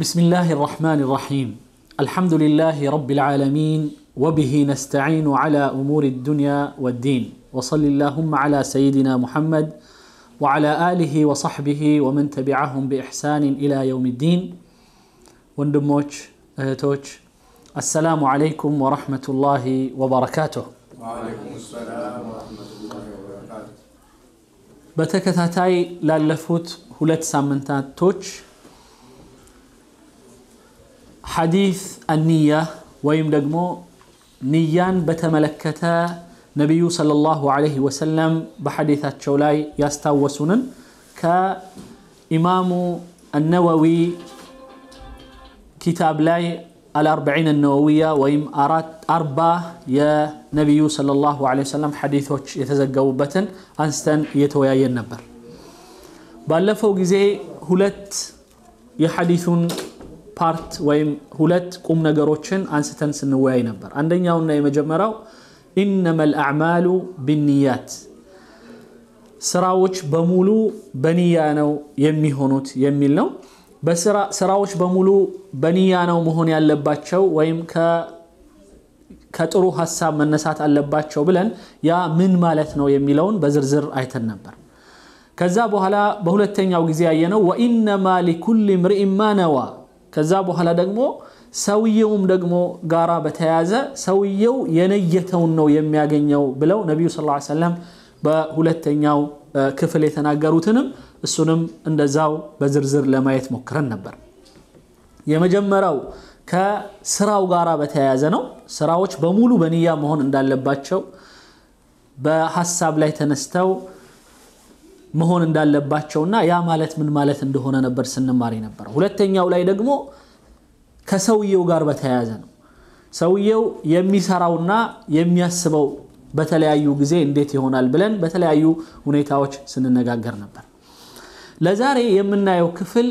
بسم الله الرحمن الرحيم الحمد لله رب العالمين وبه نستعين على امور الدنيا والدين وصل اللهم على سيدنا محمد وعلى اله وصحبه ومن تبعهم باحسان الى يوم الدين وندموش توش السلام عليكم ورحمه الله وبركاته وعليكم السلام ورحمه الله وبركاته بتكتاتاي لالفوت هلت توش حديث النية ወይም ደግሞ ንያን በተመለከተ ነቢዩ ሰለላሁ ዐለይሂ ወሰለም በሐዲታቸው ላይ ያስታወሱንን ከኢማሙ النووي كتاب لاي الأربعين النووية ويم أرات أربعة يا نبي صلى الله عليه وسلم حديثه يتزقوا بطن أنستن يتويا النبر بالفو قزي هلت يحديث ፓርት ወይም ሁለት ቁም ነገሮችን አንስተን ስንወያይ ነበር። አንደኛውና የመጀመሪያው ኢነመል ልአዕማሉ ቢንያት ስራዎች በሙሉ በንያ ነው የሚሆኑት የሚል ነው። ስራዎች በሙሉ በንያ ነው መሆን ያለባቸው ወይም ከጥሩ ሀሳብ መነሳት አለባቸው ብለን ያ ምን ማለት ነው የሚለውን በዝርዝር አይተን ነበር። ከዛ በኋላ በሁለተኛው ጊዜ ያየነው ወኢነማ ሊኩል ምርኢን ማነዋ? ነዋ ከዛ በኋላ ደግሞ ሰውየውም ደግሞ ጋራ በተያያዘ ሰውየው የነየተውን ነው የሚያገኘው ብለው ነቢዩ ስ ሰለም በሁለተኛው ክፍል የተናገሩትንም እሱንም እንደዛው በዝርዝር ለማየት ሞክረን ነበር። የመጀመሪያው ከስራው ጋር በተያያዘ ነው። ስራዎች በሙሉ በንያ መሆን እንዳለባቸው በሀሳብ ላይ ተነስተው مهون اندال لبات شونا يا مالت من مالت اندهونا نبر سن ماري نبر ولتن يو لاي دقمو كسو يو غار بتهيازن سو يو يمي سراونا يمي السبو بتلا يو غزي انديتي هون البلن بتلا يو ونيتاوش سن نقاقر نبر لزاري يمنا يو كفل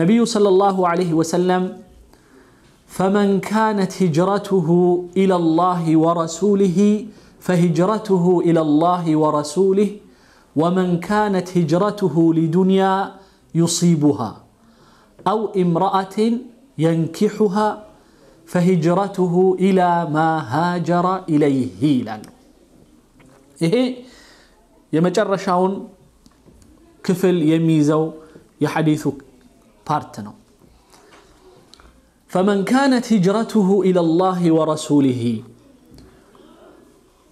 نبي صلى الله عليه وسلم فمن كانت هجرته إلى الله ورسوله فهجرته إلى الله ورسوله ومن كانت هجرته لدنيا يصيبها أو امرأة ينكحها فهجرته إلى ما هاجر إليه إيه يمجر شاون كفل يميزو يحديث بارتنو فمن كانت هجرته إلى الله ورسوله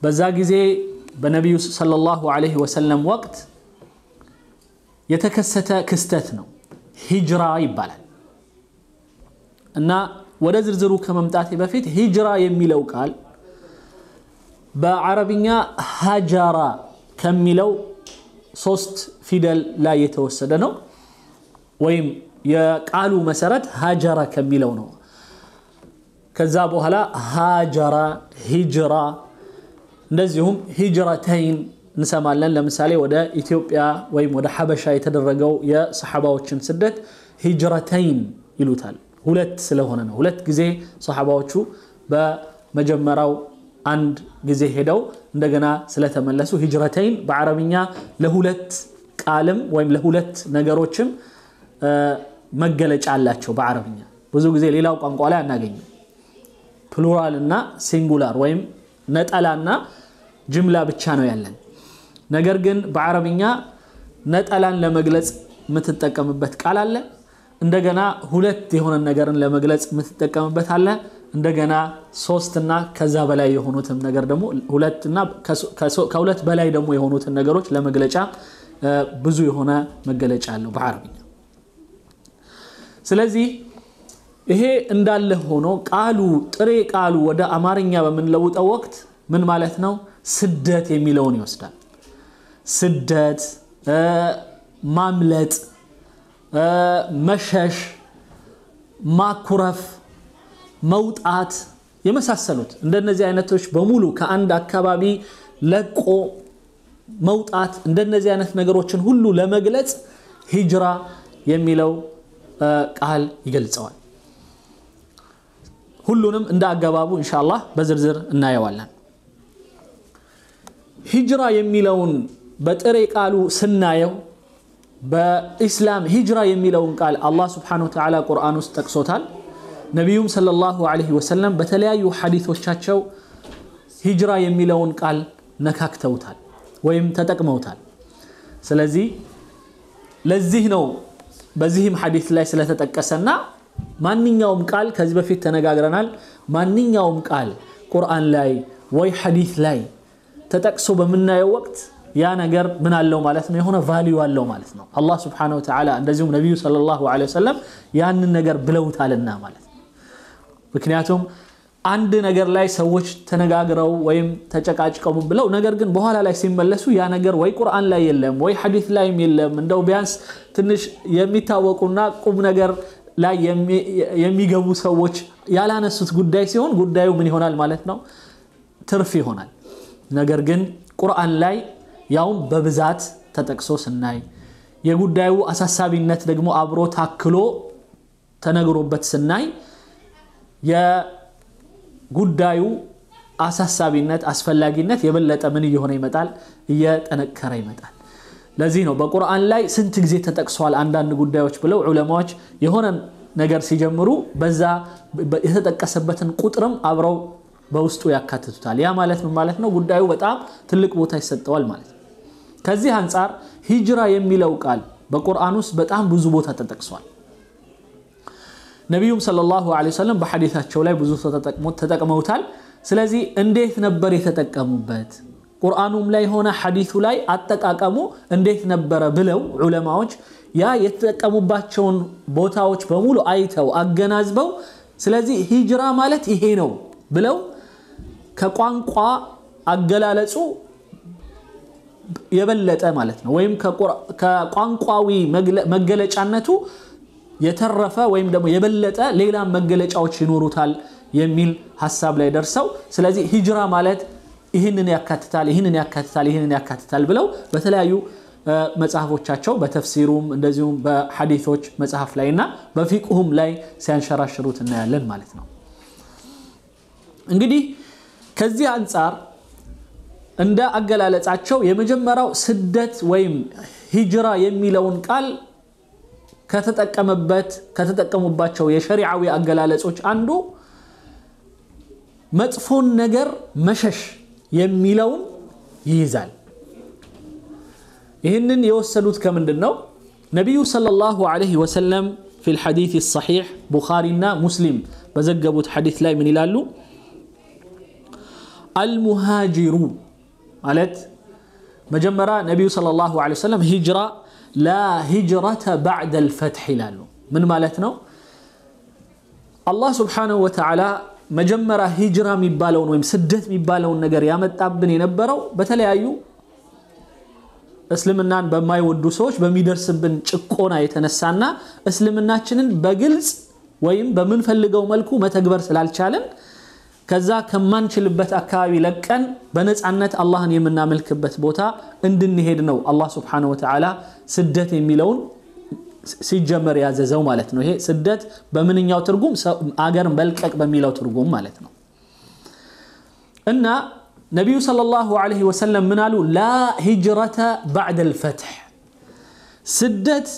بزاقزي بنبي صلى الله عليه وسلم وقت يتكستا كستتنا هجرة يبالا أن ودزر زرو بفيت هجرة يميلو قال بعربية هجرة كميلو صوست فيدل لا يتوسدنو ويم يا قالوا مسرت هاجر كميلونه كذا بهلا هاجر هجره እንደዚሁም ሂጅረተይን እንሰማለን። ለምሳሌ ወደ ኢትዮጵያ ወይም ወደ ሐበሻ የተደረገው የሰሐባዎችን ስደት ሂጅረተይን ይሉታል። ሁለት ስለሆነ ነው። ሁለት ጊዜ ሰሐባዎቹ በመጀመሪያው አንድ ጊዜ ሄደው እንደገና ስለተመለሱ ሂጅረተይን በአረብኛ ለሁለት ቃልም ወይም ለሁለት ነገሮችም መገለጫ አላቸው። በአረብኛ ብዙ ጊዜ ሌላው ቋንቋ ላይ አናገኝም። ፕሉራል እና ሲንጉላር ወይም ነጠላና ጅምላ ብቻ ነው ያለን። ነገር ግን በአረብኛ ነጠላን ለመግለጽ የምትጠቀምበት ቃል አለ። እንደገና ሁለት የሆነ ነገርን ለመግለጽ የምትጠቀምበት አለ። እንደገና ሶስትና ከዛ በላይ የሆኑትም ነገር ደግሞ ሁለትና ከሁለት በላይ ደግሞ የሆኑትን ነገሮች ለመግለጫ ብዙ የሆነ መገለጫ አለው በአረብኛ። ስለዚህ ይሄ እንዳለ ሆኖ ቃሉ ጥሬ ቃሉ ወደ አማርኛ በምንለውጠው ወቅት ምን ማለት ነው? ስደት የሚለውን ይወስዳል። ስደት፣ ማምለጥ፣ መሸሽ፣ ማኩረፍ፣ መውጣት የመሳሰሉት እንደነዚህ አይነቶች በሙሉ ከአንድ አካባቢ ለቆ መውጣት እንደነዚህ አይነት ነገሮችን ሁሉ ለመግለጽ ሂጅራ የሚለው ቃል ይገልጸዋል። ሁሉንም እንደ አገባቡ ኢንሻአላህ በዝርዝር እናየዋለን። ሂጅራ የሚለውን በጥሬ ቃሉ ስናየው በኢስላም ሂጅራ የሚለውን ቃል አላህ ስብሓነሁ ወተዓላ ቁርአን ውስጥ ጠቅሶታል። ነቢዩም ሰለላሁ ዐለይሂ ወሰለም በተለያዩ ሐዲቶቻቸው ሂጅራ የሚለውን ቃል ነካክተውታል ወይም ተጠቅመውታል። ስለዚህ ለዚህ ነው በዚህም ሐዲት ላይ ስለተጠቀሰና ማንኛውም ቃል ከዚህ በፊት ተነጋግረናል። ማንኛውም ቃል ቁርአን ላይ ወይ ሐዲት ላይ ተጠቅሶ በምናየው ወቅት ያ ነገር ምን አለው ማለት ነው? የሆነ ቫሊዩ አለው ማለት ነው። አላህ ስብሓነሁ ወተዓላ እንደዚሁም ነቢዩ ሰለላሁ ዐለይሂ ወሰለም ያንን ነገር ብለውታልና ማለት ነው። ምክንያቱም አንድ ነገር ላይ ሰዎች ተነጋግረው ወይም ተጨቃጭቀው ብለው ነገር ግን በኋላ ላይ ሲመለሱ ያ ነገር ወይ ቁርአን ላይ የለም ወይ ሐዲት ላይም የለም። እንደው ቢያንስ ትንሽ የሚታወቁና ቁም ነገር ላይ የሚገቡ ሰዎች ያላነሱት ጉዳይ ሲሆን ጉዳዩ ምን ይሆናል ማለት ነው? ትርፍ ይሆናል። ነገር ግን ቁርአን ላይ ያውም በብዛት ተጠቅሶ ስናይ የጉዳዩ አሳሳቢነት ደግሞ አብሮ ታክሎ ተነግሮበት ስናይ የጉዳዩ አሳሳቢነት፣ አስፈላጊነት የበለጠ ምን እየሆነ ይመጣል? እየጠነከረ ይመጣል። ለዚህ ነው በቁርአን ላይ ስንት ጊዜ ተጠቅሷል አንዳንድ ጉዳዮች ብለው ዑለማዎች የሆነ ነገር ሲጀምሩ በዛ የተጠቀሰበትን ቁጥርም አብረው በውስጡ ያካትቱታል። ያ ማለት ምን ማለት ነው? ጉዳዩ በጣም ትልቅ ቦታ ይሰጠዋል ማለት ነው። ከዚህ አንጻር ሂጅራ የሚለው ቃል በቁርአን ውስጥ በጣም ብዙ ቦታ ተጠቅሷል። ነቢዩም ሰለላሁ ዐለይሂ ሰለም በሐዲታቸው ላይ ብዙ ተጠቅመውታል። ስለዚህ እንዴት ነበር የተጠቀሙበት ቁርአኑም ላይ ሆነ ሐዲሱ ላይ አጠቃቀሙ እንዴት ነበረ ብለው ዑለማዎች ያ የተጠቀሙባቸውን ቦታዎች በሙሉ አይተው አገናዝበው፣ ስለዚህ ሂጅራ ማለት ይሄ ነው ብለው ከቋንቋ አገላለጹ የበለጠ ማለት ነው ወይም ከቋንቋዊ መገለጫነቱ የተረፈ ወይም ደግሞ የበለጠ ሌላ መገለጫዎች ይኖሩታል የሚል ሀሳብ ላይ ደርሰው ስለዚህ ሂጅራ ማለት ይህንን ያካትታል፣ ይህንን ያካትታል፣ ይህንን ያካትታል ብለው በተለያዩ መጽሐፎቻቸው በተፍሲሩም እንደዚሁም በሐዲቶች መጽሐፍ ላይ እና በፊቁሁም ላይ ሲያንሸራሽሩት እናያለን ማለት ነው። እንግዲህ ከዚህ አንጻር እንደ አገላለጻቸው የመጀመሪያው ስደት ወይም ሂጅራ የሚለውን ቃል ከተጠቀመበት ከተጠቀሙባቸው የሸሪዓዊ አገላለጾች አንዱ መጥፎን ነገር መሸሽ يميلون የሚለውን ይይዛል ይህንን የወሰዱት ከምንድን نبي صلى الله عليه وسلم في الحديث الصحيح بخارينا مسلم بزقبوت حديث لا من يلالو المهاجرون قالت مجمرة نبي صلى الله عليه وسلم هجرة لا هجرة بعد الفتح لالو من مالتنا الله سبحانه وتعالى መጀመሪያ ሂጅራ የሚባለውን ወይም ስደት የሚባለውን ነገር ያመጣብን የነበረው በተለያዩ እስልምናን በማይወዱ ሰዎች በሚደርስብን ጭቆና የተነሳና እስልምናችንን በግልጽ ወይም በምንፈልገው መልኩ መተግበር ስላልቻለን ከዛ ከማንችልበት አካባቢ ለቀን በነፃነት አላህን የምናመልክበት ቦታ እንድንሄድ ነው አላህ ስብሓነ ወተዓላ ስደት የሚለውን سيجمر يا زو مالتنا هي سدت بمن يو ترجم أجر بلكك بميلو ترجم مالتنا إن نبي صلى الله عليه وسلم منالو لا هجرة بعد الفتح سدت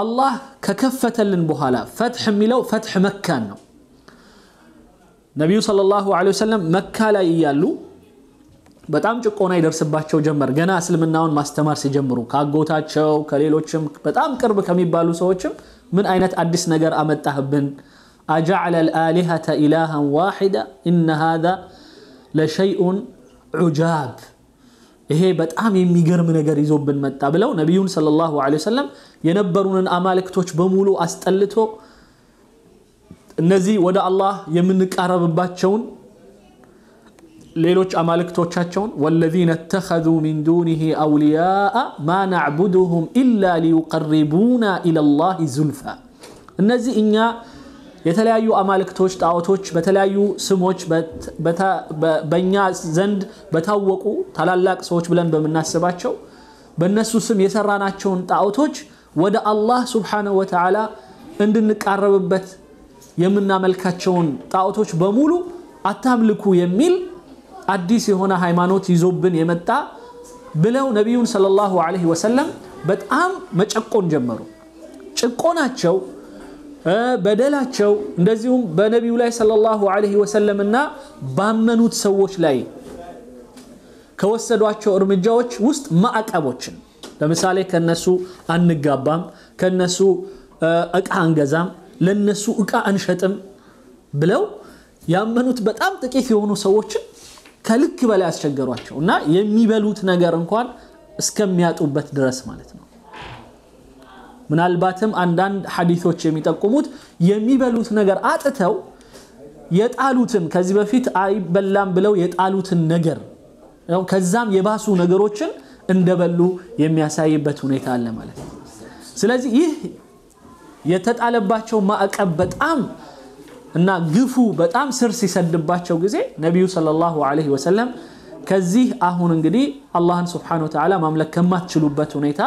الله ككفة للبهالة فتح ميلو فتح مكة نبي صلى الله عليه وسلم مكة لا يالو በጣም ጭቆና ይደርስባቸው ጀመር። ገና እስልምናውን ማስተማር ሲጀምሩ ካጎታቸው ከሌሎችም በጣም ቅርብ ከሚባሉ ሰዎችም ምን አይነት አዲስ ነገር አመጣህብን? አጀዓለ ልአሊሀተ ኢላሃን ዋሒዳ ኢነ ሃዛ ለሸይኡን ዑጃብ ይሄ በጣም የሚገርም ነገር ይዞብን መጣ ብለው ነቢዩን ሰለላሁ ዐለይሂ ወሰለም የነበሩንን አማልክቶች በሙሉ አስጠልቶ እነዚህ ወደ አላህ የምንቃረብባቸውን ليلوش أمالك توشاشون والذين اتخذوا من دونه أولياء ما نعبدهم إلا ليقربونا إلى الله زلفا النزي إنيا يتلايو أمالك توش تاو توش بتلايو سموش بت بتا بنيا زند بتاوكو تلالك سوش بلن بمناس سباتشو بالنسو سم يسراناتشون تاو توش ودا الله سبحانه وتعالى عندنك عرب بت يمنا ملكاتشون تاو توش بمولو أتاملكو يميل يميل አዲስ የሆነ ሃይማኖት ይዞብን የመጣ ብለው ነቢዩን ሰለላሁ ዐለይሂ ወሰለም በጣም መጨቆን ጀመሩ። ጭቆናቸው፣ በደላቸው እንደዚሁም በነቢዩ ላይ ሰለላሁ ዐለይሂ ወሰለምና ባመኑት ሰዎች ላይ ከወሰዷቸው እርምጃዎች ውስጥ ማዕቀቦችን ለምሳሌ ከነሱ አንጋባም፣ ከነሱ እቃ አንገዛም፣ ለነሱ እቃ አንሸጥም ብለው ያመኑት በጣም ጥቂት የሆኑ ሰዎችን ከልክ በላይ አስቸገሯቸው እና የሚበሉት ነገር እንኳን እስከሚያጡበት ድረስ ማለት ነው። ምናልባትም አንዳንድ ሐዲቶች የሚጠቁሙት የሚበሉት ነገር አጥተው የጣሉትን ከዚህ በፊት አይበላም ብለው የጣሉትን ነገር ከዛም የባሱ ነገሮችን እንደበሉ የሚያሳይበት ሁኔታ አለ ማለት ነው። ስለዚህ ይህ የተጣለባቸው ማዕቀብ በጣም እና ግፉ በጣም ስር ሲሰድባቸው ጊዜ ነቢዩ ሰለላሁ ዐለይሂ ወሰለም ከዚህ አሁን እንግዲህ አላህን ስብሓነ ወተዓላ ማምለክ ከማትችሉበት ሁኔታ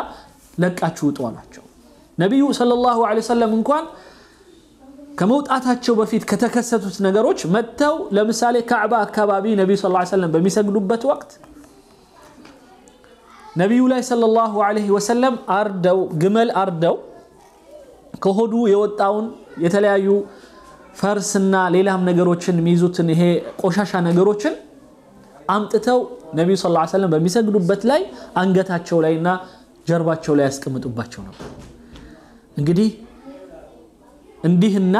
ለቃችሁ ውጡ አሏቸው። ነቢዩ ሰለላሁ ዐለይሂ ወሰለም እንኳን ከመውጣታቸው በፊት ከተከሰቱት ነገሮች መጥተው ለምሳሌ ካዕባ አካባቢ ነቢዩ ሰለላሁ ዐለይሂ በሚሰግዱበት ወቅት ነቢዩ ላይ ሰለላሁ ዐለይሂ ወሰለም አርደው ግመል አርደው ከሆዱ የወጣውን የተለያዩ فرسنا ليلهم نجروتشن ميزوتن هي قشاشة نجروتشن أمتتو نبي صلى الله عليه وسلم بمسا قلوب بتلاي أنجت هاتشو لينا جربات شو لاي اسكمت أباتشو نبا انجدي اندهن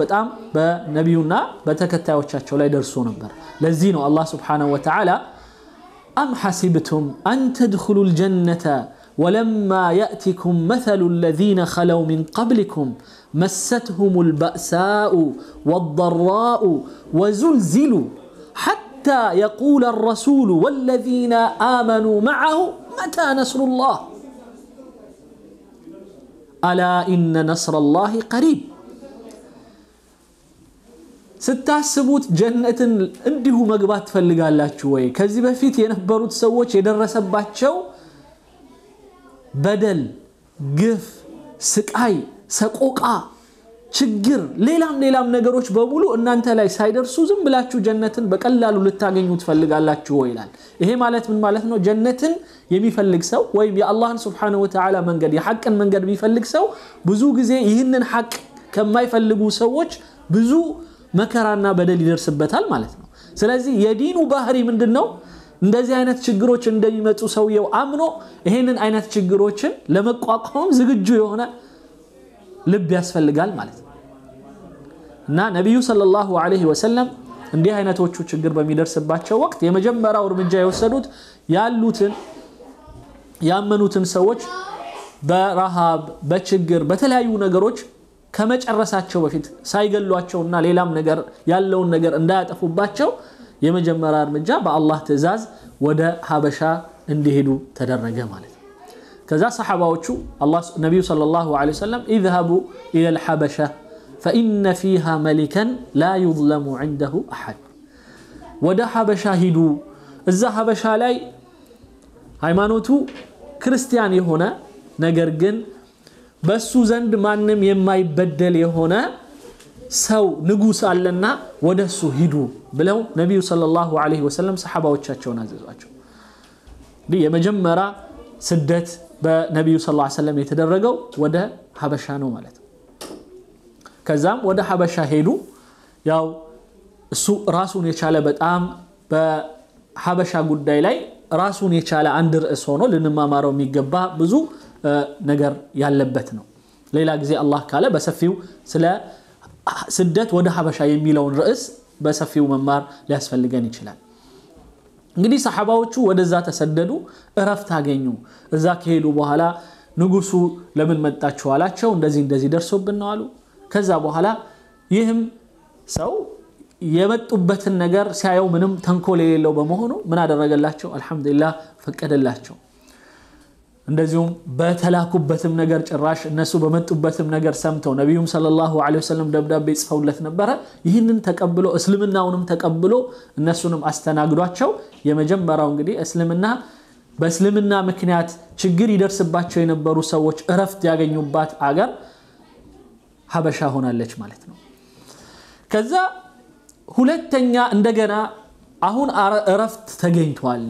بتام بنبيونا بتكتا وشاتشو لاي درسو نبار الله سبحانه وتعالى أم حسبتم أن تدخلوا الجنة ولما ياتيكم مثل الذين خلوا من قبلكم مستهم البأساء والضراء وزلزلوا حتى يقول الرسول والذين آمنوا معه متى نصر الله ألا إن نصر الله قريب جنة مقبات فلقال الله شوي ትፈልጋላችሁ فيت ينبرو በፊት يدرس بات شو بدل قف سكاي ሰቆቃ፣ ችግር፣ ሌላም ሌላም ነገሮች በሙሉ እናንተ ላይ ሳይደርሱ ዝም ብላችሁ ጀነትን በቀላሉ ልታገኙ ትፈልጋላችሁ ይላል። ይሄ ማለት ምን ማለት ነው? ጀነትን የሚፈልግ ሰው ወይም የአላህን ስብሓነሁ ወተዓላ መንገድ የሐቅን መንገድ የሚፈልግ ሰው ብዙ ጊዜ ይህንን ሐቅ ከማይፈልጉ ሰዎች ብዙ መከራና በደል ይደርስበታል ማለት ነው። ስለዚህ የዲኑ ባህሪ ምንድን ነው? እንደዚህ አይነት ችግሮች እንደሚመጡ ሰውየው አምኖ ይህንን አይነት ችግሮችን ለመቋቋም ዝግጁ የሆነ ልብ ያስፈልጋል ማለት ነው እና ነቢዩ ሰለላሁ ዐለይሂ ወሰለም እንዲህ አይነቶቹ ችግር በሚደርስባቸው ወቅት የመጀመሪያው እርምጃ የወሰዱት ያሉትን ያመኑትን ሰዎች በረሃብ በችግር በተለያዩ ነገሮች ከመጨረሳቸው በፊት ሳይገሏቸውና ሌላም ነገር ያለውን ነገር እንዳያጠፉባቸው የመጀመሪያ እርምጃ በአላህ ትእዛዝ ወደ ሀበሻ እንዲሄዱ ተደረገ ማለት ከዛ ሰሓባዎቹ ነቢዩ صለ ላሁ ለ ሰለም ኢዝሃቡ ኢለ ልሓበሻ ፈኢነ ፊሃ መሊከን ላ ዩظለሙ ዕንደሁ አሐድ ወደ ሀበሻ ሂዱ እዛ ሀበሻ ላይ ሃይማኖቱ ክርስቲያን የሆነ ነገር ግን በሱ ዘንድ ማንም የማይበደል የሆነ ሰው ንጉስ አለና ወደ እሱ ሂዱ ብለው ነቢዩ ሰለላሁ ዐለይሂ ወሰለም ሰሓባዎቻቸውን አዘዟቸው። የመጀመሪያ ስደት በነቢዩ ስ ሰለም የተደረገው ወደ ሀበሻ ነው ማለት ነው ከዛም ወደ ሀበሻ ሄዱ ያው እሱ ራሱን የቻለ በጣም በሀበሻ ጉዳይ ላይ ራሱን የቻለ አንድ ርዕስ ሆኖ ልንማማረው የሚገባ ብዙ ነገር ያለበት ነው ሌላ ጊዜ አላህ ካለ በሰፊው ስለ ስደት ወደ ሀበሻ የሚለውን ርዕስ በሰፊው መማር ሊያስፈልገን ይችላል እንግዲህ ሰሓባዎቹ ወደዛ ተሰደዱ፣ እረፍት አገኙ። እዛ ከሄዱ በኋላ ንጉሱ ለምን መጣችሁ አላቸው። እንደዚህ እንደዚህ ደርሶብን ነው አሉ። ከዛ በኋላ ይህም ሰው የመጡበትን ነገር ሲያየው ምንም ተንኮል የሌለው በመሆኑ ምን አደረገላቸው? አልሐምዱላ ፈቀደላቸው። እንደዚሁም በተላኩበትም ነገር ጭራሽ እነሱ በመጡበትም ነገር ሰምተው ነቢዩም ሰለላሁ ዐለይሂ ወሰለም ደብዳቤ ጽፈውለት ነበረ። ይህንን ተቀብሎ እስልምናውንም ተቀብሎ እነሱንም አስተናግዷቸው። የመጀመሪያው እንግዲህ እስልምና በእስልምና ምክንያት ችግር ይደርስባቸው የነበሩ ሰዎች እረፍት ያገኙባት አገር ሀበሻ ሆናለች ማለት ነው። ከዛ ሁለተኛ እንደገና አሁን እረፍት ተገኝቷል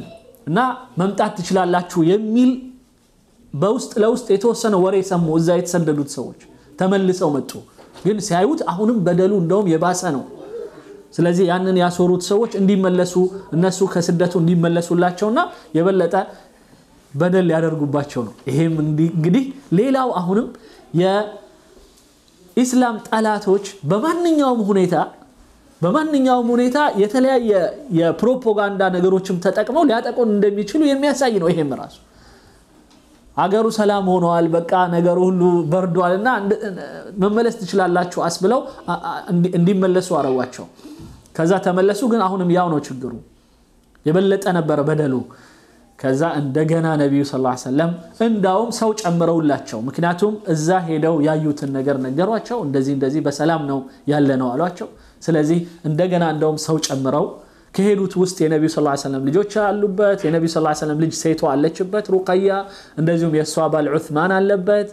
እና መምጣት ትችላላችሁ የሚል በውስጥ ለውስጥ የተወሰነ ወሬ ሰሙ። እዛ የተሰደዱት ሰዎች ተመልሰው መጡ። ግን ሲያዩት አሁንም በደሉ እንደውም የባሰ ነው። ስለዚህ ያንን ያስወሩት ሰዎች እንዲመለሱ እነሱ ከስደቱ እንዲመለሱላቸውና የበለጠ በደል ያደርጉባቸው ነው። ይሄም እንግዲህ ሌላው አሁንም የኢስላም ጠላቶች በማንኛውም ሁኔታ በማንኛውም ሁኔታ የተለያየ የፕሮፓጋንዳ ነገሮችም ተጠቅመው ሊያጠቁን እንደሚችሉ የሚያሳይ ነው። ይሄም ራሱ አገሩ ሰላም ሆኗል፣ በቃ ነገሩ ሁሉ በርዷል እና መመለስ ትችላላችሁ አስብለው እንዲመለሱ አረዋቸው። ከዛ ተመለሱ። ግን አሁንም ያው ነው ችግሩ፣ የበለጠ ነበረ በደሉ። ከዛ እንደገና ነቢዩ ስ ሰለም እንዳውም ሰው ጨምረውላቸው፣ ምክንያቱም እዛ ሄደው ያዩትን ነገር ነገሯቸው። እንደዚህ እንደዚህ በሰላም ነው ያለ ነው አሏቸው። ስለዚህ እንደገና እንደውም ሰው ጨምረው كهروت وسط النبي صلى الله عليه وسلم لجوا اللبات النبي صلى الله عليه وسلم لج سيتوا على اللبات رقية عندهم يسوابا العثمان على اللبات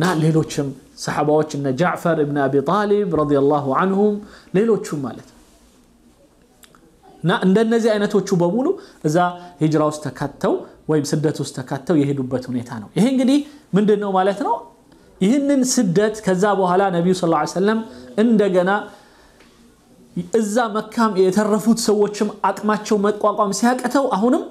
نال ليلوتشم صحابوتش إن جعفر ابن أبي طالب رضي الله عنهم ليلوتشم مالت نا عند النزي أنا توتشو بقوله إذا هجرة استكتوا ويب سدة استكتوا يهدوا بتوني تانو يهين قدي من دنو مالتنا يهنن سدة كذابوا هلا النبي صلى الله عليه وسلم عند እዛ መካም የተረፉት ሰዎችም አቅማቸው መቋቋም ሲያቀተው አሁንም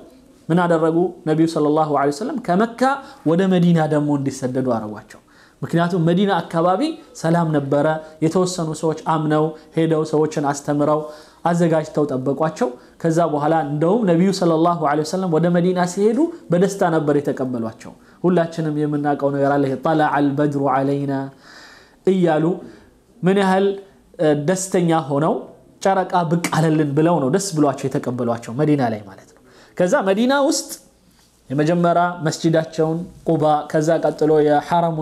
ምን አደረጉ? ነቢዩ ሰለላሁ ዐለይሂ ወሰለም ከመካ ወደ መዲና ደግሞ እንዲሰደዱ አረጓቸው። ምክንያቱም መዲና አካባቢ ሰላም ነበረ። የተወሰኑ ሰዎች አምነው ሄደው ሰዎችን አስተምረው አዘጋጅተው ጠበቋቸው። ከዛ በኋላ እንደውም ነቢዩ ሰለላሁ ዐለይሂ ወሰለም ወደ መዲና ሲሄዱ በደስታ ነበር የተቀበሏቸው። ሁላችንም የምናውቀው ነገር አለ። ጠለዐ አልበድሩ ዐለይና እያሉ ምን ያህል ደስተኛ ሆነው شارك أبك على اللين بلونه دس بلواتشو يتكب بلواتشو مدينة علي مالتنو كذا مدينة وست يمجمرا مسجداتشون قبا كذا قتلو يا حرم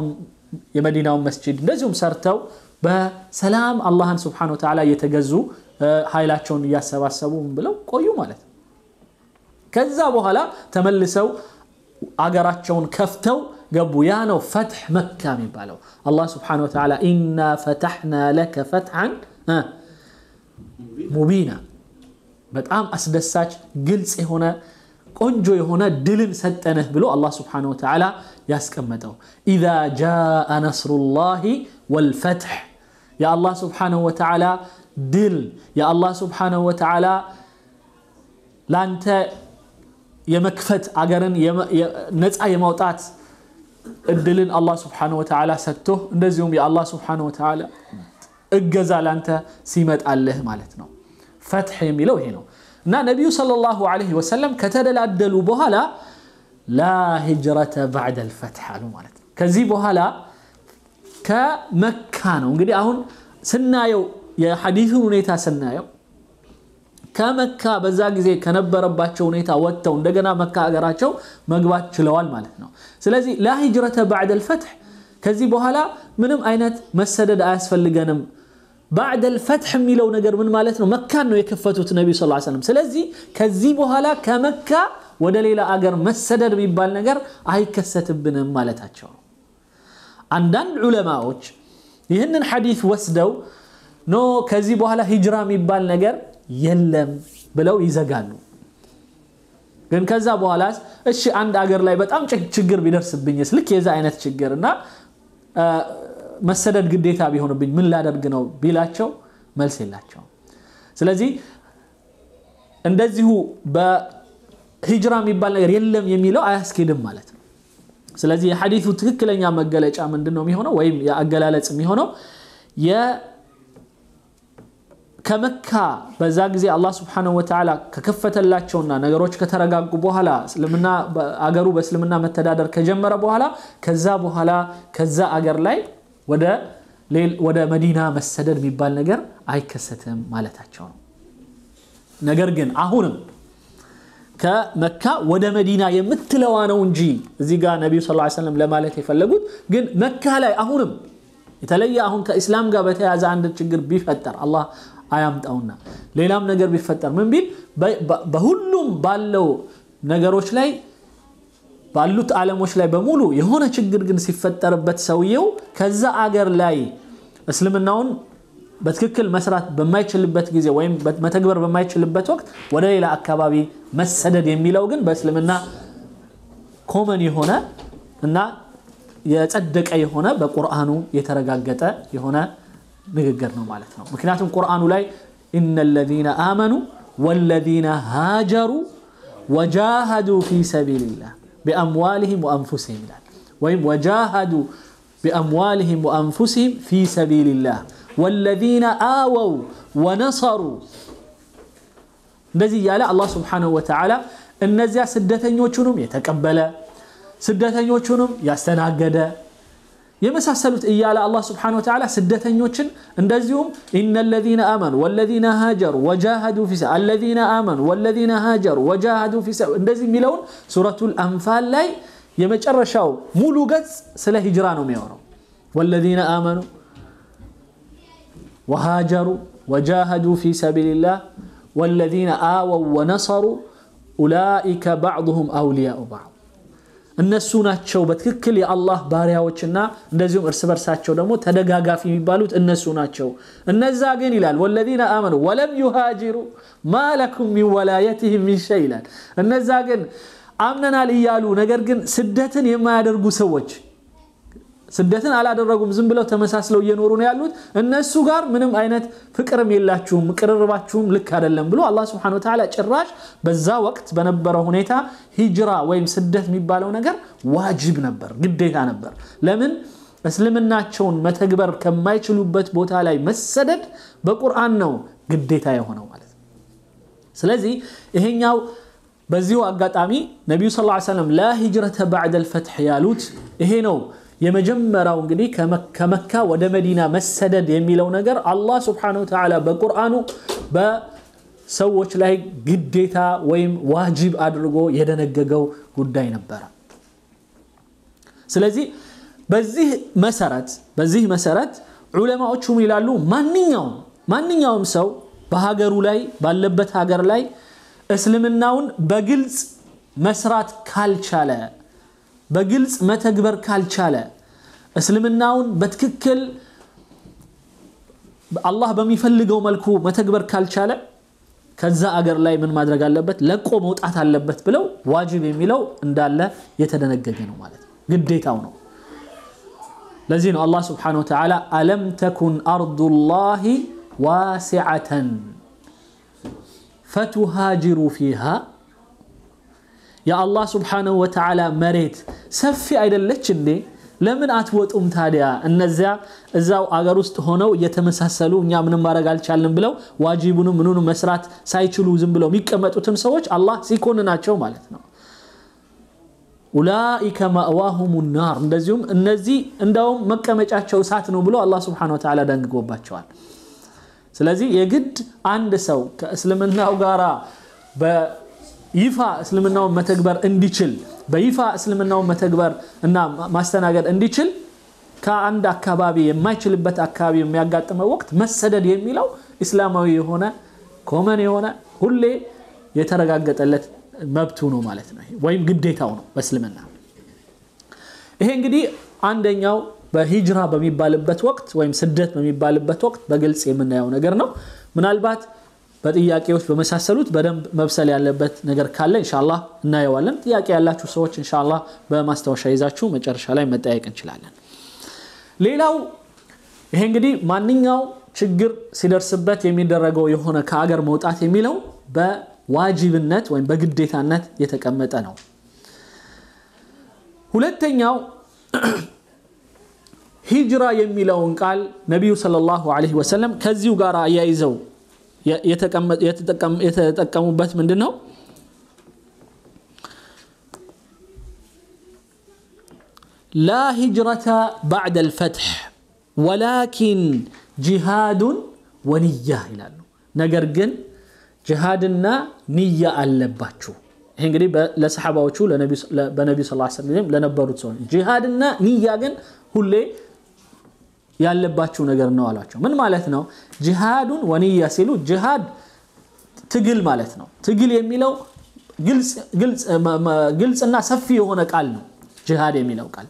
يمدينة ومسجد نزوم سرتو بسلام الله سبحانه وتعالى يتجزو هايلاتشون يا سوا سوا بلو قويو مالت كذا بوهلا تملسو أجراتشون كفتو قبويانو فتح مكة من بالو الله سبحانه وتعالى إنا فتحنا لك فتحا أه. ሙቢና በጣም አስደሳች ግልጽ የሆነ ቆንጆ የሆነ ድልን ሰጠንህ ብሎ አላህ ስብሓን ወተዓላ ያስቀመጠው ኢዛ ጃአ ነስሩላሂ ወልፈትሕ የአላህ ስብሓንሁ ወተዓላ ድል የአላህ ስብሓንሁ ወተዓላ ለአንተ የመክፈት አገርን ነፃ የማውጣት እድልን አላህ ስብሓንሁ ወተዓላ ሰጥቶህ እንደዚሁም የአላህ ስብሓንሁ ወተዓላ إجزالنت سيمت الله مالتنا فتح ميلو هنو نا نبي صلى الله عليه وسلم كتر الأدل بهلا لا هجرة بعد الفتح على مالت كذي بهلا كمكانه ونقولي أهون سنايو يا حديث نيتا سنايو كمكة بزاق زي كنبر رباتشو نيتا واتو ندقنا مكة أقراتشو مقبات شلوال مالتنا سلازي لا هجرة بعد الفتح كذي بهلا منم أينت مسدد أسفل لقنم بعد الفتح ميلو نجر من مالت مكة نو يكفتو النبي صلى الله عليه وسلم سلزي كذيب هلا كمكة ودليل أجر مسدد بيبال نجر أي كست بن مالت هاتشو عندن علماء وش يهنن حديث وسدو نو كذيب هلا هجرة ميبال نجر يلم بلو يزقانو كن كذا بوالاس الشيء عند أجر لايبت أم شجر بيدرس بينيس لك يزا عينت شجرنا آه መሰደድ ግዴታ ቢሆንብኝ ምን ላደርግ ነው ቢላቸው መልስ የላቸውም። ስለዚህ እንደዚሁ በሂጅራ የሚባል ነገር የለም የሚለው አያስኬድም ማለት ነው። ስለዚህ የሐዲቱ ትክክለኛ መገለጫ ምንድን ነው የሚሆነው ወይም የአገላለጽ የሚሆነው ከመካ በዛ ጊዜ አላ ስብን ወተላ ከከፈተላቸውና ነገሮች ከተረጋጉ በኋላ አገሩ በእስልምና መተዳደር ከጀመረ በኋላ ከዛ በኋላ ከዛ አገር ላይ ወደ መዲና መሰደድ የሚባል ነገር አይከሰትም ማለታቸው ነው። ነገር ግን አሁንም ከመካ ወደ መዲና የምትለዋ ነው እንጂ እዚህ ጋር ነቢዩ ስ ሰለም ለማለት የፈለጉት ግን መካ ላይ አሁንም የተለየ አሁን ከኢስላም ጋር በተያዘ አንድ ችግር ቢፈጠር አላህ አያምጣውና ሌላም ነገር ቢፈጠር ምን ቢል በሁሉም ባለው ነገሮች ላይ ባሉት ዓለሞች ላይ በሙሉ የሆነ ችግር ግን ሲፈጠርበት ሰውየው ከዛ አገር ላይ እስልምናውን በትክክል መስራት በማይችልበት ጊዜ ወይም መተግበር በማይችልበት ወቅት ወደ ሌላ አካባቢ መሰደድ የሚለው ግን በእስልምና ኮመን የሆነ እና የጸደቀ የሆነ በቁርአኑ የተረጋገጠ የሆነ ንግግር ነው ማለት ነው። ምክንያቱም ቁርአኑ ላይ ኢነ ለዚነ አመኑ ወለዚነ ሃጀሩ ወጃሃዱ ፊ ሰቢልላህ بأموالهم وأنفسهم وإن وجاهدوا بأموالهم وأنفسهم في سبيل الله والذين آووا ونصروا نزي على الله سبحانه وتعالى النزي سدتين يوشنهم يتكبلا سدتين يوشنهم يستناقده يمساسلوت اياله الله سبحانه وتعالى سدتن يوتشن إن الذين آمنوا والذين هاجروا وجاهدوا في سبيل الذين آمنوا والذين هاجروا وجاهدوا في سبيل اندزي ميلون سورة الأنفال لاي يمتشر شاو مولو قدس سلا هجرانو ميورو والذين آمنوا وهاجروا وجاهدوا في سبيل الله والذين آووا ونصروا أولئك بعضهم أولياء بعض እነሱ ናቸው በትክክል የአላህ ባሪያዎችና እንደዚሁም እርስ በርሳቸው ደግሞ ተደጋጋፊ የሚባሉት እነሱ ናቸው እነዛ ግን ይላል ወለዚነ አመኑ ወለም ዩሃጅሩ ማለኩም ሚን ወላየትህም ሚንሸ ይላል እነዛ ግን አምነናል እያሉ ነገር ግን ስደትን የማያደርጉ ሰዎች ስደትን አላደረጉም። ዝም ብለው ተመሳስለው እየኖሩ ነው ያሉት። እነሱ ጋር ምንም አይነት ፍቅርም የላችሁም፣ ቅርርባችሁም ልክ አይደለም ብሎ አላህ ስብሐነሁ ወተዓላ ጭራሽ በዛ ወቅት በነበረው ሁኔታ ሂጅራ ወይም ስደት የሚባለው ነገር ዋጅብ ነበር፣ ግዴታ ነበር። ለምን? እስልምናቸውን መተግበር ከማይችሉበት ቦታ ላይ መሰደድ በቁርአን ነው ግዴታ የሆነው ማለት ነው። ስለዚህ ይሄኛው በዚሁ አጋጣሚ ነቢዩ ስ ሰለም ላ ሂጅረተ ባዕደ ልፈትሕ ያሉት ይሄ ነው። የመጀመሪያው እንግዲህ ከመካ ወደ መዲና መሰደድ የሚለው ነገር አላህ ስብሓነሁ ወተዓላ በቁርአኑ በሰዎች ላይ ግዴታ ወይም ዋጅብ አድርጎ የደነገገው ጉዳይ ነበረ። ስለዚህ በዚህ መሰረት በዚህ መሰረት ዑለማዎቹም ይላሉ ማንኛውም ማንኛውም ሰው በሀገሩ ላይ ባለበት ሀገር ላይ እስልምናውን በግልጽ መስራት ካልቻለ በግልጽ መተግበር ካልቻለ እስልምናውን በትክክል አላህ በሚፈልገው መልኩ መተግበር ካልቻለ ከዛ አገር ላይ ምን ማድረግ አለበት? ለቆ መውጣት አለበት ብለው ዋጅብ የሚለው እንዳለ የተደነገገ ነው ማለት ነው። ግዴታው ነው። ለዚህ ነው አላህ ስብሓነሁ ወተዓላ አለም ተኩን አርዱላሂ ዋሲዓተን ፈቱሃጅሩ ፊሃ የአላህ ስብሓነሁ ወተዓላ መሬት ሰፊ አይደለች እንዴ ለምን አትወጡም ታዲያ? እነዚያ እዛው አገር ውስጥ ሆነው እየተመሳሰሉ እኛ ምንም ማድረግ አልቻልንም ብለው ዋጅቡን ምኑን መስራት ሳይችሉ ዝም ብለው የሚቀመጡትን ሰዎች አላህ ሲኮንናቸው ማለት ነው። ኡላኢከ ማእዋሁም ናር፣ እንደዚሁም እነዚህ እንዳውም መቀመጫቸው እሳት ነው ብሎ አላህ ስብሐነሁ ወተዓላ ደንግጎባቸዋል። ስለዚህ የግድ አንድ ሰው ከእስልምናው ጋራ ይፋ እስልምናውን መተግበር እንዲችል በይፋ እስልምናውን መተግበር እና ማስተናገድ እንዲችል ከአንድ አካባቢ የማይችልበት አካባቢ የሚያጋጥመው ወቅት መሰደድ የሚለው ኢስላማዊ የሆነ ኮመን የሆነ ሁሌ የተረጋገጠለት መብቱ ነው ማለት ነው፣ ወይም ግዴታው ነው በእስልምና። ይሄ እንግዲህ አንደኛው በሂጅራ በሚባልበት ወቅት ወይም ስደት በሚባልበት ወቅት በግልጽ የምናየው ነገር ነው። ምናልባት በጥያቄዎች በመሳሰሉት በደንብ መብሰል ያለበት ነገር ካለ እንሻላ እናየዋለን። ጥያቄ ያላችሁ ሰዎች እንሻላ በማስታወሻ ይዛችሁ መጨረሻ ላይ መጠያየቅ እንችላለን። ሌላው ይሄ እንግዲህ ማንኛው ችግር ሲደርስበት የሚደረገው የሆነ ከአገር መውጣት የሚለው በዋጅብነት ወይም በግዴታነት የተቀመጠ ነው። ሁለተኛው ሂጅራ የሚለውን ቃል ነቢዩ ሰለላሁ ዐለይሂ ወሰለም ከዚሁ ጋር አያይዘው يتكمبت من لا هجرة بعد الفتح ولكن جهاد ونية إلى نجرجن جهادنا نية اللباتشو هنجري لسحابة وشو لنبي صلى الله عليه وسلم لنبرد صون جهادنا نية هو اللي ያለባችሁ ነገር ነው አሏቸው። ምን ማለት ነው? ጅሃዱን ወንያ ሲሉ ጅሃድ ትግል ማለት ነው። ትግል የሚለው ግልጽና ሰፊ የሆነ ቃል ነው። ጅሃድ የሚለው ቃል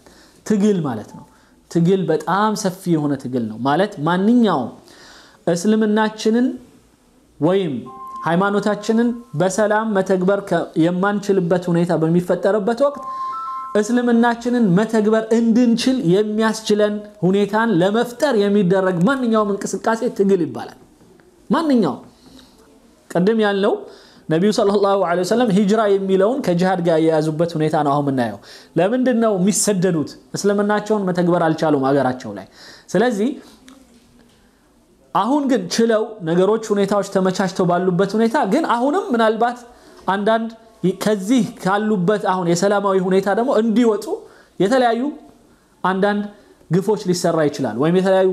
ትግል ማለት ነው። ትግል በጣም ሰፊ የሆነ ትግል ነው ማለት ማንኛውም እስልምናችንን ወይም ሃይማኖታችንን በሰላም መተግበር የማንችልበት ሁኔታ በሚፈጠርበት ወቅት እስልምናችንን መተግበር እንድንችል የሚያስችለን ሁኔታን ለመፍጠር የሚደረግ ማንኛውም እንቅስቃሴ ትግል ይባላል። ማንኛውም ቅድም ያለው ነቢዩ ሰለላሁ ዐለይሂ ሰለም ሂጅራ የሚለውን ከጅሃድ ጋር የያዙበት ሁኔታ ነው አሁን እናየው ለምንድን ነው የሚሰደዱት? እስልምናቸውን መተግበር አልቻሉም ሀገራቸው ላይ። ስለዚህ አሁን ግን ችለው ነገሮች ሁኔታዎች ተመቻችተው ባሉበት ሁኔታ ግን አሁንም ምናልባት አንዳንድ ከዚህ ካሉበት አሁን የሰላማዊ ሁኔታ ደግሞ እንዲወጡ የተለያዩ አንዳንድ ግፎች ሊሰራ ይችላል ወይም የተለያዩ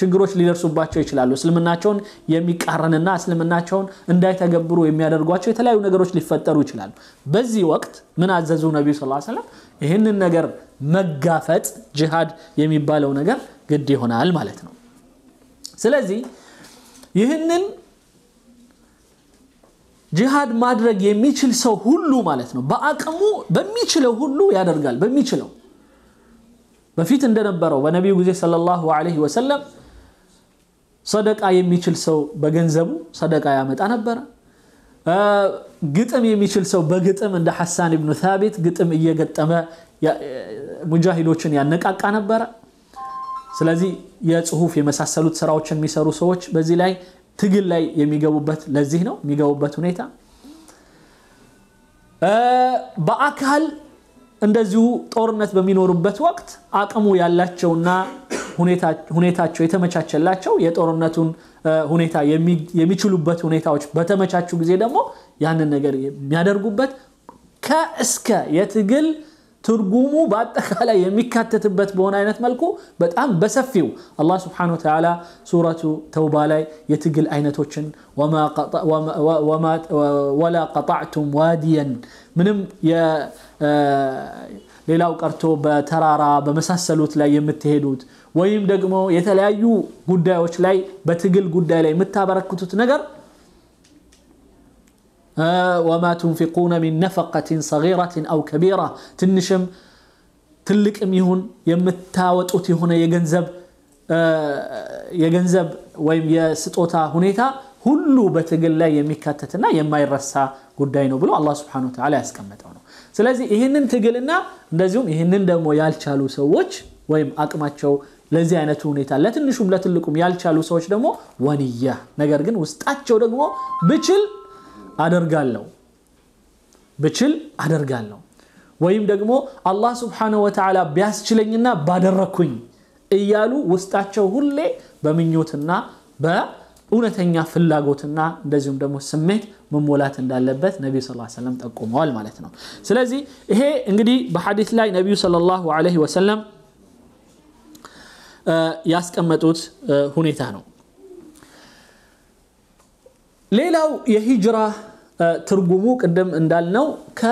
ችግሮች ሊደርሱባቸው ይችላሉ። እስልምናቸውን የሚቃረንና እስልምናቸውን እንዳይተገብሩ የሚያደርጓቸው የተለያዩ ነገሮች ሊፈጠሩ ይችላሉ። በዚህ ወቅት ምን አዘዙ ነቢዩ ስ ስለም ይህንን ነገር መጋፈጥ ጅሃድ የሚባለው ነገር ግድ ይሆናል ማለት ነው። ስለዚህ ይህንን ጅሃድ ማድረግ የሚችል ሰው ሁሉ ማለት ነው በአቅሙ በሚችለው ሁሉ ያደርጋል በሚችለው በፊት እንደነበረው በነቢዩ ጊዜ ሰለላሁ ዐለይሂ ወሰለም ሰደቃ የሚችል ሰው በገንዘቡ ሰደቃ ያመጣ ነበረ ግጥም የሚችል ሰው በግጥም እንደ ሐሳን ብኑ ታቢት ግጥም እየገጠመ ሙጃሂዶችን ያነቃቃ ነበረ ስለዚህ የጽሁፍ የመሳሰሉት ስራዎችን የሚሰሩ ሰዎች በዚህ ላይ ትግል ላይ የሚገቡበት ለዚህ ነው የሚገቡበት ሁኔታ። በአካል እንደዚሁ ጦርነት በሚኖሩበት ወቅት አቅሙ ያላቸውና ሁኔታቸው የተመቻቸላቸው የጦርነቱን ሁኔታ የሚችሉበት ሁኔታዎች በተመቻቹ ጊዜ ደግሞ ያንን ነገር የሚያደርጉበት ከእስከ የትግል ትርጉሙ በአጠቃላይ የሚካተትበት በሆነ አይነት መልኩ በጣም በሰፊው አላህ ስብሓነ ወተዓላ ሱረቱ ተውባ ላይ የትግል አይነቶችን ወላ ቀጣዕቱም ዋዲየን ምንም ሌላው ቀርቶ በተራራ በመሳሰሉት ላይ የምትሄዱት ወይም ደግሞ የተለያዩ ጉዳዮች ላይ በትግል ጉዳይ ላይ የምታበረክቱት ነገር وما تنفقون من نفقة صغيرة أو كبيرة تنشم تلك أميهن يمتاوت أتي هنا يجنزب يجنزب ويم يستوتا هنيتا هلو بتقل لا يميكاتتنا يما يرسا قدينو بلو الله سبحانه وتعالى اسكمتونو سلازي إهنن تقلنا نزيوم إهنن دمو يالچالو سووش ويم أكماتشو لازي أنا تونيتا لا تنشوم لا تلكم يالچالو سووش دمو ونية نگرقن وستاتشو دمو بچل አደርጋለሁ ብችል አደርጋለሁ ወይም ደግሞ አላህ ስብሓንሁ ወተላ ቢያስችለኝና ባደረኩኝ እያሉ ውስጣቸው ሁሌ በምኞትና በእውነተኛ ፍላጎትና እንደዚሁም ደግሞ ስሜት መሞላት እንዳለበት ነቢዩ ስ ሰለም ጠቁመዋል ማለት ነው ስለዚህ ይሄ እንግዲህ በሐዲት ላይ ነቢዩ ለ ላሁ ወሰለም ያስቀመጡት ሁኔታ ነው ليلو يهجرة ترجمو قدم اندالنو ك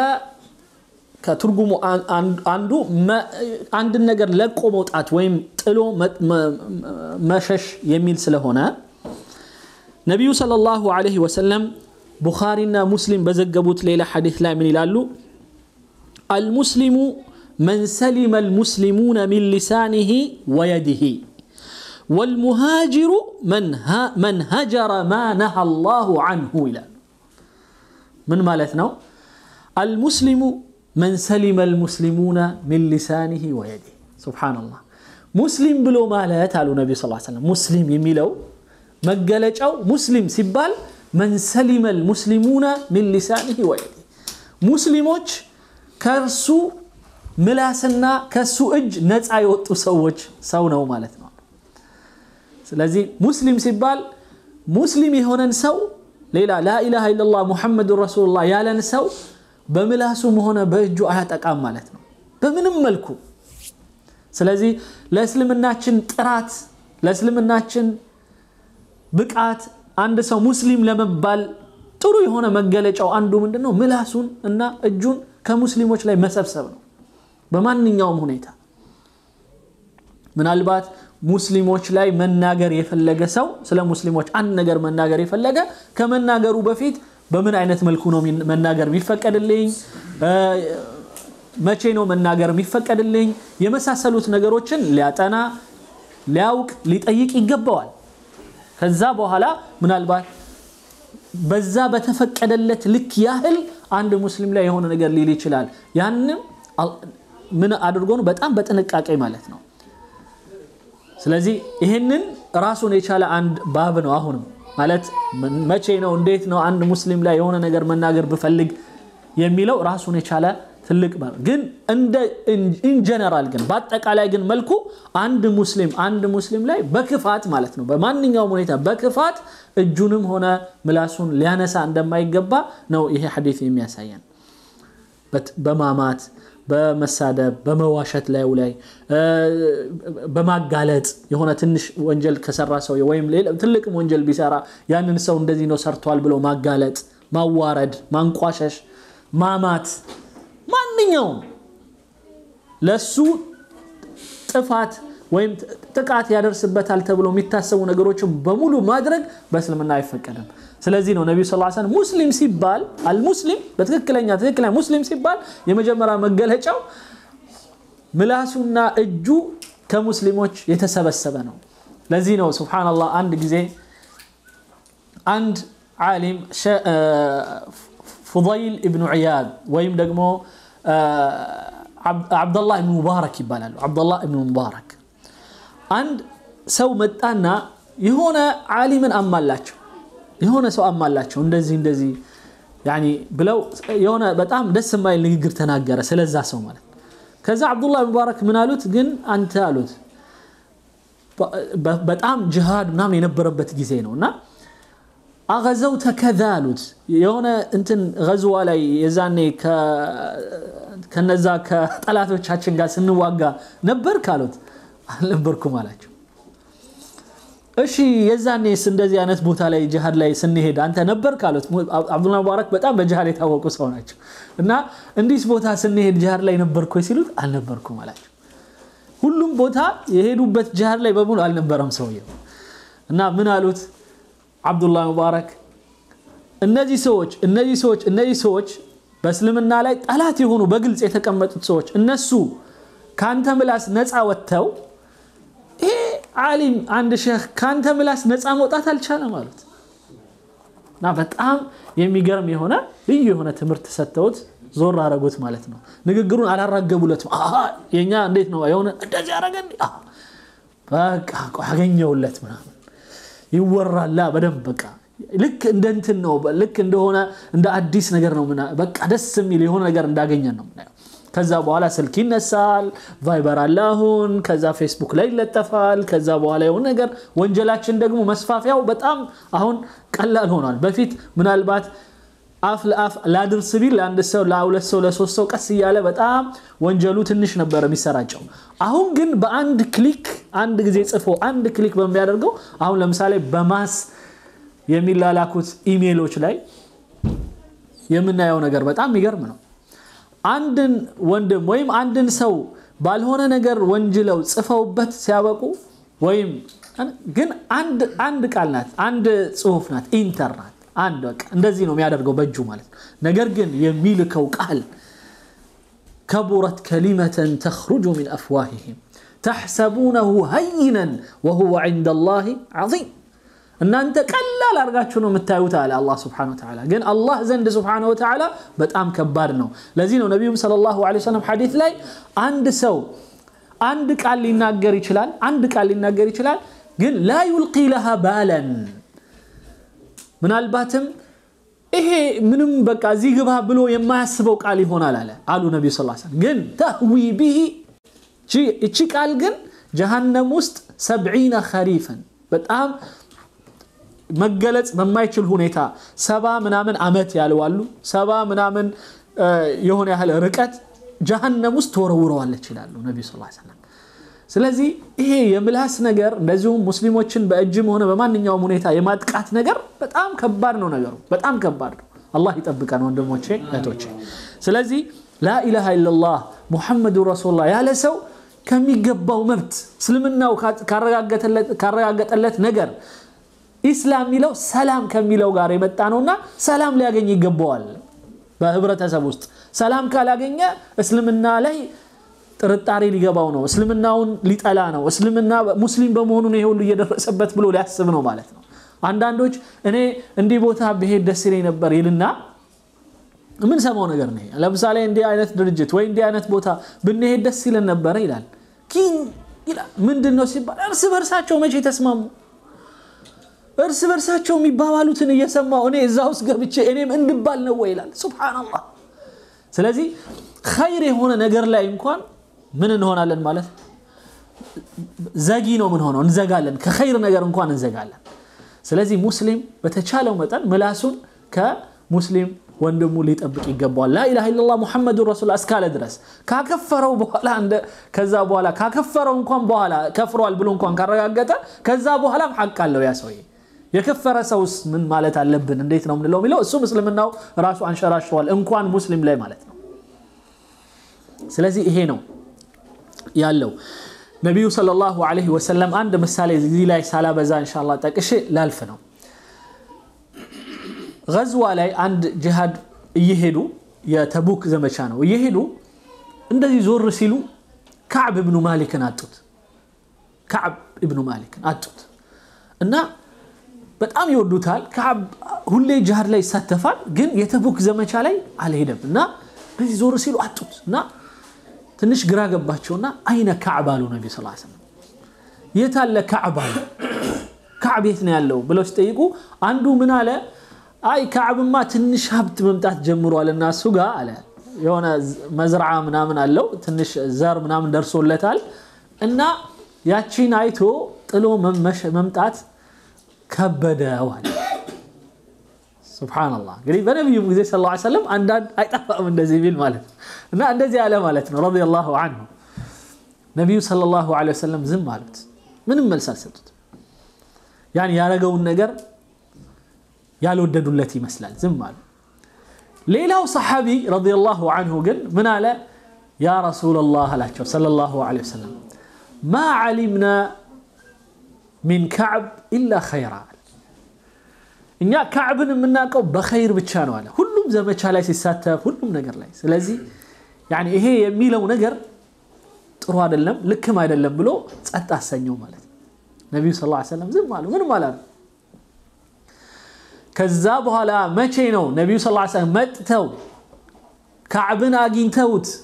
كترجمو عن عنده ما عند النجار لقوا موت أتويم تلو ما ما شش يميل سلهنا نبي صلى الله عليه وسلم بخارينا مسلم بزجبوت ليلة حديث لا من يلالو المسلم من سلم المسلمون من لسانه ويده والمهاجر من ها من هجر ما نهى الله عنه الى من مالتنا المسلم من سلم المسلمون من لسانه ويده سبحان الله مسلم بلو ما لا النبي صلى الله عليه وسلم مسلم يميلو مقلج أو مسلم سبال من سلم المسلمون من لسانه ويده مسلموش كرسو ملاسنا كرسو اج نتعيوت سووش سونا مالتنا ስለዚህ ሙስሊም ሲባል ሙስሊም የሆነን ሰው ሌላ ላኢላሃ ኢለላህ ሙሐመዱን ረሱሉላህ ያለን ሰው በምላሱም ሆነ በእጁ አያጠቃም ማለት ነው በምንም መልኩ ስለዚህ ለእስልምናችን ጥራት ለእስልምናችን ብቃት አንድ ሰው ሙስሊም ለመባል ጥሩ የሆነ መገለጫው አንዱ ምንድን ነው ምላሱን እና እጁን ከሙስሊሞች ላይ መሰብሰብ ነው በማንኛውም ሁኔታ ምናልባት ሙስሊሞች ላይ መናገር የፈለገ ሰው ስለ ሙስሊሞች አንድ ነገር መናገር የፈለገ ከመናገሩ በፊት በምን አይነት መልኩ ነው መናገር የሚፈቀድልኝ፣ መቼ ነው መናገር የሚፈቀድልኝ፣ የመሳሰሉት ነገሮችን ሊያጠና፣ ሊያውቅ፣ ሊጠይቅ ይገባዋል። ከዛ በኋላ ምናልባት በዛ በተፈቀደለት ልክ ያህል አንድ ሙስሊም ላይ የሆነ ነገር ሊል ይችላል። ያንም ምን አድርጎ ነው በጣም በጥንቃቄ ማለት ነው ስለዚህ ይህንን ራሱን የቻለ አንድ ባብ ነው። አሁንም ማለት መቼ ነው እንዴት ነው አንድ ሙስሊም ላይ የሆነ ነገር መናገር ብፈልግ የሚለው ራሱን የቻለ ትልቅ ባብ ግን እንደ ኢንጀነራል ግን በአጠቃላይ ግን መልኩ አንድ ሙስሊም አንድ ሙስሊም ላይ በክፋት ማለት ነው በማንኛውም ሁኔታ በክፋት እጁንም ሆነ ምላሱን ሊያነሳ እንደማይገባ ነው ይሄ ሐዲት የሚያሳየን በማማት በመሳደብ በመዋሸት ላዩ ላይ በማጋለጥ የሆነ ትንሽ ወንጀል ከሰራ ሰው ወይም ትልቅም ወንጀል ቢሰራ ያንን ሰው እንደዚህ ነው ሰርቷል ብሎ ማጋለጥ፣ ማዋረድ፣ ማንቋሸሽ፣ ማማት ማንኛውም ለሱ ጥፋት ወይም ጥቃት ያደርስበታል ተብሎ የሚታሰቡ ነገሮችን በሙሉ ማድረግ በእስልምና አይፈቀድም። سلازين ونبي صلى الله عليه وسلم مسلم سيبال المسلم بتذكر يعني تذكر مسلم سيبال يوم جمع رام قال هجاو ملاسونا اجو كمسلموش يتسبب السبنو لازين سبحان الله عند جزي عند عالم شا... فضيل ابن عياد ويم دقمو عبد الله بن مبارك يبالالو عبد الله بن مبارك عند سو متانا يهونا عالما امالاتشو የሆነ ሰው አማላቸው እንደዚህ እንደዚህ ብለው የሆነ በጣም ደስ የማይል ንግግር ተናገረ፣ ስለዛ ሰው ማለት ከዛ አብዱላህ ሙባረክ ምን አሉት? ግን አንተ አሉት በጣም ጅሃድ ምናምን የነበረበት ጊዜ ነው እና አገዘው ተከዛ አሉት። የሆነ እንትን ገዝዋ ላይ የዛኔ ከነዛ ከጠላቶቻችን ጋር ስንዋጋ ነበር ካሉት አልነበርኩም አላቸው። እሺ የዛኔስ እንደዚህ አይነት ቦታ ላይ ጅሃድ ላይ ስንሄድ አንተ ነበር ካሉት አብዱላ ሙባረክ በጣም በጅሃድ የታወቁ ሰው ናቸው እና እንዲስ ቦታ ስንሄድ ጅሃድ ላይ ነበርኩ ሲሉት አልነበርኩም አላቸው ሁሉም ቦታ የሄዱበት ጅሃድ ላይ በሙሉ አልነበረም ሰውየው እና ምን አሉት አብዱላ ሙባረክ እነዚህ ሰዎች እነዚህ ሰዎች እነዚህ ሰዎች በእስልምና ላይ ጠላት የሆኑ በግልጽ የተቀመጡት ሰዎች እነሱ ከአንተ ምላስ ነፃ ወጥተው ዓሊም አንድ ሼህ ከአንተ ምላስ ነፃ መውጣት አልቻለ ማለት እና በጣም የሚገርም የሆነ ልዩ የሆነ ትምህርት ሰጥተውት ዞር አረጎት ማለት ነው። ንግግሩን አላራገቡለትም። የኛ እንዴት ነው የሆነ እንደዚህ ያረገ በቃ አገኘውለት ምናምን ይወራላ በደንብ በቃ ልክ እንደንትን ነው ልክ እንደሆነ እንደ አዲስ ነገር ነው። በቃ ደስ የሚል የሆነ ነገር እንዳገኘን ነው ምናየው ከዛ በኋላ ስልክ ይነሳል፣ ቫይበር አለ አሁን፣ ከዛ ፌስቡክ ላይ ይለጠፋል። ከዛ በኋላ የሆነ ነገር ወንጀላችን ደግሞ መስፋፊያው በጣም አሁን ቀላል ሆኗል። በፊት ምናልባት አፍ ለአፍ ላድርስ ቢል ለአንድ ሰው ለሁለት ሰው ለሶስት ሰው ቀስ እያለ በጣም ወንጀሉ ትንሽ ነበር የሚሰራጨው። አሁን ግን በአንድ ክሊክ አንድ ጊዜ ጽፎ አንድ ክሊክ በሚያደርገው አሁን ለምሳሌ በማስ የሚላላኩት ኢሜሎች ላይ የምናየው ነገር በጣም የሚገርም ነው። عندن وندم ويم عندن سو بالهونا نجر ونجلو صفو بات سياوكو ويم أنا جن عند عند كالنات عند صوفنات انترنت عندك اندزي نو ميادر جو بجو مالت نجر جن يميلك وقال كبرت كلمة تخرج من أفواههم تحسبونه هينا وهو عند الله عظيم እናንተ ቀላል አድርጋችሁ ነው የምታዩት አለ አላህ ስብሓነ ወተዓላ። ግን አላህ ዘንድ ስብሓነ ወተዓላ በጣም ከባድ ነው። ለዚህ ነው ነቢዩም ሰለላሁ ዐለይሂ ወሰለም ሐዲት ላይ አንድ ሰው አንድ ቃል ሊናገር ይችላል፣ አንድ ቃል ሊናገር ይችላል፣ ግን ላ ዩልቂ ለሃ ባለን ምናልባትም ይሄ ምንም በቃ እዚህ ግባ ብሎ የማያስበው ቃል ይሆናል አለ አሉ ነቢዩ ስ ሰለም። ግን ተህዊ ቢሂ እቺ ቃል ግን ጀሃነም ውስጥ ሰብዒነ ኸሪፈን በጣም መገለጽ በማይችል ሁኔታ ሰባ ምናምን አመት ያለዋሉ ሰባ ምናምን የሆነ ያህል ርቀት ጀሃነም ውስጥ ተወረውረዋለች ይላሉ ነቢዩ ስለዚህ ይሄ የምላስ ነገር እንደዚሁም ሙስሊሞችን በእጅም ሆነ በማንኛውም ሁኔታ የማጥቃት ነገር በጣም ከባድ ነው። ነገሩ በጣም ከባድ ነው። አላህ ይጠብቀን ወንድሞቼ እህቶቼ። ስለዚህ ላኢላሃ ኢለላህ ሙሐመዱ ረሱሉላ ያለ ሰው ከሚገባው መብት እስልምናው ካረጋገጠለት ነገር ኢስላም የሚለው ሰላም ከሚለው ጋር የመጣ ነውና ሰላም ሊያገኝ ይገባዋል። በህብረተሰብ ውስጥ ሰላም ካላገኘ እስልምና ላይ ጥርጣሬ ሊገባው ነው። እስልምናውን ሊጠላ ነው። እስልምና ሙስሊም በመሆኑ ነው ሁሉ እየደረሰበት ብሎ ሊያስብ ነው ማለት ነው። አንዳንዶች እኔ እንዲህ ቦታ ብሄድ ደስ ይለኝ ነበር ይልና ሰማው ነገር ነው። ለምሳሌ እንዲህ አይነት ድርጅት ወይ እንዲህ አይነት ቦታ ብንሄድ ደስ ይለን ነበረ ይላል። ኪን ምንድን ነው ሲባል እርስ በእርሳቸው መቼ ተስማሙ? ارس برسات شو مبابلو تني يسمى أني زاوس قبيتش إني من دبال نويل سبحان الله سلازي خيري هنا نجر لا يمكن من هنا لن مالت زاجينو من هنا نزاجالن كخير نجر مكان نزاجالن سلازي مسلم بتشالو مثلا ملاسون كمسلم وندمو ليت أبكي جبوا لا إله إلا الله محمد رسول أسكال درس كافروا بوالا عند كذا بوالا كافروا مكان بوالا كفروا البلون كان كرجال قتا كذا بوالا محق قال له يا سوي يكفر سوس من مالت اللبن انديتنا من اللومي لو السو مسلمنا راسو عن شراش وال انكوان مسلم لا مالتنا سلازي هينو يالو نبي صلى الله عليه وسلم عند مسالة زي لاي سالة بزا ان شاء الله تاك اشي لالفنو غزوة لاي عند جهاد يهدو يا تبوك زمشانو يهدو عندي زور رسيلو كعب ابن مالك ناتوت كعب ابن مالك ناتوت النا በጣም ይወዱታል። ሁሌ ጅሃድ ላይ ይሳተፋል፣ ግን የተቡክ ዘመቻ ላይ አልሄደም እና በዚህ ዞር ሲሉ አጡት እና ትንሽ ግራ ገባቸውና አይነ ከዕብ አሉ ነቢ ስ የት አለ ከዕብ አሉ። የት ነው ያለው ብለው ሲጠይቁ አንዱ ምን አለ፣ አይ ካዕብማ ትንሽ ሀብት መምጣት ጀምሯል እና እሱ ጋር አለ የሆነ መዝርዓ ምናምን አለው ትንሽ ዘር ምናምን ደርሶለታል እና ያቺን አይቶ ጥሎ መምጣት كبدا وانا سبحان الله قريب انا بيجيب زي صلى الله عليه وسلم عند اي تفا من ذي بيل مالت انا عند ذي على مالتنا رضي الله عنه نبي صلى الله عليه وسلم زم مالت من الملسال سلطت يعني يا رقو النقر يا لودد التي مسلال زم مالت ليلة صحابي رضي الله عنه قل من على يا رسول الله لك صلى الله عليه وسلم ما علمنا من كعب إلا خيرا إن يا كعب من بخير بتشان ولا كلهم زي ما تشالايس الساتة كلهم نجر لايس لذي يعني إيه هي ميلة ونجر تروح هذا اللم لك ما هذا اللم بلو تأتى سن يوم مالت النبي صلى الله عليه وسلم زي ما له من ماله كذاب هلا ما شينه النبي صلى الله عليه وسلم مات تو كعبنا أجين توت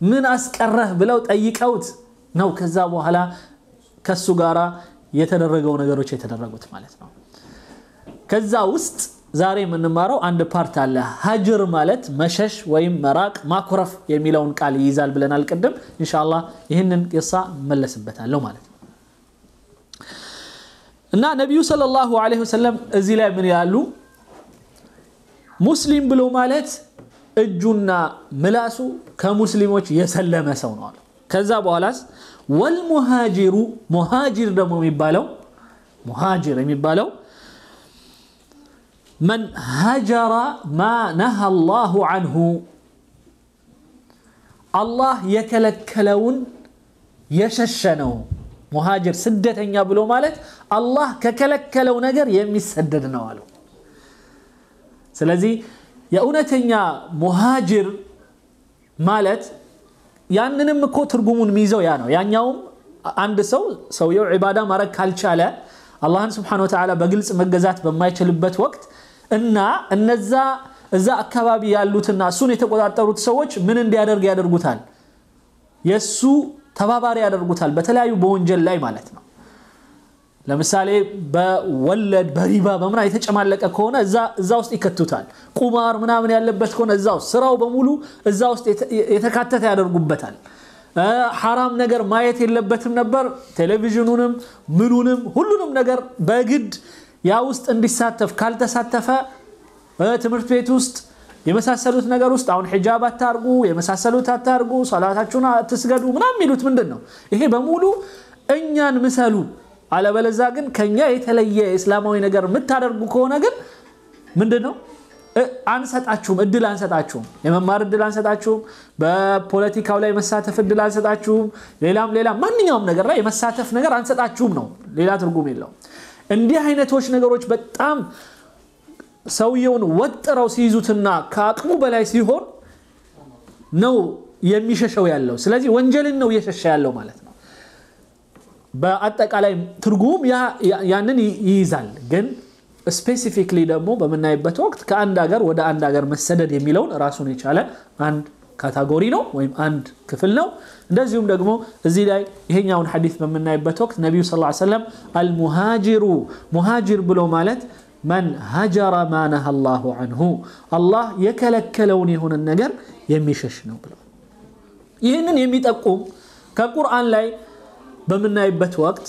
من أسكره بلوت أيك أوت نو كذاب هلا كالسجارة የተደረገው ነገሮች የተደረጉት ማለት ነው። ከዛ ውስጥ ዛሬ የምንማረው አንድ ፓርት አለ። ሀጅር ማለት መሸሽ ወይም መራቅ፣ ማኩረፍ የሚለውን ቃል ይይዛል ብለናል ቅድም። ኢንሻአላህ ይህንን ቂሳ መለስበታለሁ ማለት ነው እና ነቢዩ ሰለላሁ ዐለይሂ ወሰለም እዚህ ላይ ምን ያሉ ሙስሊም ብሎ ማለት እጁና ምላሱ ከሙስሊሞች የሰለመ ሰው ነው ከዛ በኋላስ والمهاجر مهاجر دمو مبالو مهاجر مبالو من هجر ما نهى الله عنه الله يكلكلون يششنو مهاجر سدتن يابلو مالت الله ككلكلو نجر يمي سدد نوالو سلازي يا أونتين مهاجر مالت ያንንም እኮ ትርጉሙን የሚይዘው ያ ነው። ያኛውም አንድ ሰው ሰውየው ዒባዳ ማድረግ ካልቻለ አላህን ስብሓን ወተዓላ በግልጽ መገዛት በማይችልበት ወቅት እና እነዛ እዛ አካባቢ ያሉትና እሱን የተቆጣጠሩት ሰዎች ምን እንዲያደርግ ያደርጉታል? የእሱ ተባባሪ ያደርጉታል፣ በተለያዩ በወንጀል ላይ ማለት ነው። ለምሳሌ በወለድ በሪባ በምና የተጨማለቀ ከሆነ እዛ ውስጥ ይከቱታል። ቁማር ምናምን ያለበት ከሆነ እዛ ውስጥ ስራው በሙሉ እዛ ውስጥ የተካተተ ያደርጉበታል። ሐራም ነገር ማየት የለበትም ነበር። ቴሌቪዥኑንም፣ ምኑንም፣ ሁሉንም ነገር በግድ ያ ውስጥ እንዲሳተፍ ካልተሳተፈ ትምህርት ቤት ውስጥ የመሳሰሉት ነገር ውስጥ አሁን ሒጃብ አታርጉ፣ የመሳሰሉት አታርጉ፣ ሰላታችሁን አትስገዱ ምናምን የሚሉት ምንድን ነው? ይሄ በሙሉ እኛን ምሰሉ አለበለዛ ግን ከኛ የተለየ እስላማዊ ነገር የምታደርጉ ከሆነ ግን ምንድን ነው አንሰጣችሁም፣ እድል አንሰጣችሁም፣ የመማር እድል አንሰጣችሁም፣ በፖለቲካው ላይ መሳተፍ እድል አንሰጣችሁም፣ ሌላም ሌላም ማንኛውም ነገር ላይ የመሳተፍ ነገር አንሰጣችሁም ነው። ሌላ ትርጉም የለውም። እንዲህ አይነቶች ነገሮች በጣም ሰውየውን ወጥረው ሲይዙትና ከአቅሙ በላይ ሲሆን ነው የሚሸሸው ያለው። ስለዚህ ወንጀልን ነው እየሸሸ ያለው ማለት ነው። باتك على ترجم يا يعني يزال جن specifically ده مو بمن نائب وقت كأن دعير وده أن دعير مسدد يميلون راسوني شالا عن كاتagorينو ويم عن كفلناو ده زيوم ده مو زيداي هنا عن حديث بمن نائب وقت النبي صلى الله عليه وسلم المهاجر مهاجر بلو مالت من هجر ما نهى الله عنه الله يكلكلوني هنا النجر يمشش نوبل يهنن يميت أقوم كقرآن لاي በምናይበት ወቅት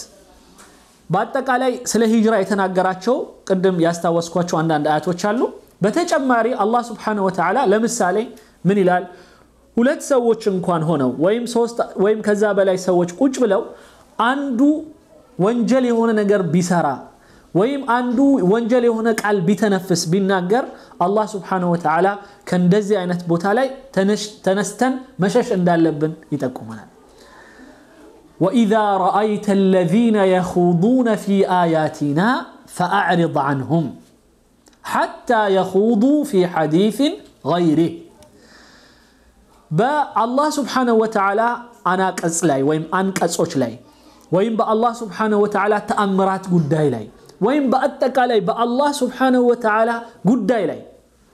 በአጠቃላይ ስለ ሂጅራ የተናገራቸው ቅድም ያስታወስኳቸው አንዳንድ አያቶች አሉ። በተጨማሪ አላህ ስብሓነሁ ወተዓላ ለምሳሌ ምን ይላል? ሁለት ሰዎች እንኳን ሆነው ወይም ሶስት ወይም ከዛ በላይ ሰዎች ቁጭ ብለው አንዱ ወንጀል የሆነ ነገር ቢሰራ ወይም አንዱ ወንጀል የሆነ ቃል ቢተነፍስ ቢናገር አላህ ስብሓነሁ ወተዓላ ከእንደዚህ አይነት ቦታ ላይ ተነስተን መሸሽ እንዳለብን ይጠቁመናል። وإذا رأيت الذين يخوضون في آياتنا فأعرض عنهم حتى يخوضوا في حديث غيره با الله سبحانه وتعالى أنا كسلاي ويم أن كسوش لاي ويم با الله سبحانه وتعالى تأمرات قداي لاي ويم با أتكالي با الله سبحانه وتعالى قداي لاي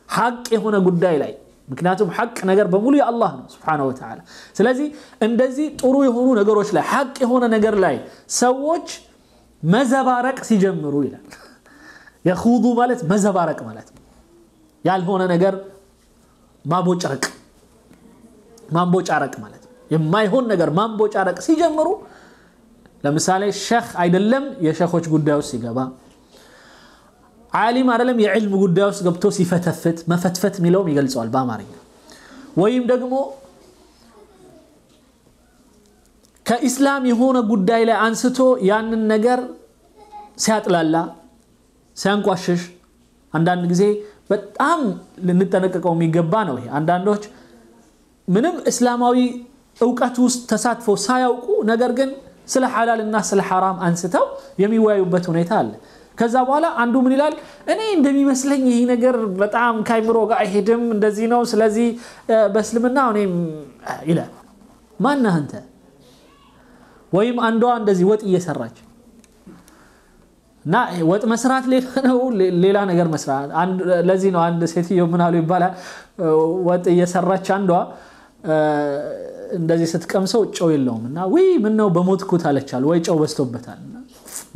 حق هنا قداي لاي ምክንያቱም ሐቅ ነገር በሙሉ የአላህ ነው ስብሓን ወተላ ስለዚህ እንደዚህ ጥሩ የሆኑ ነገሮች ላይ ሐቅ የሆነ ነገር ላይ ሰዎች መዘባረቅ ሲጀምሩ ይላል። የኹዱ ማለት መዘባረቅ ማለት ነው። ያልሆነ ነገር ማቦጨረቅ ማንቦጫረቅ ማለት ነው። የማይሆን ነገር ማንቦጫረቅ ሲጀምሩ ለምሳሌ ሸህ አይደለም የሸኾች ጉዳዮች ሲገባ ዓሊም አይደለም የዕልም ጉዳይ ውስጥ ገብቶ ሲፈተፍት መፈትፈት የሚለውም ይገልጸዋል በአማርኛ ወይም ደግሞ ከኢስላም የሆነ ጉዳይ ላይ አንስቶ ያንን ነገር ሲያጥላላ ሲያንቋሽሽ አንዳንድ ጊዜ በጣም ልንጠነቀቀው የሚገባ ነው ይሄ አንዳንዶች ምንም እስላማዊ እውቀት ውስጥ ተሳትፈው ሳያውቁ ነገር ግን ስለ ሐላል እና ስለ ሐራም አንስተው የሚወያዩበት ሁኔታ አለ ከዛ በኋላ አንዱ ምን ይላል? እኔ እንደሚመስለኝ ይሄ ነገር በጣም ከአይምሮ ጋር አይሄድም፣ እንደዚህ ነው። ስለዚህ በእስልምና እኔም ይላል። ማና አንተ? ወይም አንዷ እንደዚህ ወጥ እየሰራች እና ወጥ መስራት ሌላ ነው፣ ሌላ ነገር መስራት። ለዚህ ነው አንድ ሴትዮ ምናሉ ይባላል ወጥ እየሰራች አንዷ እንደዚህ ስትቀምሰው ጨው የለውም እና ወይ ምን ነው ኩት አለቻል። ወይ ጨው በስቶበታል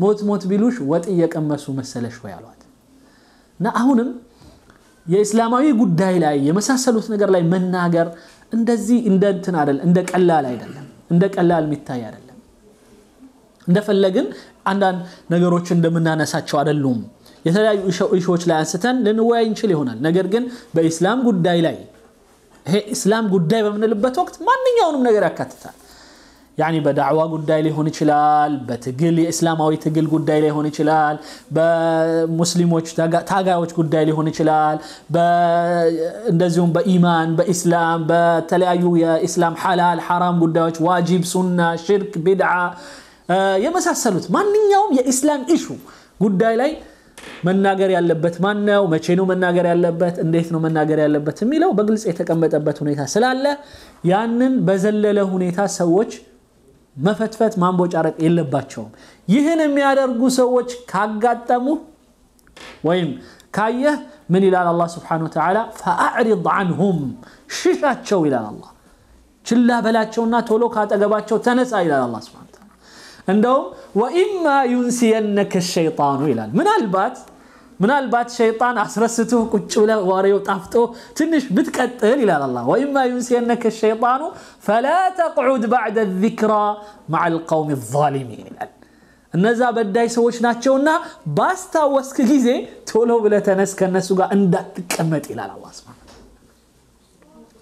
ሞት ሞት ቢሉሽ ወጥ እየቀመሱ መሰለሽ ወይ አሏት። እና አሁንም የእስላማዊ ጉዳይ ላይ የመሳሰሉት ነገር ላይ መናገር እንደዚህ እንደትን እንትን እንደ ቀላል አይደለም፣ እንደ ቀላል የሚታይ አይደለም። እንደፈለግን አንዳንድ ነገሮች እንደምናነሳቸው አደሉም የተለያዩ ኢሾዎች ላይ አንስተን ልንወያይ እንችል ይሆናል። ነገር ግን በኢስላም ጉዳይ ላይ ይሄ እስላም ጉዳይ በምንልበት ወቅት ማንኛውንም ነገር ያካትታል። ያኒ በዳዕዋ ጉዳይ ሊሆን ይችላል፣ በትግል የእስላማዊ ትግል ጉዳይ ሊሆን ይችላል፣ በሙስሊሞች ታጋዮች ጉዳይ ሊሆን ይችላል፣ እንደዚሁም በኢማን በኢስላም በተለያዩ የኢስላም ሐላል ሐራም ጉዳዮች ዋጅብ ሱና፣ ሽርክ፣ ቢድዓ የመሳሰሉት ማንኛውም የኢስላም ኢሹ ጉዳይ ላይ መናገር ያለበት ማን ነው? መቼ ነው መናገር ያለበት? እንዴት ነው መናገር ያለበት? የሚለው በግልጽ የተቀመጠበት ሁኔታ ስላለ ያንን በዘለለ ሁኔታ ሰዎች መፈትፈት ማንቦጫረቅ የለባቸውም። ይህን የሚያደርጉ ሰዎች ካጋጠሙ ወይም ካየህ ምን ይላል አላ ስብን ተላ ፈአዕሪድ አንሁም ሽሻቸው ይላል አላ ችላ በላቸውና ቶሎ ካጠገባቸው ተነሳ ይላል አላ ስብን عندهم وإما ينسينك الشيطان إلى من البات من البات شيطان أسرسته كتشولة واريو طافتو تنش بتكتل إلى الله وإما ينسينك الشيطان فلا تقعد بعد الذكرى مع القوم الظالمين إلى النزاب بداي سوش ناتشونا باستا وسكيزي تولو بلا تنسك النسوغا اندات كمت إلى الله سبحانه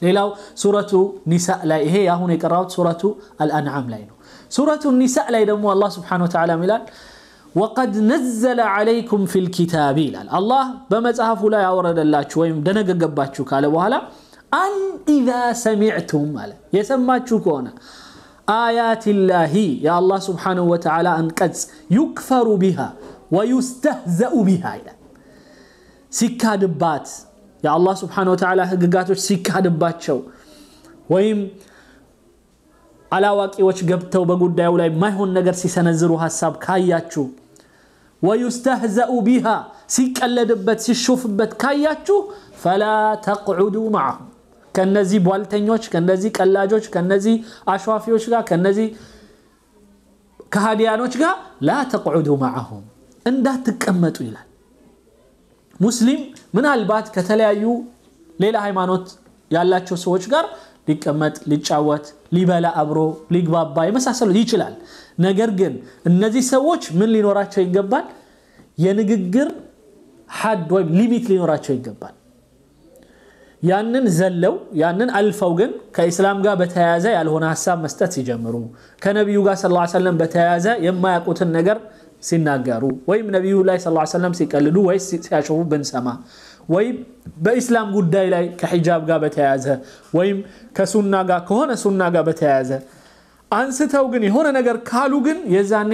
ليلو سورة نساء لا هي هنا قرأت سورة الأنعام لينو سورة النساء لا يدمو الله سبحانه وتعالى ملال وقد نزل عليكم في الكتاب الله بما ይላል አላህ በመጽሐፉ ላይ ያወረደላችሁ ወይም ደነገገባችሁ ካለ وهلا أن إذا سمعتم አለ يسمى شكونا آيات الله يا الله سبحانه وتعالى أن قد يكفر بها ويستهزأ بها إلى سكاد بات يا الله سبحانه وتعالى حققاتوش سكاد بات شو ويم አላዋቂዎች ገብተው በጉዳዩ ላይ ማይሆን ነገር ሲሰነዝሩ ሐሳብ ካያችሁ ويستهزأ بها ሲቀለድበት ሲሾፍበት ካያችሁ فلا تقعدوا معهم ከነዚህ ቧልተኞች ከነዚህ ቀላጆች ከነዚህ አሸዋፊዎች ጋር ከነዚህ ከሃዲያኖች ጋር ላ ተቅዑዱ ማዓሁም እንዳትቀመጡ ይላል ሙስሊም ምናልባት ከተለያዩ ሌላ ሃይማኖት ያላቸው ሰዎች ጋር ሊቀመጥ፣ ሊጫወት፣ ሊበላ፣ አብሮ ሊግባባ የመሳሰሉት ይችላል። ነገር ግን እነዚህ ሰዎች ምን ሊኖራቸው ይገባል? የንግግር ሀድ ወይም ሊሚት ሊኖራቸው ይገባል። ያንን ዘለው ያንን አልፈው ግን ከኢስላም ጋር በተያያዘ ያልሆነ ሀሳብ መስጠት ሲጀምሩ ከነቢዩ ጋር ሰለላሁ ሰለም በተያያዘ የማያውቁትን ነገር ሲናገሩ ወይም ነቢዩ ላይ ሰለላሁ ሰለም ወሰለም ሲቀልዱ ወይ ሲያሸፉ ብንሰማ ወይም በኢስላም ጉዳይ ላይ ከሒጃብ ጋር በተያያዘ ወይም ከሱና ጋር ከሆነ ሱና ጋር በተያያዘ አንስተው ግን የሆነ ነገር ካሉ ግን የዛኔ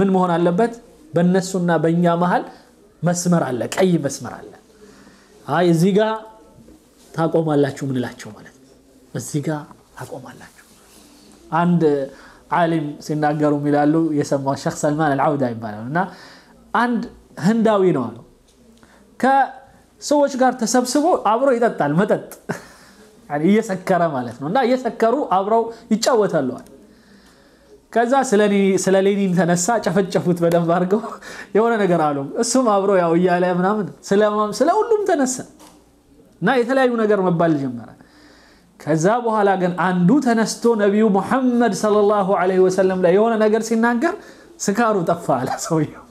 ምን መሆን አለበት? በእነሱና በእኛ መሃል መስመር አለ፣ ቀይ መስመር አለ። አይ እዚህ ጋር ታቆማላችሁ ምንላቸው ማለት ነው። እዚህ ታቆማላችሁ። አንድ ዓሊም ሲናገሩ ይላሉ የሰማ ሸክ ሰልማን አልዓውዳ ይባላል እና አንድ ህንዳዊ ነው አሉ ሰዎች ጋር ተሰብስቦ አብሮ ይጠጣል መጠጥ እየሰከረ ማለት ነው። እና እየሰከሩ አብረው ይጫወታለዋል። ከዛ ስለ ሌኒን ተነሳ፣ ጨፈጨፉት በደንብ አድርገው የሆነ ነገር አሉ። እሱም አብሮ ያው እያለ ምናምን ስለ ሁሉም ተነሳ እና የተለያዩ ነገር መባል ጀመረ። ከዛ በኋላ ግን አንዱ ተነስቶ ነቢዩ ሙሐመድ ሰለላሁ ዐለይሂ ወሰለም ላይ የሆነ ነገር ሲናገር ስካሩ ጠፋ አለ ሰውየው።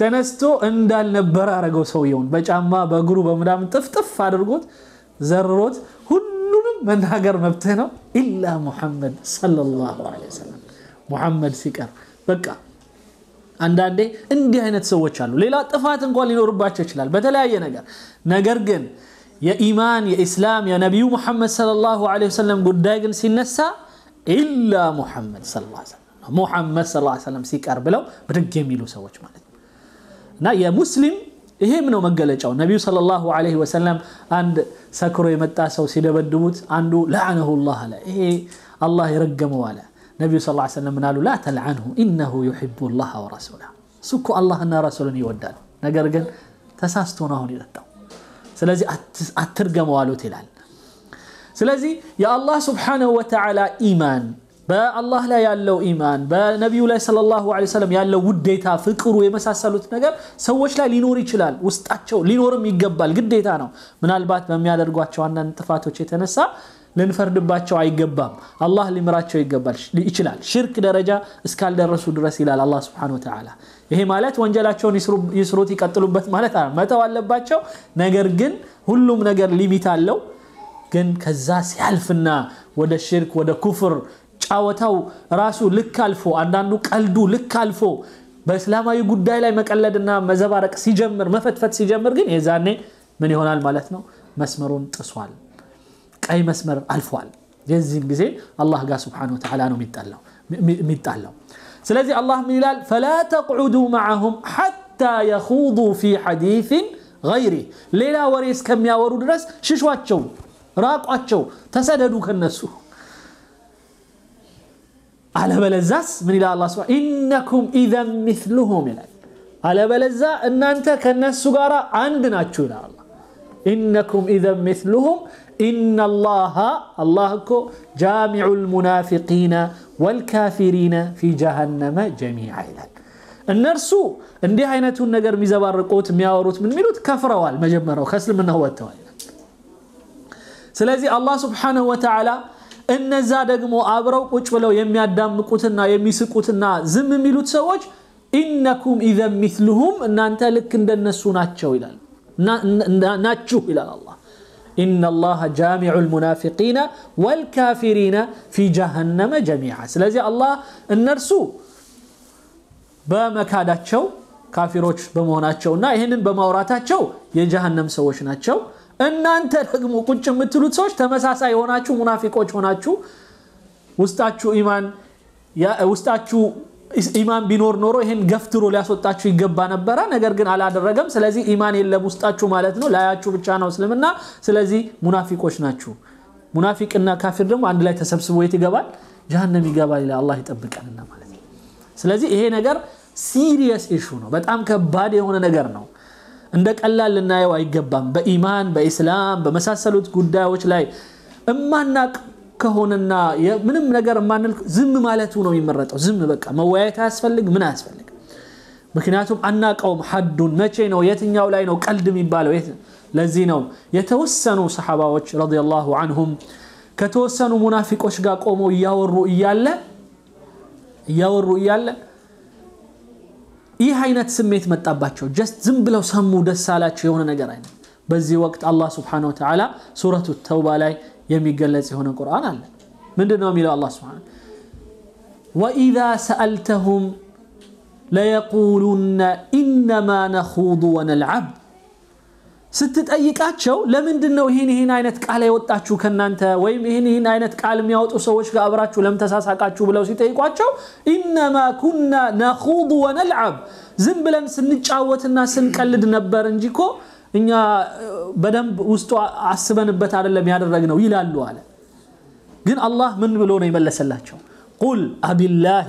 ተነስቶ እንዳልነበረ አረገው። ሰውየውን በጫማ በእግሩ በምናምን ጥፍጥፍ አድርጎት ዘርሮት፣ ሁሉንም መናገር መብትህ ነው ኢላ ሙሐመድ ሰለላሁ ዐለይሂ ወሰለም ሙሐመድ ሲቀር በቃ አንዳንዴ እንዲህ አይነት ሰዎች አሉ። ሌላ ጥፋት እንኳን ሊኖርባቸው ይችላል በተለያየ ነገር። ነገር ግን የኢማን የኢስላም የነቢዩ ሙሐመድ ሰለላሁ ዐለይሂ ወሰለም ጉዳይ ግን ሲነሳ ኢላ ሙሐመድ ሙሐመድ ሰለላሁ ዐለይሂ ወሰለም ሲቀር ብለው ብድግ የሚሉ ሰዎች ማለት نا يا مسلم إيه منو مجلج أو النبي صلى الله عليه وسلم عند سكره متاسه وسيدة بدموت عنده لعنه الله لا إيه الله يرجمه ولا النبي صلى الله عليه وسلم قالوا لا تلعنه إنه يحب الله ورسوله سكو الله أن رسوله يودان نقرقا تساستونا هون إلى التو سلازي أترقم والو تلال سلازي يا الله سبحانه وتعالى إيمان በአላህ ላይ ያለው ኢማን በነቢዩ ላይ ሰለላሁ ዐለይሂ ወሰለም ያለው ውዴታ፣ ፍቅሩ የመሳሰሉት ነገር ሰዎች ላይ ሊኖር ይችላል። ውስጣቸው ሊኖርም ይገባል፣ ግዴታ ነው። ምናልባት በሚያደርጓቸው አንዳንድ ጥፋቶች የተነሳ ልንፈርድባቸው አይገባም። አላህ ሊምራቸው ይችላል። ሽርክ ደረጃ እስካልደረሱ ድረስ ይላል አላህ ሱብሓነሁ ወተዓላ። ይሄ ማለት ወንጀላቸውን ይስሩት ይቀጥሉበት ማለት መተው አለባቸው። ነገር ግን ሁሉም ነገር ሊሚት አለው። ግን ከዛ ሲያልፍና ወደ ሽርክ ወደ ኩፍር چاوتاو راسو لکالفو اندانو قلدو لکالفو با اسلاما يو قدائي لاي مكالدنا مزبارك سيجمر مفتفت سيجمر جن يزاني من هنا المالتنو مسمرون تسوال اي مسمر الفوال جنزين بزين الله قا سبحانه وتعالى انو ميت ميتالو سلازي الله من الال فلا تقعدوا معهم حتى يخوضوا في حديث غيري ليلا وريس كم يا ورود راس ششواتشو راقواتشو تسددوا كالنسو على بلزاس من إلى الله سبحانه إنكم إذا مثلهم إلى على بلزا إن أنت كنا السجارة عندنا تشونا الله إنكم إذا مثلهم إن الله الله جامع المنافقين والكافرين في جهنم جميعا النرسو عندي حينته النجر مزبار قوت مياوروت من ميلوت كفروال مجمرو خسر من هو التوالي سلازي الله سبحانه وتعالى እነዛ ደግሞ አብረው ቁጭ ብለው የሚያዳምቁትና የሚስቁትና ዝም የሚሉት ሰዎች ኢነኩም ኢዘን ሚስሉሁም እናንተ ልክ እንደነሱ ናቸው ይላል ናችሁ ይላል አላህ إن الله جامع المنافقين والكافرين في جهنم جميعا سلازي الله النرسو بمكاداتشو كافروش بمهناتشو نا إهنن بموراتاتشو يجهنم سوش ناتشو እናንተ ደግሞ ቁጭ የምትሉት ሰዎች ተመሳሳይ የሆናችሁ ሙናፊቆች ሆናችሁ ውስጣችሁ ኢማን ውስጣችሁ ኢማን ቢኖር ኖሮ ይህን ገፍትሮ ሊያስወጣችሁ ይገባ ነበረ። ነገር ግን አላደረገም። ስለዚህ ኢማን የለም ውስጣችሁ ማለት ነው። ላያችሁ ብቻ ነው እስልምና። ስለዚህ ሙናፊቆች ናችሁ። ሙናፊቅና ካፊር ደግሞ አንድ ላይ ተሰብስቦ የት ይገባል? ጀሃነም ይገባል ይላል አላህ ይጠብቀንና ማለት ነው። ስለዚህ ይሄ ነገር ሲሪየስ ኢሹ ነው። በጣም ከባድ የሆነ ነገር ነው። عندك الله لنا يا واي جبام بإيمان بإسلام بمساسلوت قدا وش لاي أما إنك كهوننا يا من من أجر ما نل زم ما لا تونا من مرة أو زم بك ما وياك أسفلك من أسفلك مكناتهم أنك أو حد ما شيء أو يتن يا ولاين أو كلد من باله يتن لزينهم يتوسنوا صحابة وش رضي الله عنهم كتوسنوا منافق وش جاك أمو يا ورؤيا له يا ورؤيا له ايه هينات سميت متاباتشو جست زم بلو سمو دسالة شيونا نجرين بزي وقت الله سبحانه وتعالى سورة التوبة لاي يمي هنا القرآن من دون نوم الله سبحانه وإذا سألتهم ليقولون إنما نخوض ونلعب ستتأيكاتشو لمن دنو هيني هين عينت قال يوت أشو كنانتا ويم هيني هين عينت قال ميوت أسوش كأبراتشو لم تساس عقاتشو بلو ستأيكاتشو إنما كنا نخوض ونلعب زنبلن سنتشاوتنا سنكلد نبرنجيكو إنيا بدم وستو عصبا نبت على اللي ميار الرقنا ويلا اللو على قل الله من بلون يملا سلاتشو قل أب الله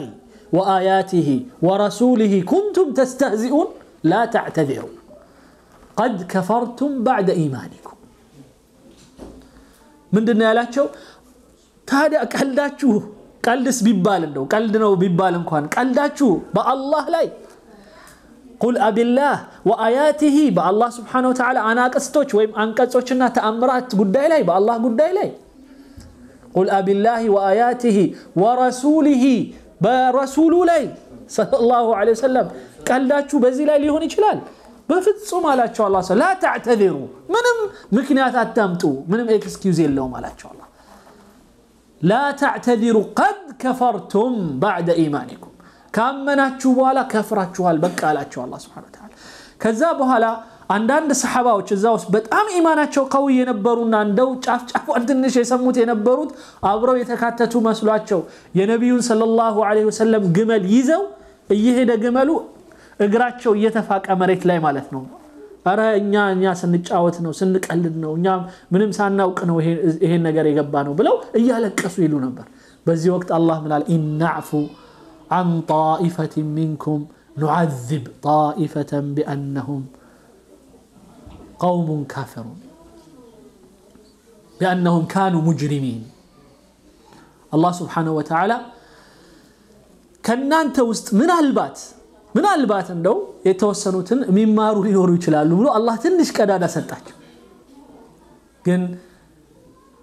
وآياته ورسوله كنتم تستهزئون لا تعتذروا قد كفرتم بعد إيمانكم من دنا لا تشو تادا قلداچو قلدس بيبال اندو قلدنو بيبال انكون قلداچو با الله لاي قل أب الله وآياته با الله سبحانه وتعالى أنا قصتوش ويم أنقصوشنا تأمرات قداي لاي با الله قداي لاي قل أب الله وآياته ورسوله برسول لي صلى الله عليه وسلم قال لا تشو بزي لا ليهون يشلال بفتصو مالات شو الله لا تعتذروا منم مكنيات التامتو منم اكسكيوزي اللو مالات شو الله لا تعتذروا قد كفرتم بعد إيمانكم كم مناتشو والا كفراتشو هالبكة لاتشو الله سبحانه وتعالى كذابو هلا عندنا صحابة وجزاوس بتأم إيمانا شو قوي ينبرون عندو شاف شاف ورد النشى سموت ينبرود أبرو يتكاتتو ما سلوات شو ينبيون صلى الله عليه وسلم جمل يزو إيه ده جملو እግራቸው እየተፋቀ መሬት ላይ ማለት ነው። አረ እኛ እኛ ስንጫወት ነው ስንቀልድ ነው እኛ ምንም ሳናውቅ ነው ይሄን ነገር የገባ ነው ብለው እያለቀሱ ይሉ ነበር። በዚህ ወቅት አላህ ምናል ኢናዕፉ አን ጣኢፈትን ሚንኩም ኑዓዝብ ጣኢፈተን ቢአነሁም قوم كافرون بأنهم كانوا مجرمين الله سبحانه وتعالى كنان توست من البات ምናልባት እንደው የተወሰኑትን የሚማሩ ሊኖሩ ይችላሉ ብሎ አላህ ትንሽ ቀዳዳ ሰጣቸው። ግን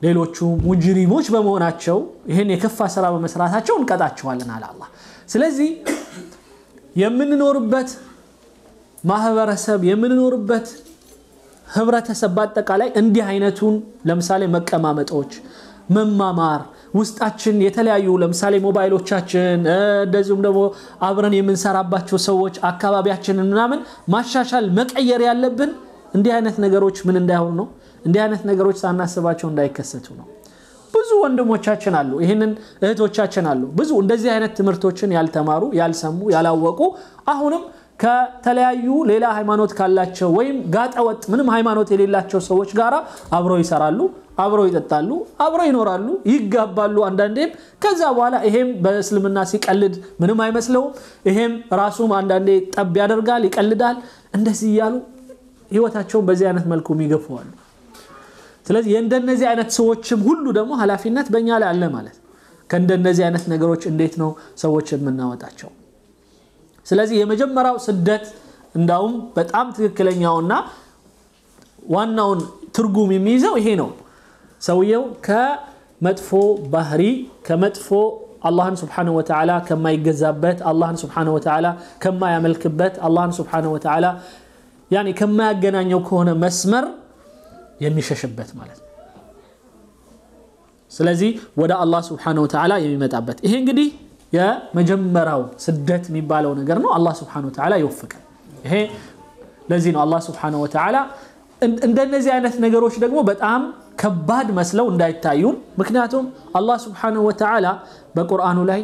ሌሎቹ ሙጅሪሞች በመሆናቸው ይህን የከፋ ስራ በመስራታቸው እንቀጣቸዋለን አለ አላ ስለዚህ የምንኖርበት ማህበረሰብ የምንኖርበት ህብረተሰብ በአጠቃላይ እንዲህ አይነቱን ለምሳሌ መቀማመጦች፣ መማማር ውስጣችን የተለያዩ ለምሳሌ ሞባይሎቻችን እንደዚሁም ደግሞ አብረን የምንሰራባቸው ሰዎች አካባቢያችንን ምናምን ማሻሻል መቀየር ያለብን እንዲህ አይነት ነገሮች ምን እንዳይሆኑ ነው። እንዲህ አይነት ነገሮች ሳናስባቸው እንዳይከሰቱ ነው። ብዙ ወንድሞቻችን አሉ፣ ይህንን እህቶቻችን አሉ፣ ብዙ እንደዚህ አይነት ትምህርቶችን ያልተማሩ ያልሰሙ፣ ያላወቁ አሁንም ከተለያዩ ሌላ ሃይማኖት ካላቸው ወይም ጋጠወጥ ምንም ሃይማኖት የሌላቸው ሰዎች ጋር አብረው ይሰራሉ፣ አብረው ይጠጣሉ፣ አብረው ይኖራሉ፣ ይጋባሉ። አንዳንዴም ከዛ በኋላ ይሄም በእስልምና ሲቀልድ ምንም አይመስለውም። ይሄም ራሱም አንዳንዴ ጠብ ያደርጋል፣ ይቀልዳል። እንደዚህ እያሉ ህይወታቸውን በዚህ አይነት መልኩ ይገፈዋሉ። ስለዚህ የእንደነዚህ አይነት ሰዎችም ሁሉ ደግሞ ኃላፊነት በእኛ ላይ አለ ማለት ከእንደነዚህ አይነት ነገሮች እንዴት ነው ሰዎችን የምናወጣቸው? ስለዚህ የመጀመሪያው ስደት እንዳውም በጣም ትክክለኛውና ዋናውን ትርጉም የሚይዘው ይሄ ነው ሰውየው ከመጥፎ ባህሪ ከመጥፎ አላህን ስብሓን ወተዓላ ከማይገዛበት አላህን ስብሓን ወተዓላ ከማያመልክበት አላህን ስብሓን ወተዓላ ያኔ ከማያገናኘው ከሆነ መስመር የሚሸሽበት ማለት ነው ስለዚህ ወደ አላህ ስብሓን ወተዓላ የሚመጣበት ይሄ እንግዲህ የመጀመሪያው ስደት የሚባለው ነገር ነው። አላ ስብሓነሁ ወተዓላ ይወፍቀን። ይሄ ለዚህ ነው አላ ስብሓነሁ ወተዓላ እንደነዚህ አይነት ነገሮች ደግሞ በጣም ከባድ መስለው እንዳይታዩን። ምክንያቱም አላ ስብሓነሁ ወተዓላ በቁርአኑ ላይ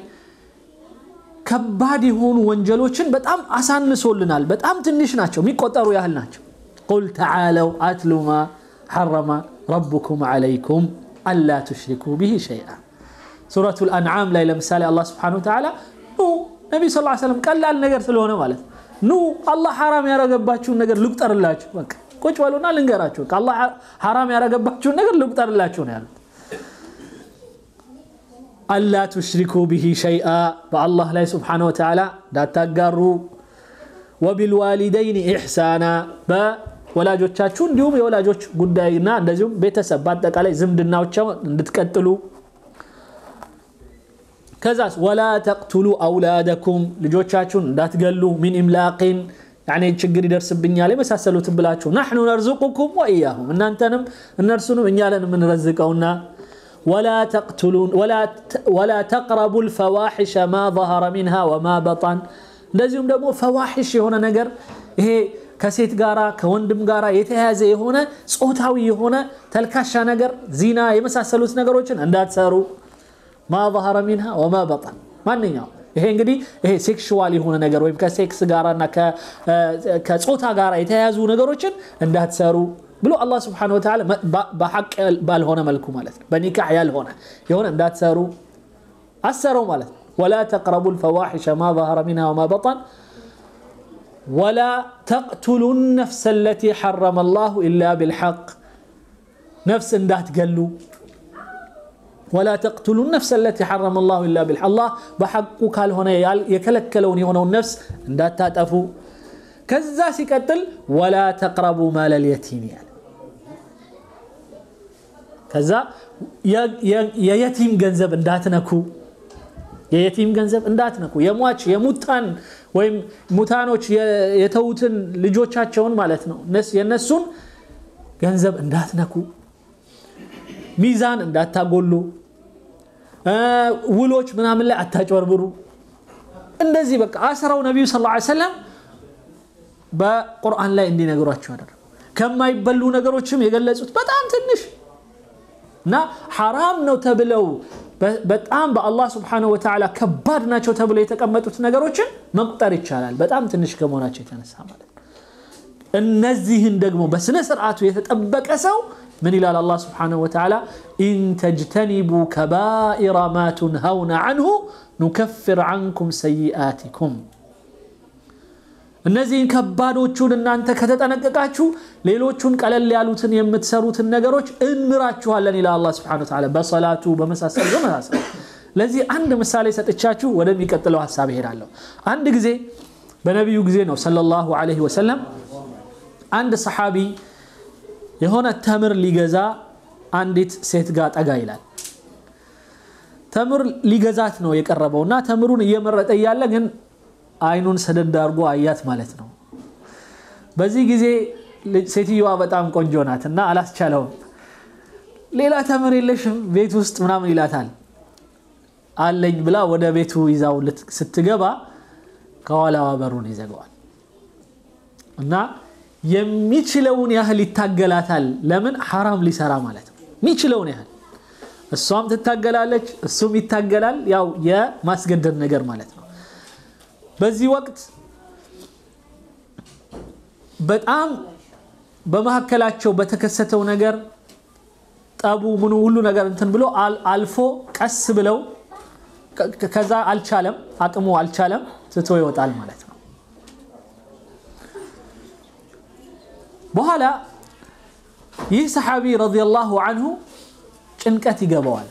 ከባድ የሆኑ ወንጀሎችን በጣም አሳንሶልናል። በጣም ትንሽ ናቸው፣ የሚቆጠሩ ያህል ናቸው። ቁል ተዓለው አትሉማ ሐረማ ረቡኩም ዓለይኩም አላ ቱሽሪኩ ብሂ ሸይአ سورة الأنعام لا إلى مثال الله سبحانه وتعالى نو نبي صلى الله عليه وسلم قال لا نجر سلونا مالت نو الله حرام يا رجب باتشون نجر لقطر الله شو بك كوش والو نال نجر أشون الله حرام يا رجب باتشون نجر لقطر الله شو نال ألا تشركوا به شيئا فالله لا سبحانه وتعالى لا تجروا وبالوالدين إحسانا ب ولا جو تشون ديوم ولا جو قد إنا نزوم بيتا سبات دك على زمدنا وتشون نتكتلو كذا ولا تقتلوا أولادكم لجوتشاتشون لا تقلوا من إملاقين يعني تشجري درس بنيا لي مساسة تبلاتشون نحن نرزقكم وإياهم إن أنتم نرسون بنيا من رزق ولا تقتلون ولا ولا تقربوا الفواحش ما ظهر منها وما بطن لازم دمو فواحش هنا نجر هي كسيت غارا كوندم غارا يتهازي هنا صوتاوي هنا تلكاشا نجر زينا يمساسلوس نجر وشن اندات سارو ما ظهر منها وما بطن ማንኛውም ይሄ እንግዲህ ይሄ ሴክሹዋል የሆነ ነገር ወይም ከሴክስ ጋራና ከጾታ ጋር የተያያዙ ነገሮችን እንዳትሰሩ ብሎ አላህ ስብሓን ወተላ በሐቅ ባልሆነ መልኩ ማለት ነው በኒካህ ያልሆነ የሆነ እንዳትሰሩ አሰረው ማለት ነው ወላ ተቅረቡ ልፈዋሒሸ ማ ظهረ ሚንሃ ወማ በጠን ولا تقتلوا النفس التي حرم الله إلا بالحق نفس اندات قالوا ولا تقتلوا النفس التي حرم الله الا بالحق الله بحقو قال هنا يكلكلون يونو النفس اندا تطفو كذا سيقتل ولا تقربوا مال اليتيم يعني كذا يا يتيم غنزب اندا يا يتيم غنزب اندا يا مواچ يا موتان ويم موتانوچ يتوتن لجوچاچون معناتنو نس ينسون غنزب اندا ميزان اندا تاغولو ውሎች ምናምን ላይ አታጭበርብሩ። እንደዚህ በቃ አስራው ነቢዩ ስ ላ ሰለም በቁርአን ላይ እንዲነግሯቸው አደረጉ። ከማይበሉ ነገሮችም የገለጹት በጣም ትንሽ እና ሐራም ነው ተብለው በጣም በአላህ ስብሓነሁ ወተላ ከባድ ናቸው ተብለው የተቀመጡት ነገሮችን መቁጠር ይቻላል፣ በጣም ትንሽ ከመሆናቸው የተነሳ ማለት ነው። እነዚህን ደግሞ በስነ ስርዓቱ የተጠበቀ ሰው من إلى الله سبحانه وتعالى إن تجتنبوا كبائر ما تنهون عنه نكفر عنكم سيئاتكم እነዚህን ከባዶቹን እናንተ ከተጠነቀቃችሁ ሌሎቹን ቀለል ያሉትን የምትሰሩትን ነገሮች እንምራችኋለን ይላል አላህ Subhanahu Wa Ta'ala በሰላቱ በመሳሰል በመሳሰል ለዚህ አንድ ምሳሌ ሰጥቻችሁ ወደሚቀጥለው ሐሳብ እሄዳለሁ አንድ ጊዜ በነቢዩ ጊዜ ነው ሰለላሁ ዐለይሂ ወሰለም አንድ ሰሃቢ የሆነ ተምር ሊገዛ አንዲት ሴት ጋር ጠጋ ይላል። ተምር ሊገዛት ነው የቀረበው እና ተምሩን እየመረጠ እያለ ግን አይኑን ሰደድ አድርጎ አያት ማለት ነው። በዚህ ጊዜ ሴትዮዋ በጣም ቆንጆ ናት እና አላስቻለውም። ሌላ ተምር የለሽም ቤት ውስጥ ምናምን ይላታል። አለኝ ብላ ወደ ቤቱ ይዛው ስትገባ ከኋላዋ በሩን ይዘጋዋል እና የሚችለውን ያህል ይታገላታል። ለምን ሐራም ሊሰራ ማለት ነው። የሚችለውን ያህል እሷም ትታገላለች፣ እሱም ይታገላል። ያው የማስገደድ ነገር ማለት ነው። በዚህ ወቅት በጣም በመካከላቸው በተከሰተው ነገር ጠቡ ምኑ ሁሉ ነገር እንትን ብሎ አልፎ ቀስ ብለው ከዛ አልቻለም፣ አቅሙ አልቻለም፣ ትቶ ይወጣል ማለት ነው። بهلا يسحابي رضي الله عنه شنكتي جبال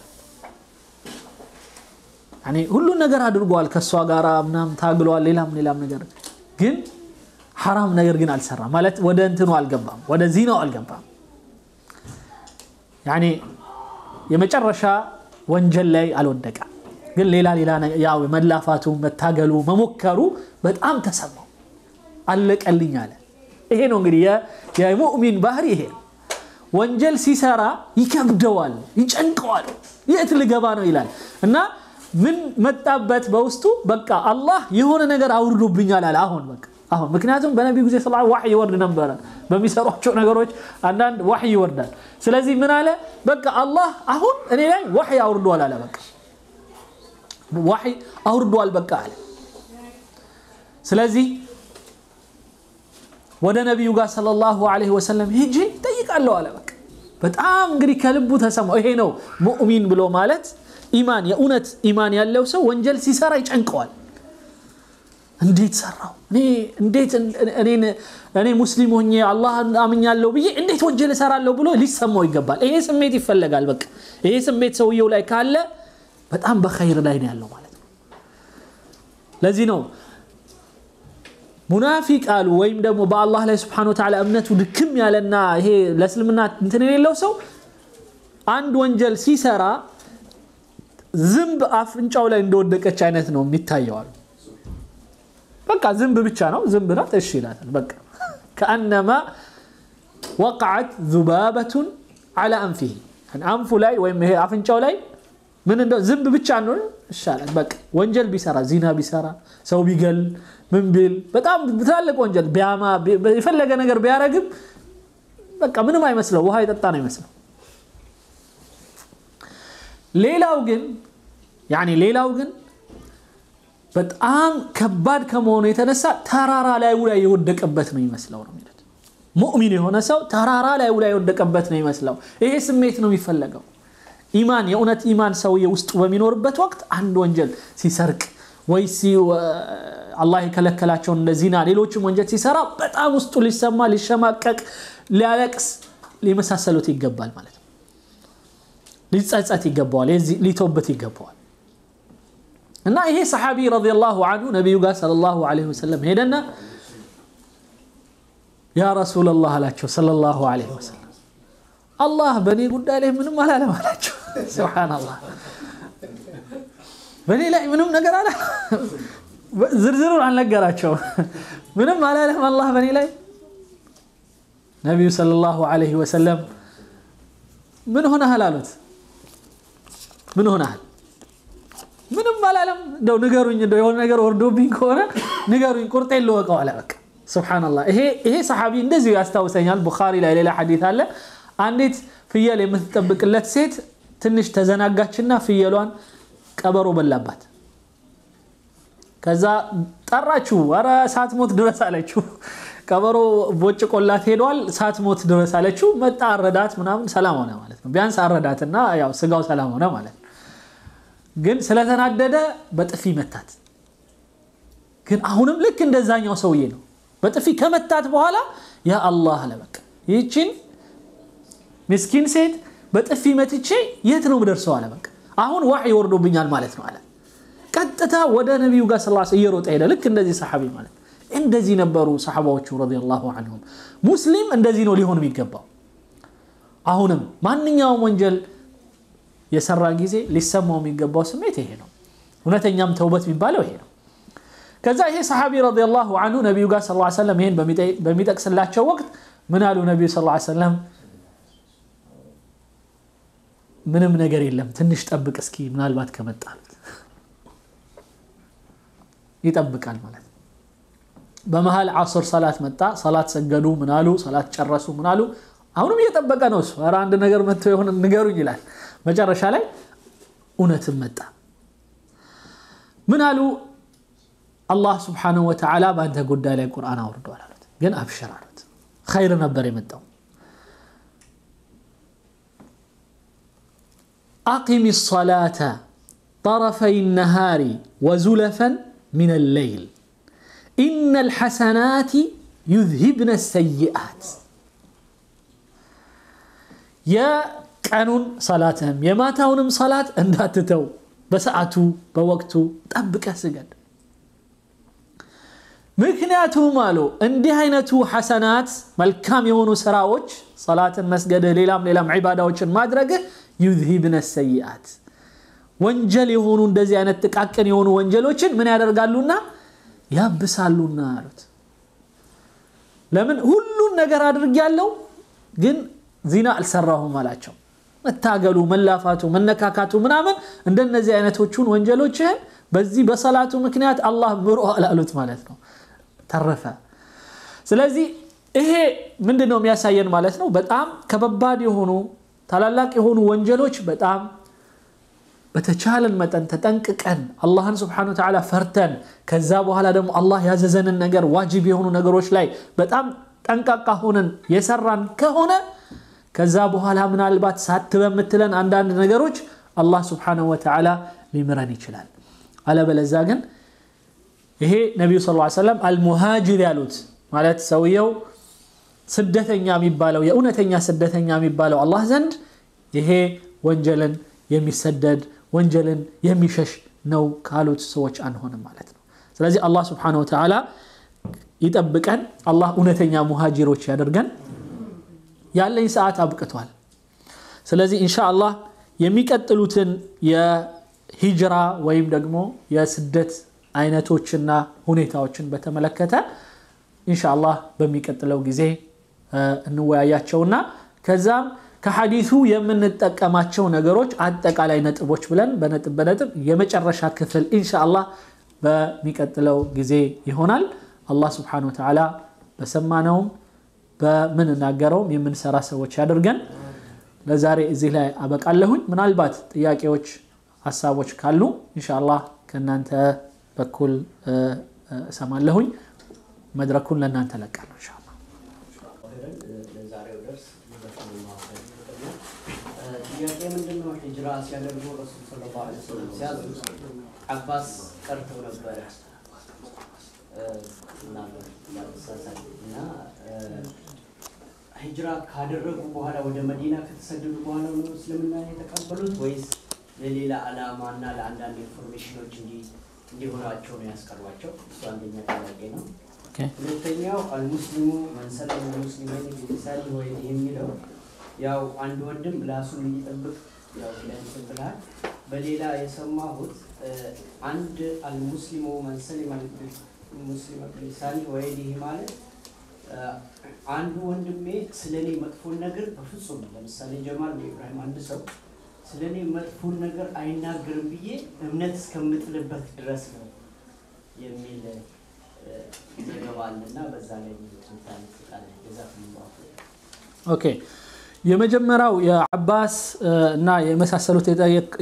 يعني كل نجار هذا الجوال كسواجارا منام ثاقلوا ليلا من ليلا من نجار جن حرام نجار جن على سرة مالت وده انتنو على الجنب وده زينو على الجنب يعني يوم يترشى ونجلي على الدقة جن ليلا ليلا ياوي ما لافاتو ما ثاقلو ما مكرو بدأم تسمو قال لك قال لي ይሄ ነው እንግዲህ የሙእሚን ባህሪ ይሄ ወንጀል ሲሰራ ይከብደዋል፣ ይጨንቀዋል። የት ልገባ ነው ይላል እና ምን መጣበት በውስጡ በቃ አላህ የሆነ ነገር አውርዶብኛል አለ። አሁን በቃ አሁን ምክንያቱም በነቢዩ ጊዜ ስለ ዋሕይ ይወርድ ነበረ። በሚሰሯቸው ነገሮች አንዳንድ ዋሕይ ይወርዳል። ስለዚህ ምን አለ በቃ አላህ አሁን እኔ ላይ ዋሕይ አውርዷል አለ። በቃ ዋሕይ አውርዷል በቃ አለ። ስለዚህ ወደ ነብዩ ጋር ሰለላሁ ዐለይሂ ወሰለም ሄጄ ጠይቃለሁ አለ በቃ በጣም እንግዲህ ከልቡ ተሰማው ይሄ ነው ሙእሚን ብሎ ማለት ኢማን የእውነት ኢማን ያለው ሰው ወንጀል ሲሰራ ይጨንቀዋል እንዴት ሰራው እኔ እንዴት እኔ ሙስሊም ሆኜ አላህ አምኛለሁ ብዬ እንዴት ወንጀል እሰራለሁ ብሎ ሊሰማው ይገባል ይሄ ስሜት ይፈለጋል በቃ ይሄ ስሜት ሰውየው ላይ ካለ በጣም በኸይር ላይ ነው ያለው ማለት ነው ለዚህ ነው ሙናፊቅ አሉ ወይም ደግሞ በአላህ ላይ ስብሐነ ወተዓላ እምነቱ ድክም ያለና ይሄ ለእስልምና እንትን የሌለው ሰው አንድ ወንጀል ሲሰራ ዝንብ አፍንጫው ላይ እንደወደቀች አይነት ነው የሚታየዋል። በቃ ዝንብ ብቻ ነው፣ ዝንብ ናት፣ እሺ ይላታል። በቃ ከአነማ ወቃዓት ዙባበቱን አላ አንፊሂ አንፉ ላይ ወይም ይሄ አፍንጫው ላይ ምን እንደው ዝንብ ብቻ ነው ይሻላል። በቃ ወንጀል ቢሰራ ዚና ቢሰራ ሰው ቢገል ምን ቢል በጣም ትላልቅ ወንጀል ቢያማ የፈለገ ነገር ቢያረግም በቃ ምንም አይመስለው፣ ውሃ የጠጣ ነው ይመስለው። ሌላው ግን ሌላው ግን በጣም ከባድ ከመሆኑ የተነሳ ተራራ ላይ ላይ የወደቀበት ነው ይመስለው ነው የሚሉት። ሙእሚን የሆነ ሰው ተራራ ላይ ላይ የወደቀበት ነው ይመስለው። ይሄ ስሜት ነው የሚፈለገው። إيمان يا أونت إيمان سوي وسط ومن وربت وقت عند وانجل سيسرك ويسي و... الله يكلك كلا شون نزينا ليلو شو منجت سيسرا بتاع وسط لسما لشما كك لأكس لمسا سلو تي قبال مالت لتسأت تي قبال لتوبة تي قبال إن أي هي صحابي رضي الله عنه نبي يقال صلى الله عليه وسلم هي لنا يا رسول الله لا صلى الله عليه وسلم الله بني قد عليه من ما لا لا ما لا شو سبحان الله بني لا منهم نقرا له زرزروا عن نقراتشو منهم على لهم الله بني لا نبي صلى الله عليه وسلم من هنا هلالوت من هنا هل منهم على لهم دو نقروا دو يقول نقروا وردوا بين كورا نقروا كورتين لو قوالا بك سبحان الله هي هي صحابي اندزي استوسنال بخاري لا اله حديث الله عندي فيا لي مثل سيت ትንሽ ተዘናጋችና ፍየሏን ቀበሮ በላባት። ከዛ ጠራችሁ፣ ኧረ ሳትሞት ድረስ አለችው። ቀበሮ ቦጭ ቆላት ሄዷል። ሳትሞት ድረስ አለችው። መጣ አረዳት፣ ምናምን ሰላም ሆነ ማለት ነው። ቢያንስ አረዳትና ያው ስጋው ሰላም ሆነ ማለት ግን ስለተናደደ በጥፊ መታት። ግን አሁንም ልክ እንደዛኛው ሰውዬ ነው። በጥፊ ከመታት በኋላ ያ አላህ ለበቃ ይህችን ምስኪን ሴት بتفي متي شيء يتنو مدرسوا على بق عهون واحد يوردو بنيال ماله ثنو على كتتا ودا نبي يقاس الله سيرو تعالى لك إن دزي صحابي ماله إن دزي نبرو صحابة رضي الله عنهم مسلم إن دزي نولي هون مين كبا عهونم ما نيجا ومنجل يسر راجيزي لسه ما مين كبا سميته هنا هنا تنيام توبة مين باله هنا كذا هي صحابي رضي الله عنه نبي يقاس الله عليه وسلم هين بمتأكس الله شو وقت منالو نبي صلى الله عليه وسلم ምንም ነገር የለም ትንሽ ጠብቅ እስኪ ምናልባት ከመጣሉት ይጠብቃል ማለት ነው። በመሀል አስር ሰላት መጣ። ሰላት ሰገዱ፣ ምናሉ ሰላት ጨረሱ፣ ምናሉ አሁንም እየጠበቀ ነው እሱ። አንድ ነገር መጥቶ የሆነ ንገሩ ይላል። መጨረሻ ላይ እውነትም መጣ። ምናሉ አላህ ስብሓንሁ ወተላ በአንተ ጉዳይ ላይ ቁርአን አውርዷል አሉት። ግን አብሽር አሉት። ኸይር ነበር የመጣው أقم الصلاة طرفي النهار وزلفا من الليل إن الحسنات يذهبن السيئات يا كانون صلاتهم يا ماتاونم صلاة تتو بساعتو بوقتو تبكى سجد ምክንያቱም አሉ እንዲህ አይነቱ ሐሰናት መልካም የሆኑ ስራዎች ሰላትን መስገድህ፣ ሌላም ሌላም ዒባዳዎችን ማድረግህ ዩዝሂብነ ሰይአት ወንጀል የሆኑ እንደዚህ አይነት ጥቃቅን የሆኑ ወንጀሎችን ምን ያደርጋሉና ያብሳሉና አሉት። ለምን ሁሉን ነገር አድርጌያለሁ ግን ዚና አልሰራሁም አላቸው። መታገሉ፣ መላፋቱ፣ መነካካቱ ምናምን እንደነዚህ አይነቶቹን ወንጀሎችህን በዚህ በሰላቱ ምክንያት አላህ ምሮ አላሉት ማለት ነው። ተረፈ ስለዚህ ይሄ ምንድነው የሚያሳየን ማለት ነው በጣም ከበባድ የሆኑ ታላላቅ የሆኑ ወንጀሎች በጣም በተቻለን መጠን ተጠንቅቀን አላህን ስብሓን ተዓላ ፈርተን ከዛ በኋላ ደግሞ አላህ ያዘዘንን ነገር ዋጅብ የሆኑ ነገሮች ላይ በጣም ጠንቃቃ ሆነን የሰራን ከሆነ ከዛ በኋላ ምናልባት ሳት በምትለን አንዳንድ ነገሮች አላህ ስብሓንሁ ወተዓላ ሊምረን ይችላል አለበለዛ ግን ይሄ ነቢዩ ስ ላ ሰለም አልሙሃጅር ያሉት ማለት ሰውየው ስደተኛ የሚባለው የእውነተኛ ስደተኛ የሚባለው አላህ ዘንድ ይሄ ወንጀልን የሚሰደድ ወንጀልን የሚሸሽ ነው ካሉት ሰዎች አንሆንም ማለት ነው ስለዚህ አላህ ስብሓን ወተዓላ ይጠብቀን አላህ እውነተኛ ሙሃጅሮች ያደርገን ያለኝ ሰዓት አብቅቷል ስለዚህ እንሻ አላህ የሚቀጥሉትን የሂጅራ ወይም ደግሞ የስደት አይነቶችና ሁኔታዎችን በተመለከተ ኢንሻአላህ በሚቀጥለው ጊዜ እንወያያቸውና ከዛም ከሐዲሱ የምንጠቀማቸው ነገሮች አጠቃላይ ነጥቦች ብለን በነጥብ በነጥብ የመጨረሻ ክፍል ኢንሻአላህ በሚቀጥለው ጊዜ ይሆናል። አላህ ስብሓነሁ ወተዓላ በሰማነውም በምንናገረውም የምንሰራ ሰዎች ያደርገን። ለዛሬ እዚህ ላይ አበቃለሁኝ። ምናልባት ጥያቄዎች፣ ሀሳቦች ካሉ እንሻላ ከእናንተ በኩል እሰማለሁኝ። መድረኩን ለእናንተ ለቃ ነው ኢንሻላህ። ጥያቄ ምንድነው? ሂጅራ ሲያደርጉ ረሱል ሰለላሁ ሲያዙ አባስ ቀርተው ነበረ እና ሂጅራ ካደረጉ በኋላ ወደ መዲና ከተሰደዱ በኋላ ነው እስልምና የተቀበሉት ወይስ ለሌላ ዓላማ እና ለአንዳንድ ኢንፎርሜሽኖች እንዲ እንዲሆናቸው ነው ያስቀሯቸው። እሱ አንደኛ ጥያቄ ነው። ሁለተኛው አልሙስሊሙ መንሰለሙ ሙስሊመን ቢሊሳኒ ወይ የሚለው ያው አንድ ወንድም ራሱን እንዲጠብቅ ያው ብለንትን ብልሃል። በሌላ የሰማሁት አንድ አልሙስሊሙ መንሰሊማ ሙስሊም ቢሊሳኒ ወይዲህ ማለት አንዱ ወንድሜ ስለኔ መጥፎን ነገር በፍጹም ለምሳሌ ጀማል ኢብራሂም አንድ ሰው ስለ እኔ መጥፎን ነገር አይናገርም ብዬ እምነት እስከምጥልበት ድረስ ነው የሚል ዘገባል አለና በዛ ላይ ትንታኔ ዛ ኦኬ የመጀመሪያው የአባስ እና የመሳሰሉት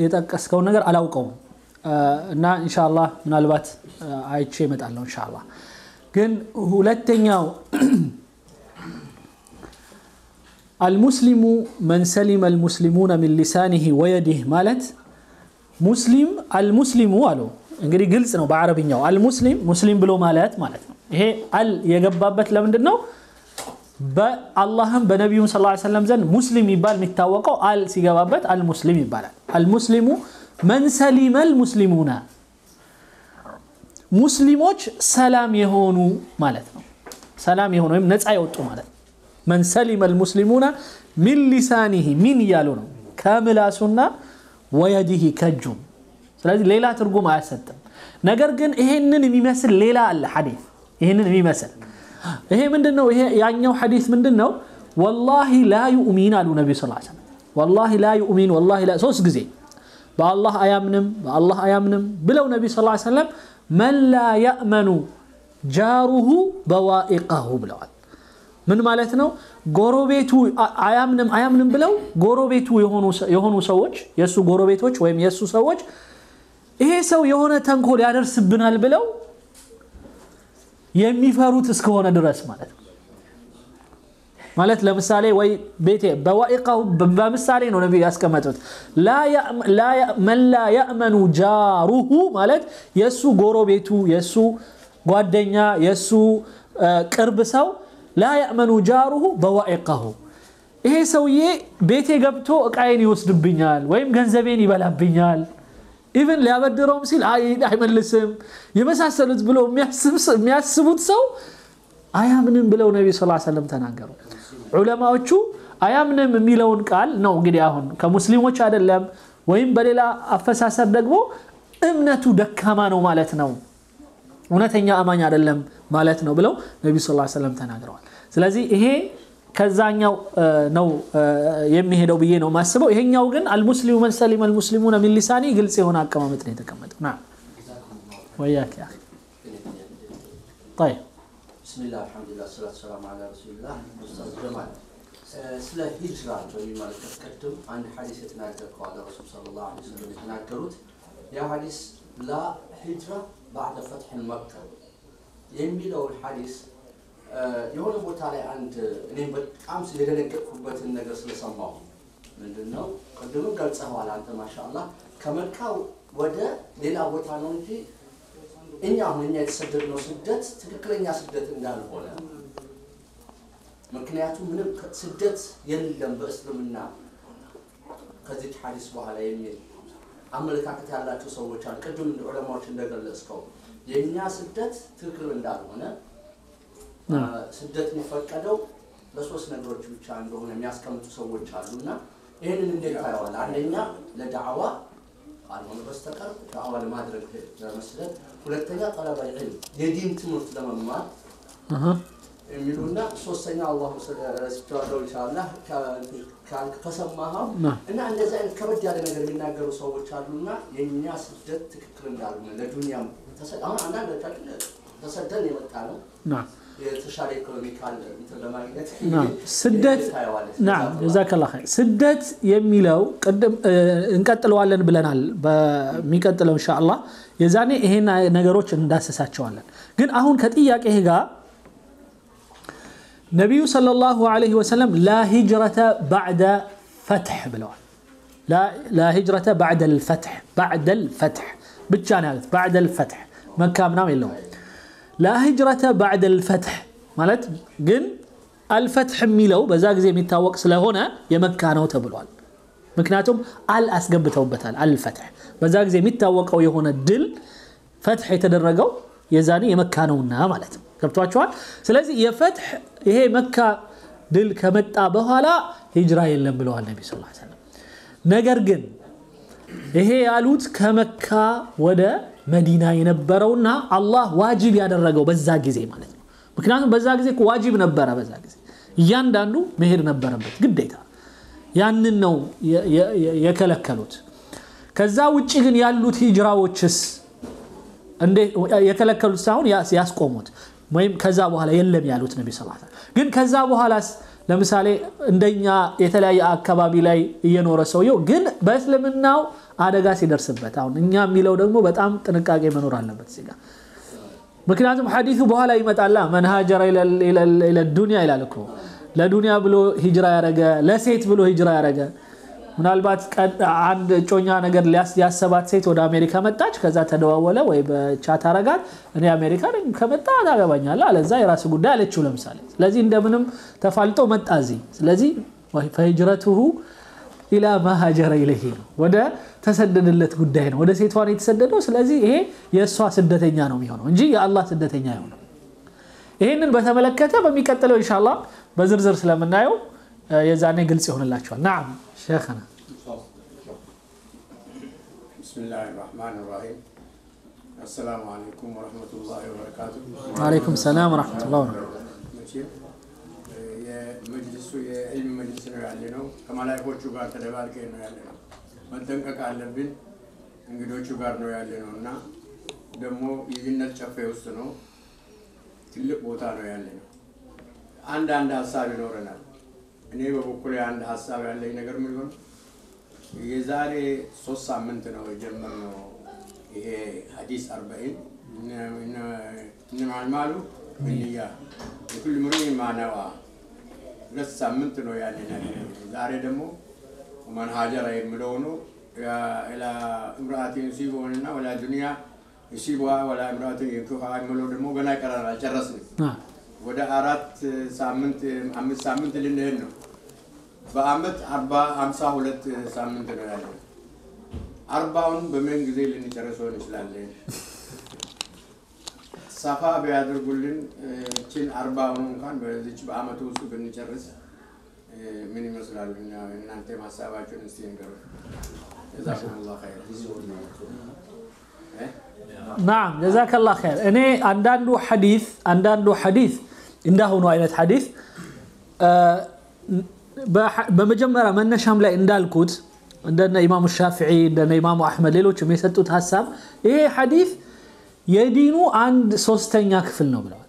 የጠቀስከው ነገር አላውቀውም እና እንሻላ ምናልባት አይቼ ይመጣለሁ። እንሻላ ግን ሁለተኛው አልሙስሊሙ መን ሰሊመ አልሙስሊሙነ ሚን ሊሳኒሂ ወየዲህ ማለት ሙስሊም አልሙስሊሙ አሉ እንግዲህ ግልጽ ነው በአረብኛው አልሙስሊም ሙስሊም ብሎ ማለት ማለት ነው ይሄ አል የገባበት ለምንድን ነው በአላህም በነቢዩም ስ ሰለም ዘንድ ሙስሊም ይባል የሚታወቀው አል ሲገባበት አልሙስሊም ይባላል አልሙስሊሙ መን ሰሊመል ሙስሊሙና ሙስሊሞች ሰላም የሆኑ ማለት ነው ሰላም የሆኑ ወይም ነፃ የወጡ ማለት ነው من سلم المسلمون من لسانه من يالون كامل سنة ويده كجو سلازي ليلة ترقوم على ستة نقر قن إهنن ميمسل ليلة الحديث إهنن ميمسل إيه من دنو إيه يعني حديث من دنو والله لا يؤمن على النبي صلى الله عليه وسلم والله لا يؤمن والله لا سوس قزي با الله أيامنم با الله أيامنم بلو النبي صلى الله عليه وسلم من لا يأمن جاره بوائقه بلوات ምን ማለት ነው? ጎረቤቱ አያምንም አያምንም ብለው ጎረቤቱ የሆኑ ሰዎች የእሱ ጎረቤቶች ወይም የእሱ ሰዎች ይሄ ሰው የሆነ ተንኮል ያደርስብናል ብለው የሚፈሩት እስከሆነ ድረስ ማለት ነው። ማለት ለምሳሌ ወይ ቤቴ በዋኢቃሁ በምሳሌ ነው ነቢዩ ያስቀመጡት። መላ ያእመኑ ጃሩሁ ማለት የእሱ ጎረቤቱ፣ የእሱ ጓደኛ፣ የእሱ ቅርብ ሰው ላ ያእመኑ ጃሩሁ በዋኢቀሁ ይሄ ሰውዬ ቤቴ ገብቶ እቃዬን ይወስድብኛል ወይም ገንዘቤን ይበላብኛል ኢቨን ሊያበድረውም ሲል አይመልስም የመሳሰሉት ብሎ የሚያስቡት ሰው አያምንም ብለው ነቢ ስ ሰለም ተናገሩ ዑለማዎቹ አያምንም የሚለውን ቃል ነው እንግዲህ አሁን ከሙስሊሞች አይደለም ወይም በሌላ አፈሳሰር ደግሞ እምነቱ ደካማ ነው ማለት ነው እውነተኛ አማኝ አይደለም مالت نو بلو نبي صلى الله عليه وسلم تناجروا سلازي إيه كزانيا نو يمي هدو بيه نو ماسبو إيه نيو غن المسلم من سليم المسلمون من لساني قل سي هناك كما متنه تكمد نعم وياك يا أخي طيب بسم الله الحمد لله الصلاة والسلام على رسول الله أستاذ جمال سلا هجرة توي ما تذكرتم عن حديث تناجر قال رسول صلى الله عليه وسلم تناجروت يا حديث لا هجرة بعد فتح المكة የሚለውን ሀዲስ የሆነ ቦታ ላይ አንድ እኔም በጣም የደነገጥኩበትን ነገር ስለሰማሁ ምንድን ነው ቅድምም ገልጸኸዋል አንተ ማሻላ ከመካ ወደ ሌላ ቦታ ነው እንጂ እኛ አሁን እኛ የተሰደድነው ስደት ትክክለኛ ስደት እንዳልሆነ ምክንያቱም ምንም ስደት የለም በእስልምና ከዚህ ሀዲስ በኋላ የሚል አመለካከት ያላቸው ሰዎች አሉ። ቅድም ዑለማዎች እንደገለጽከው የእኛ ስደት ትክክል እንዳልሆነ ስደት የሚፈቀደው በሶስት ነገሮች ብቻ እንደሆነ የሚያስቀምጡ ሰዎች አሉና ይህንን እንዴት ታየዋል? አንደኛ ለዳዕዋ ካልሆነ በስተቀር ዳዕዋ ለማድረግ ለመስደት፣ ሁለተኛ ጠለበ ዒልም የዲን ትምህርት ለመማር የሚሉና ሶስተኛ አላሁ ስቸዋለው ኢንሻላህ ከሰማኸው እና እንደዚህ አይነት ከበድ ያለ ነገር የሚናገሩ ሰዎች አሉና የእኛ ስደት ትክክል እንዳልሆነ ለዱኒያም نعم. نعم. نعم سدت نعم جزاك الله خير سدت يميلو قدم انقتلوا علن بلنال بميقتلوا ان شاء الله يزاني هنا نغروش انداسساتوا علن كن اهون كطياق هيغا نبي صلى الله عليه وسلم لا هجرة بعد فتح لا هجرة بعد الفتح بعد الفتح بعد الفتح مكة منام يلوم لا هجرة بعد الفتح مالت جن الفتح ميلو بزاق زي ميتاوق سلهونا يا مكة نو تبلوال مكناتهم على أسقب توبتال على الفتح بزاق زي ميتاوق أو يهونا دل فتح يتدرقوا يزاني يمكة مكة نو نا مالت قبتوا أشوال سلازي يا فتح هي مكة دل كمت أبوها لا هجرة يلم بلوال النبي صلى الله عليه وسلم نجر قن هي علوت كمكة وده መዲና የነበረውና አላህ ዋጅብ ያደረገው በዛ ጊዜ ማለት ነው። ምክንያቱም በዛ ጊዜ ዋጅብ ነበረ። በዛ ጊዜ እያንዳንዱ መሄድ ነበረበት ግዴታ። ያንን ነው የከለከሉት። ከዛ ውጭ ግን ያሉት ሂጅራዎችስ የከለከሉት ሳይሆን ያስቆሙት ወይም ከዛ በኋላ የለም ያሉት ነቢ ስ ግን ከዛ በኋላስ ለምሳሌ እንደኛ የተለያየ አካባቢ ላይ እየኖረ ሰውየው ግን በእስልምናው አደጋ ሲደርስበት፣ አሁን እኛ የሚለው ደግሞ በጣም ጥንቃቄ መኖር አለበት እዚህ ምክንያቱም ሐዲሱ በኋላ ይመጣላ መንሃጀረ ለዱኒያ ይላል እኮ ብሎ ሂጅራ ያረገ ለሴት ብሎ ሂጅራ ያረገ ምናልባት አንድ እጮኛ ነገር ያሰባት ሴት ወደ አሜሪካ መጣች። ከዛ ተደዋወለ ወይ በቻት አረጋት። እኔ አሜሪካ ከመጣ ታገባኛለ አለዛ የራስ ጉዳይ አለችው ለምሳሌ። ስለዚህ እንደምንም ተፋልጦ መጣ እዚህ። ስለዚህ ፈሂጅረትሁ ኢላ ማሃጀረ ኢለይሂ ነው፣ ወደ ተሰደደለት ጉዳይ ነው፣ ወደ ሴቷ ነው የተሰደደው። ስለዚህ ይሄ የእሷ ስደተኛ ነው የሚሆነው እንጂ የአላህ ስደተኛ አይሆንም። ይህንን በተመለከተ በሚቀጥለው ኢንሻላህ በዝርዝር ስለምናየው የዛኔ ግልጽ ይሆንላቸዋል። ናም ሸይኽና ብስሚላህ ራህማን ራሂም አሰላሙ አለይኩም ወረህመቱላሂ ወበረካቱ። አለይኩም ሰላም ወረህመቱላሂ ወበረካቱ። የመጅልሱ የዒልም መጅልስ ነው ያለ ነው። ከመላይኮቹ ጋር ተደባልቀን ነው ያለ ነው። መጠንቀቅ አለብን። እንግዶቹ ጋር ነው ያለ ነው እና ደግሞ የጅነት ጨፌ ውስጥ ነው። ትልቅ ቦታ ነው ያለ ነው። አንድ አንድ ሀሳብ ይኖረናል። እኔ በበኩል አንድ ሀሳብ ያለኝ ነገር ምን ሆን የዛሬ ሶስት ሳምንት ነው የጀመርነው ይሄ ሀዲስ አርባኢን እንማልማሉ ብንያ የኩል ምሪ ማነዋ ሁለት ሳምንት ነው ያን ነገር። ዛሬ ደግሞ መን ሀጀራ የምለው ነው ላ እምራአትን ዩሲቦንና ወላ ዱኒያ ሲቧ ወላ እምራአትን የክፋ የምለው ደግሞ ገና ቀረን አልጨረስንም። ወደ አራት ሳምንት አምስት ሳምንት ልንሄድ ነው በአመት አርባ ሀምሳ ሁለት ሳምንት ነው ያለው። አርባውን በምን ጊዜ ልንጨርሰው እንችላለን? ሰፋ ቢያደርጉልን እችን አርባውን እንኳን በዚች በአመቱ ውስጥ ብንጨርስ ምን ይመስላሉ እናንተ ሀሳባችሁን እስቲ ንገሩ። ናም ጀዛከላህ ኸይር። እኔ አንዳንዱ ሐዲስ አንዳንዱ ሐዲስ እንዳሁኑ አይነት ሐዲስ በመጀመሪያ መነሻም ላይ እንዳልኩት እንደነ ኢማሙ ሻፍዒ እንደነ ኢማሙ አሕመድ ሌሎችም የሰጡት ሀሳብ ይሄ ሐዲስ የዲኑ አንድ ሶስተኛ ክፍል ነው ብለዋል።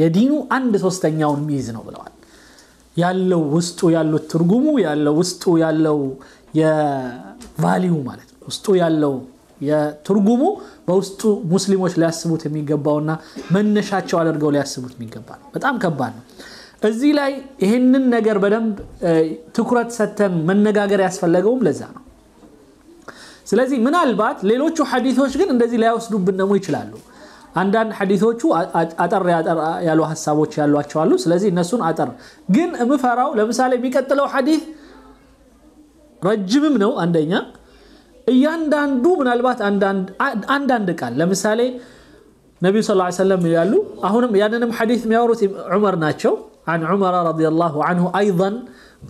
የዲኑ አንድ ሶስተኛውን ሚይዝ ነው ብለዋል። ያለው ውስጡ ያሉት ትርጉሙ ያለው ውስጡ ያለው የቫሊዩ ማለት ነው። ውስጡ ያለው የትርጉሙ በውስጡ ሙስሊሞች ሊያስቡት የሚገባውና መነሻቸው አድርገው ሊያስቡት የሚገባ ነው። በጣም ከባድ ነው። እዚህ ላይ ይህንን ነገር በደንብ ትኩረት ሰተን መነጋገር ያስፈለገውም ለዛ ነው። ስለዚህ ምናልባት ሌሎቹ ሐዲቶች ግን እንደዚህ ላይወስዱብን ደግሞ ይችላሉ። አንዳንድ ሐዲቶቹ አጠር ያሉ ሀሳቦች ያሏቸዋሉ ስለዚህ እነሱን አጠር ግን እምፈራው ለምሳሌ የሚቀጥለው ሐዲት ረጅምም ነው። አንደኛ እያንዳንዱ ምናልባት አንዳንድ ቃል ለምሳሌ ነቢዩ ስ ሰለም ያሉ አሁንም ያንንም ሐዲት የሚያወሩት ዑመር ናቸው። عن عمر رضي الله عنه أيضا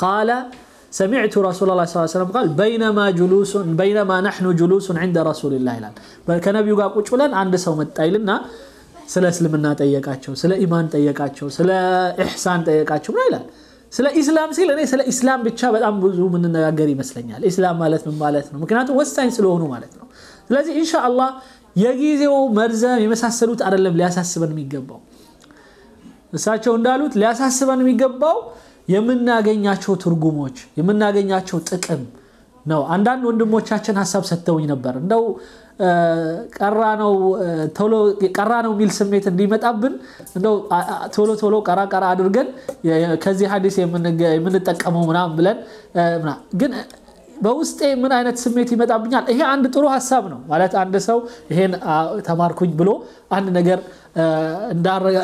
قال سمعت رسول الله صلى الله عليه وسلم قال بينما جلوس بينما نحن جلوس عند رسول الله الآن بل كان بيقول قوش فلان عند سومة تايلنا سلا سلمنا تأيكاتشو سلا إيمان تأيكاتشو سلا إحسان تأيكاتشو لا إلان سلا إسلام سيلا ني سلا إسلام بيتشابة أم بزو من النقاري مثلاً يعني الإسلام مالت من مالت من ممكن هاتو وستاين سلوهنو مالت من لازي إن شاء الله يجيزيو مرزا ممساس سلوت أرلم لياساس سبن ميقبو እሳቸው እንዳሉት ሊያሳስበን የሚገባው የምናገኛቸው ትርጉሞች የምናገኛቸው ጥቅም ነው። አንዳንድ ወንድሞቻችን ሀሳብ ሰጥተውኝ ነበር። እንደው ቀራ ነው ቶሎ ቀራ ነው የሚል ስሜት እንዲመጣብን እንደው ቶሎ ቶሎ ቀራ ቀራ አድርገን ከዚህ ሀዲስ የምንጠቀመው ምናምን ብለን ግን በውስጤ ምን አይነት ስሜት ይመጣብኛል? ይሄ አንድ ጥሩ ሀሳብ ነው ማለት አንድ ሰው ይሄን ተማርኩኝ ብሎ አንድ ነገር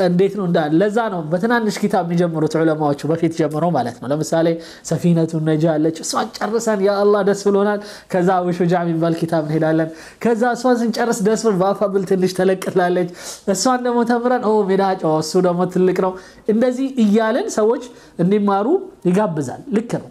እንዴት ነው ለዛ ነው በትናንሽ ኪታብ የሚጀምሩት ዑለማዎቹ በፊት ጀምሮ ማለት ነው። ለምሳሌ ሰፊነቱ ነጃ አለች። እሷን ጨርሰን የአላ ደስ ብሎናል። ከዛ ወሹጃ የሚባል ኪታብ እንሄዳለን። ከዛ እሷን ስንጨርስ ደስ ብሎ በአፋብል ትንሽ ተለቅላለች። እሷን ደግሞ ተምረን ሜዳ ጨዋ እሱ ደግሞ ትልቅ ነው። እንደዚህ እያለን ሰዎች እንዲማሩ ይጋብዛል። ልክ ነው።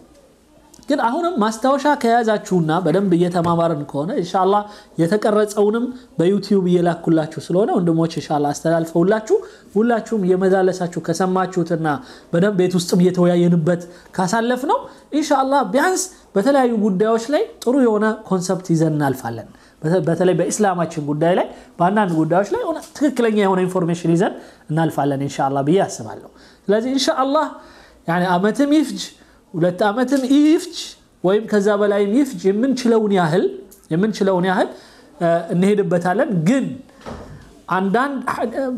ግን አሁንም ማስታወሻ ከያዛችሁና በደንብ እየተማማርን ከሆነ እንሻላ የተቀረጸውንም በዩቲዩብ እየላኩላችሁ ስለሆነ ወንድሞች እንሻላ አስተላልፈውላችሁ ሁላችሁም እየመላለሳችሁ ከሰማችሁትና በደንብ ቤት ውስጥም እየተወያየንበት ካሳለፍ ነው እንሻላ ቢያንስ በተለያዩ ጉዳዮች ላይ ጥሩ የሆነ ኮንሰፕት ይዘን እናልፋለን። በተለይ በኢስላማችን ጉዳይ ላይ በአንዳንድ ጉዳዮች ላይ ትክክለኛ የሆነ ኢንፎርሜሽን ይዘን እናልፋለን እንሻላ ብዬ አስባለሁ። ስለዚህ እንሻላ አመትም ይፍጅ ሁለት ዓመትም ኢፍች ወይም ከዛ በላይም ኢፍች የምንችለውን ያህል የምንችለውን ያህል እንሄድበታለን። ግን አንዳንድ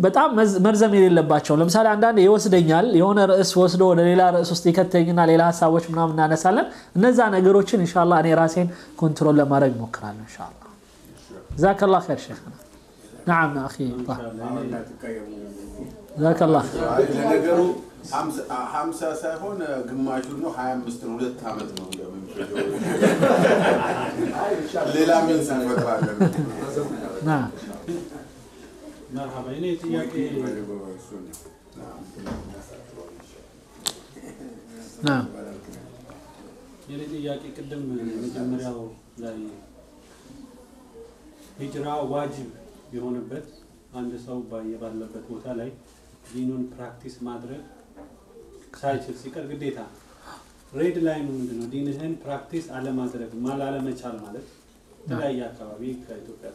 በጣም መርዘም የሌለባቸው ለምሳሌ አንዳንድ ይወስደኛል የሆነ ርዕስ ወስዶ ወደ ሌላ ርዕስ ውስጥ ይከተኝና ሌላ ሀሳቦች ምናምን እናነሳለን። እነዛ ነገሮችን እንሻላ እኔ ራሴን ኮንትሮል ለማድረግ ይሞክራል እንሻላ። ዛከላ ር ሸክና ናም ዛከላ ሀምሳ ሳይሆን ግማሹ ነው። ሀያ አምስት ነው። ሁለት ዓመት ነው። ሌላ ምን ስንፈጥራለን? መርሀባ እኔ ጥያቄ የኔ ጥያቄ ቅድም መጀመሪያው ላይ ሂጅራ ዋጅብ የሆነበት አንድ ሰው ባየ ባለበት ቦታ ላይ ዲኑን ፕራክቲስ ማድረግ ሳይችል ሲቀር ግዴታ ሬድ ላይኑ ምንድን ነው? ዲንህን ፕራክቲስ አለማድረግ አለመቻል ማለት የተለያየ አካባቢ ከኢትዮጵያ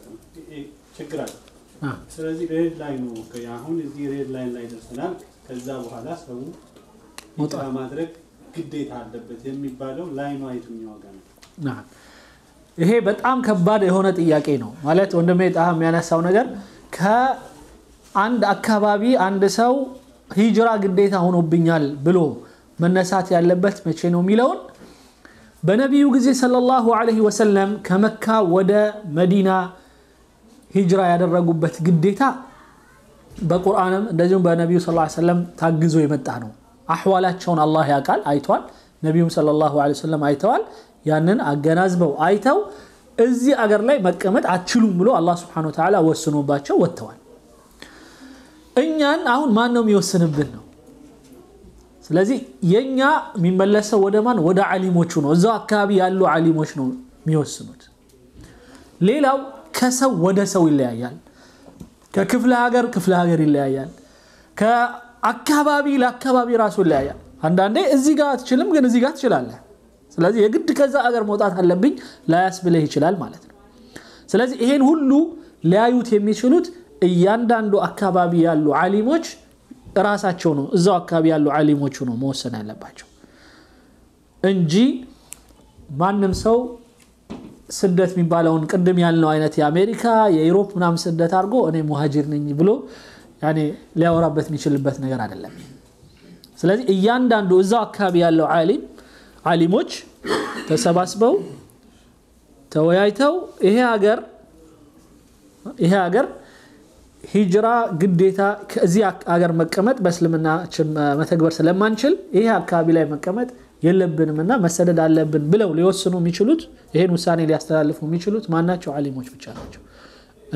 ችግር አለ። ስለዚህ ሬድ ላይኑ አሁን እዚህ ሬድ ላይን ላይ ደርሰናል። ከዛ በኋላ ሰው ሞጣ ማድረግ ግዴታ አለበት የሚባለው ላይኑ የትኛው ዋጋ ነው? ይሄ በጣም ከባድ የሆነ ጥያቄ ነው። ማለት ወንድሜ ጣ የሚያነሳው ነገር ከአንድ አካባቢ አንድ ሰው ሂጅራ ግዴታ ሆኖብኛል ብሎ መነሳት ያለበት መቼ ነው የሚለውን በነቢዩ ጊዜ ሰለላሁ ዐለይሂ ወሰለም ከመካ ወደ መዲና ሂጅራ ያደረጉበት ግዴታ በቁርአንም እንደዚሁም በነቢዩ ስ ሰለም ታግዞ የመጣ ነው። አሕዋላቸውን አላህ ያውቃል፣ አይተዋል ነቢዩም ሰለላሁ ዐለይሂ ወሰለም አይተዋል። ያንን አገናዝበው አይተው እዚህ አገር ላይ መቀመጥ አትችሉም ብሎ አላህ ስብሓነሁ ወተዓላ ወስኖባቸው ወጥተዋል። እኛን አሁን ማን ነው የሚወስንብን ነው። ስለዚህ የእኛ የሚመለሰው ወደ ማን? ወደ ዓሊሞቹ ነው። እዛው አካባቢ ያሉ ዓሊሞች ነው የሚወስኑት። ሌላው ከሰው ወደ ሰው ይለያያል። ከክፍለ ሀገር ክፍለ ሀገር ይለያያል። ከአካባቢ ለአካባቢ ራሱ ይለያያል። አንዳንዴ እዚህ ጋር አትችልም፣ ግን እዚህ ጋር ትችላለህ። ስለዚህ የግድ ከዛ አገር መውጣት አለብኝ ላያስብልህ ይችላል ማለት ነው። ስለዚህ ይሄን ሁሉ ሊያዩት የሚችሉት እያንዳንዱ አካባቢ ያሉ አሊሞች ራሳቸው ነው እዛው አካባቢ ያሉ አሊሞቹ ነው መወሰን ያለባቸው እንጂ ማንም ሰው ስደት የሚባለውን ቅድም ያልነው አይነት የአሜሪካ የኢሮፕ ምናምን ስደት አድርጎ እኔ ሙሃጅር ነኝ ብሎ ያኔ ሊያወራበት የሚችልበት ነገር አይደለም። ስለዚህ እያንዳንዱ እዛው አካባቢ ያለው አሊም አሊሞች ተሰባስበው ተወያይተው ይሄ ሀገር ይሄ ሀገር ሂጅራ ግዴታ ከዚህ አገር መቀመጥ በእስልምና መተግበር ስለማንችል ይህ አካባቢ ላይ መቀመጥ የለብንም እና መሰደድ አለብን ብለው ሊወስኑ የሚችሉት ይሄን ውሳኔ ሊያስተላልፉ የሚችሉት ማናቸው? አሊሞች ብቻ ናቸው።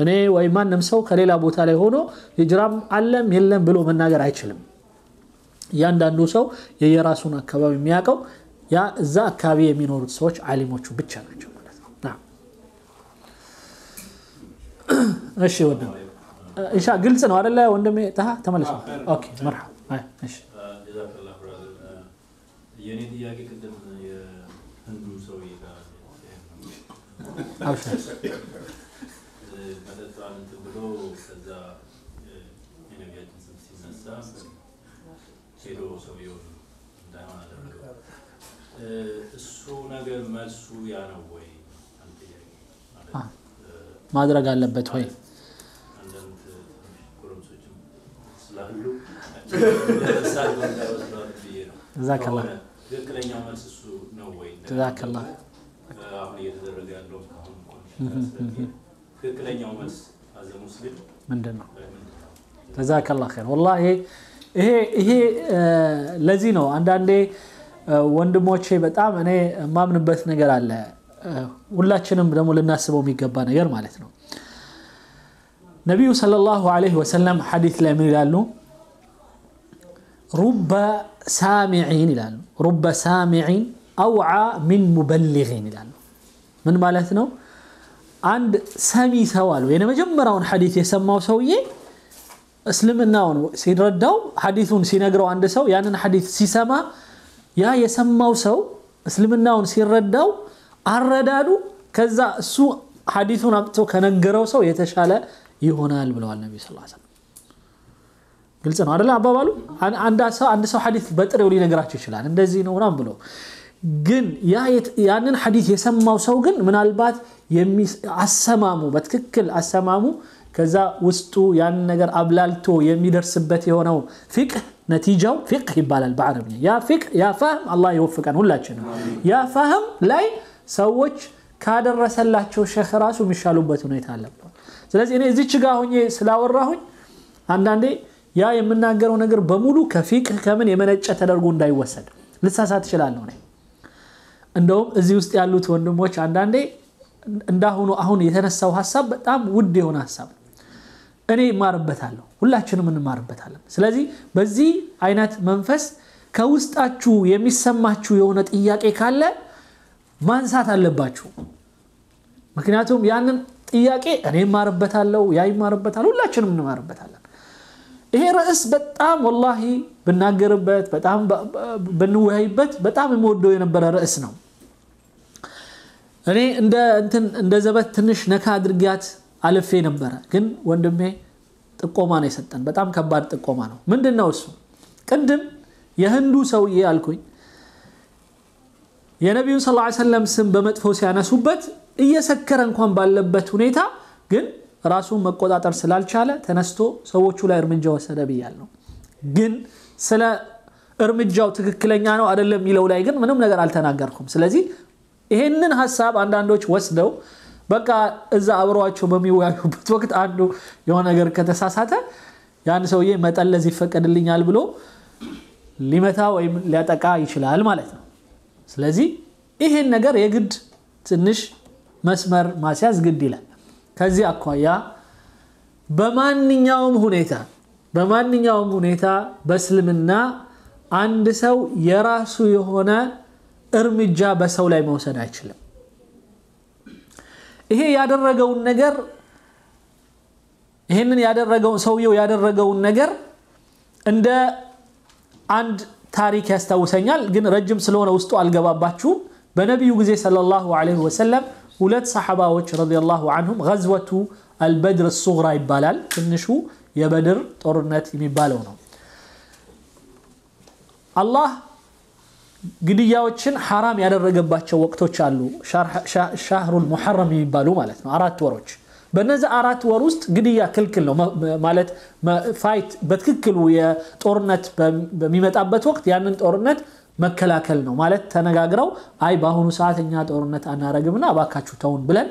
እኔ ወይ ማንም ሰው ከሌላ ቦታ ላይ ሆኖ ሂጅራም አለም የለም ብሎ መናገር አይችልም። እያንዳንዱ ሰው የየራሱን አካባቢ የሚያውቀው ያ እዛ አካባቢ የሚኖሩት ሰዎች አሊሞቹ ብቻ ናቸው ማለት ነው። እሺ ወደ ان شاء الله قلت انا ولا وندمي تها تملش آه اوكي مرحبا آه. هاي ايش آه، جزاك الله خير آه، إيه، يعني دي ياكي قدم يا هند مسوي ذا اوش بدات طالع انت بلو كذا هنا بيت نفسي نسا كيلو سويو دائما انا እሱ ነገር መልሱ ያ ነው ወይ ማድረግ አለበት ወይ ስላሉ ለመሳል ዛከላ መልስ እሱ ነው ወይ? ዛከላ አሁን እየተደረገ ያለው ትክክለኛው መልስ አዘ ሙስሊም ምንድን ነው? ይሄ ይሄ ለዚህ ነው አንዳንዴ ወንድሞቼ በጣም እኔ የማምንበት ነገር አለ። ሁላችንም ደግሞ ልናስበው የሚገባ ነገር ማለት ነው ነቢዩ ሰለላሁ ዐለይሂ ወሰለም ሐዲስ ላይ ምን ይላሉ ሩበ ሳሚዒን ይላሉ ሩበ ሳሚዒን አውዓ ሚን ሙበሊغን ይላሉ ምን ማለት ነው አንድ ሰሚ ሰው አሉ የመጀመሪያውን ሐዲስ የሰማው ሰውዬ እስልምናውን ሲረዳው ሐዲሱን ሲነግረው አንድ ሰው ያንን ሐዲስ ሲሰማ ያ የሰማው ሰው እስልምናውን ሲረዳው አረዳዱ ከዛ እሱ ሐዲሱን አምጥቶ ከነገረው ሰው የተሻለ ይሆናል ብለዋል ነቢ ስ ሰለም ግልጽ ነው አደለ አባባሉ አንድ ሰው ሐዲስ በጥሬው ሊነግራቸው ይችላል እንደዚህ ነው ምናምን ብሎ ግን ያንን ሐዲስ የሰማው ሰው ግን ምናልባት አሰማሙ በትክክል አሰማሙ ከዛ ውስጡ ያንን ነገር አብላልቶ የሚደርስበት የሆነው ፊቅህ ነቲጃው ፊቅህ ይባላል በአረብኛ ያ ፊቅህ ያ ፈህም አላህ ይወፍቀን ሁላችንም ያ ፈህም ላይ ሰዎች ካደረሰላቸው ሸህ ራሱ የሚሻሉበት ሁኔታ አለ ስለዚህ እኔ እዚች ጋር ሆኜ ስላወራሁኝ አንዳንዴ ያ የምናገረው ነገር በሙሉ ከፊቅህ ከምን የመነጨ ተደርጎ እንዳይወሰድ ልሳሳ ትችላለሁ ነ እንደውም እዚህ ውስጥ ያሉት ወንድሞች አንዳንዴ እንዳሁኑ አሁን የተነሳው ሀሳብ በጣም ውድ የሆነ ሀሳብ እኔ እማርበታለሁ ሁላችንም እንማርበታለን ስለዚህ በዚህ አይነት መንፈስ ከውስጣችሁ የሚሰማችሁ የሆነ ጥያቄ ካለ ማንሳት አለባችሁ ምክንያቱም ያንን ጥያቄ እኔ እማርበታለሁ፣ ያ ይማርበታል፣ ሁላችንም እንማርበታለን። ይሄ ርዕስ በጣም ወላሂ ብናገርበት በጣም ብንወያይበት በጣም የምወደው የነበረ ርዕስ ነው። እኔ እንደ ዘበት ትንሽ ነካ አድርጊያት አልፌ ነበረ፣ ግን ወንድሜ ጥቆማ ነው የሰጠን። በጣም ከባድ ጥቆማ ነው። ምንድን ነው እሱ? ቅድም የህንዱ ሰውዬ አልኩኝ የነቢዩን ስ ሰለም ስም በመጥፎ ሲያነሱበት እየሰከረ እንኳን ባለበት ሁኔታ ግን ራሱን መቆጣጠር ስላልቻለ ተነስቶ ሰዎቹ ላይ እርምጃ ወሰደ ነው ግን ስለ እርምጃው ትክክለኛ ነው አይደለም የሚለው ላይ ግን ምንም ነገር አልተናገርኩም። ስለዚህ ይሄንን ሀሳብ አንዳንዶች ወስደው በቃ እዛ አብረዋቸው በሚወያዩበት ወቅት አንዱ የሆነ ነገር ከተሳሳተ ያን ሰውዬ መጠለዝ ይፈቀድልኛል ብሎ ሊመታ ወይም ሊያጠቃ ይችላል ማለት ነው። ስለዚህ ይሄን ነገር የግድ ትንሽ መስመር ማስያዝ ግድ ይላል። ከዚህ አኳያ በማንኛውም ሁኔታ በማንኛውም ሁኔታ በእስልምና አንድ ሰው የራሱ የሆነ እርምጃ በሰው ላይ መውሰድ አይችልም። ይሄ ያደረገውን ነገር ይህንን ያደረገውን ሰውየው ያደረገውን ነገር እንደ አንድ ታሪክ ያስታውሰኛል፣ ግን ረጅም ስለሆነ ውስጡ አልገባባችሁም። በነቢዩ ጊዜ ሰለላሁ ዐለይሂ ወሰለም ሁለት ሰሐባዎች ረዲየላሁ አንሁም ገዝወቱ አልበድር ሱግራ ይባላል ትንሹ የበድር ጦርነት የሚባለው ነው አላህ ግድያዎችን ሐራም ያደረገባቸው ወቅቶች አሉ ሻህሩል ሙሐረም የሚባሉ ማለት ነው አራት ወሮች በነዚህ አራት ወር ውስጥ ግድያ ክልክል ነው ማለት ፋይት በትክክሉ የጦርነት በሚመጣበት ወቅት ያንን ጦርነት መከላከል ነው ማለት ተነጋግረው አይ በአሁኑ ሰዓት እኛ ጦርነት አናረግምና አባካችሁ ተውን ብለን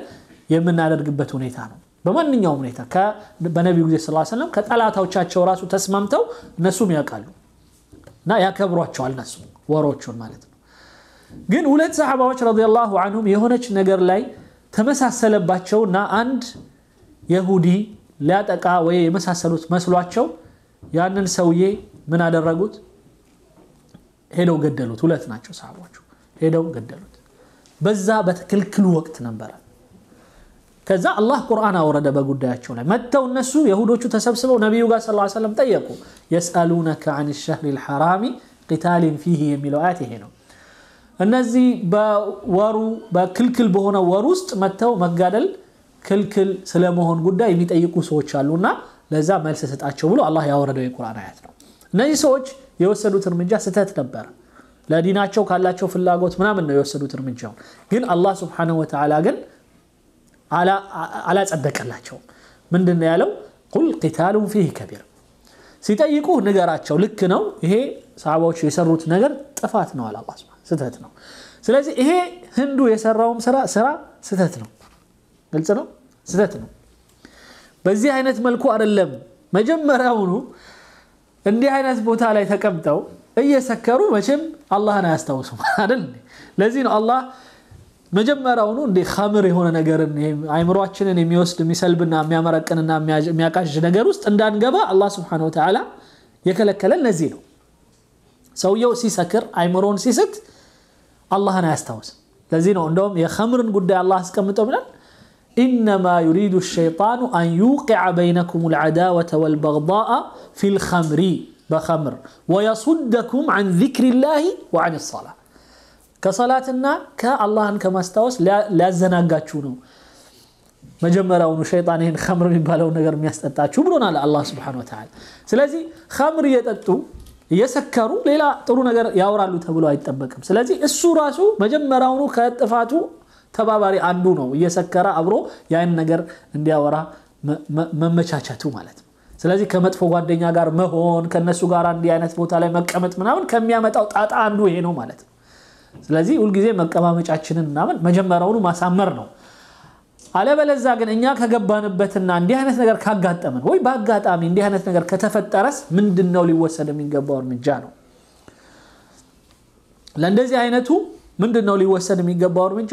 የምናደርግበት ሁኔታ ነው። በማንኛውም ሁኔታ በነቢዩ ጊዜ ስ ሰለም ከጠላታዎቻቸው ራሱ ተስማምተው እነሱም ያውቃሉ እና ያከብሯቸዋል እነሱ ወሮቹን ማለት ነው። ግን ሁለት ሰሓባዎች ረዲየላሁ አንሁም የሆነች ነገር ላይ ተመሳሰለባቸው እና አንድ የሁዲ ሊያጠቃ ወይ የመሳሰሉት መስሏቸው ያንን ሰውዬ ምን አደረጉት? ሄደው ገደሉት። ሁለት ናቸው ሰቦቹ ሄደው ገደሉት። በዛ በክልክሉ ወቅት ነበረ። ከዛ አላህ ቁርአን አወረደ በጉዳያቸው ላይ መጥተው እነሱ የሁዶቹ ተሰብስበው ነቢዩ ጋር ስ ሰለም ጠየቁ። የስአሉነከ አን ሸህር ልሐራሚ ቂታሊን ፊህ የሚለው አያት ይሄ ነው። እነዚህ በወሩ በክልክል በሆነ ወር ውስጥ መጥተው መጋደል ክልክል ስለመሆን ጉዳይ የሚጠይቁ ሰዎች አሉና ለዛ መልስ ሰጣቸው ብሎ አላህ ያወረደው የቁርአን አያት ነው። እነዚህ ሰዎች የወሰዱት እርምጃ ስህተት ነበር። ለዲናቸው ካላቸው ፍላጎት ምናምን ነው የወሰዱት እርምጃው። ግን አላህ ስብሓነሁ ወተዓላ ግን አላጸደቀላቸውም። ምንድን ነው ያለው? ቁል ቂታሉን ፊህ ከቢር። ሲጠይቁ ንገራቸው፣ ልክ ነው ይሄ ሰሃባዎች የሰሩት ነገር ጥፋት ነው አለ አላህ ስህተት ነው። ስለዚህ ይሄ ህንዱ የሰራውም ስራ ስራ ስህተት ነው። ግልጽ ነው፣ ስህተት ነው። በዚህ አይነት መልኩ አይደለም መጀመሪያውኑ እንዲህ አይነት ቦታ ላይ ተቀምጠው እየሰከሩ መቼም አላህን አያስታውሱም አይደል? ለዚህ ነው አላህ መጀመሪያውኑ እንደ ከምር የሆነ ነገርን አይምሯችንን የሚወስድ የሚሰልብና የሚያመረቅንና የሚያቃዥ ነገር ውስጥ እንዳንገባ አላህ ስብሐነሁ ወተዓላ የከለከለን ለዚህ ነው። ሰውየው ሲሰክር አይምሮን ሲስት አላህን አያስታውስም። ለዚህ ነው እንደውም የከምርን ጉዳይ አላህ አስቀምጠው ብላል إنما يريد الشيطان أن يوقع بينكم العداوة والبغضاء في الخمر بخمر ويصدكم عن ذكر الله وعن الصلاة كصلاة كصلاتنا كالله كما استوس لا لا زناقاتشونو مجمرة ونو شيطان هين خمر بالو نقر ميستطاع شبرونا الله سبحانه وتعالى سلازي خمر يتأتو يسكروا ليلا ترون يا ورا لو تبلو هاي تبكم سلازي السورة مجمرة ونو كاتفاتو ተባባሪ አንዱ ነው እየሰከረ አብሮ ያን ነገር እንዲያወራ መመቻቸቱ ማለት ነው። ስለዚህ ከመጥፎ ጓደኛ ጋር መሆን ከነሱ ጋር እንዲህ አይነት ቦታ ላይ መቀመጥ ምናምን ከሚያመጣው ጣጣ አንዱ ይሄ ነው ማለት ነው። ስለዚህ ሁልጊዜ መቀማመጫችንን ምናምን መጀመሪያውኑ ማሳመር ነው። አለበለዛ ግን እኛ ከገባንበትና እንዲህ አይነት ነገር ካጋጠመን ወይ በአጋጣሚ እንዲህ አይነት ነገር ከተፈጠረስ ምንድን ነው ሊወሰድ የሚገባው እርምጃ ነው። ለእንደዚህ አይነቱ ምንድን ነው ሊወሰድ የሚገባው እርምጃ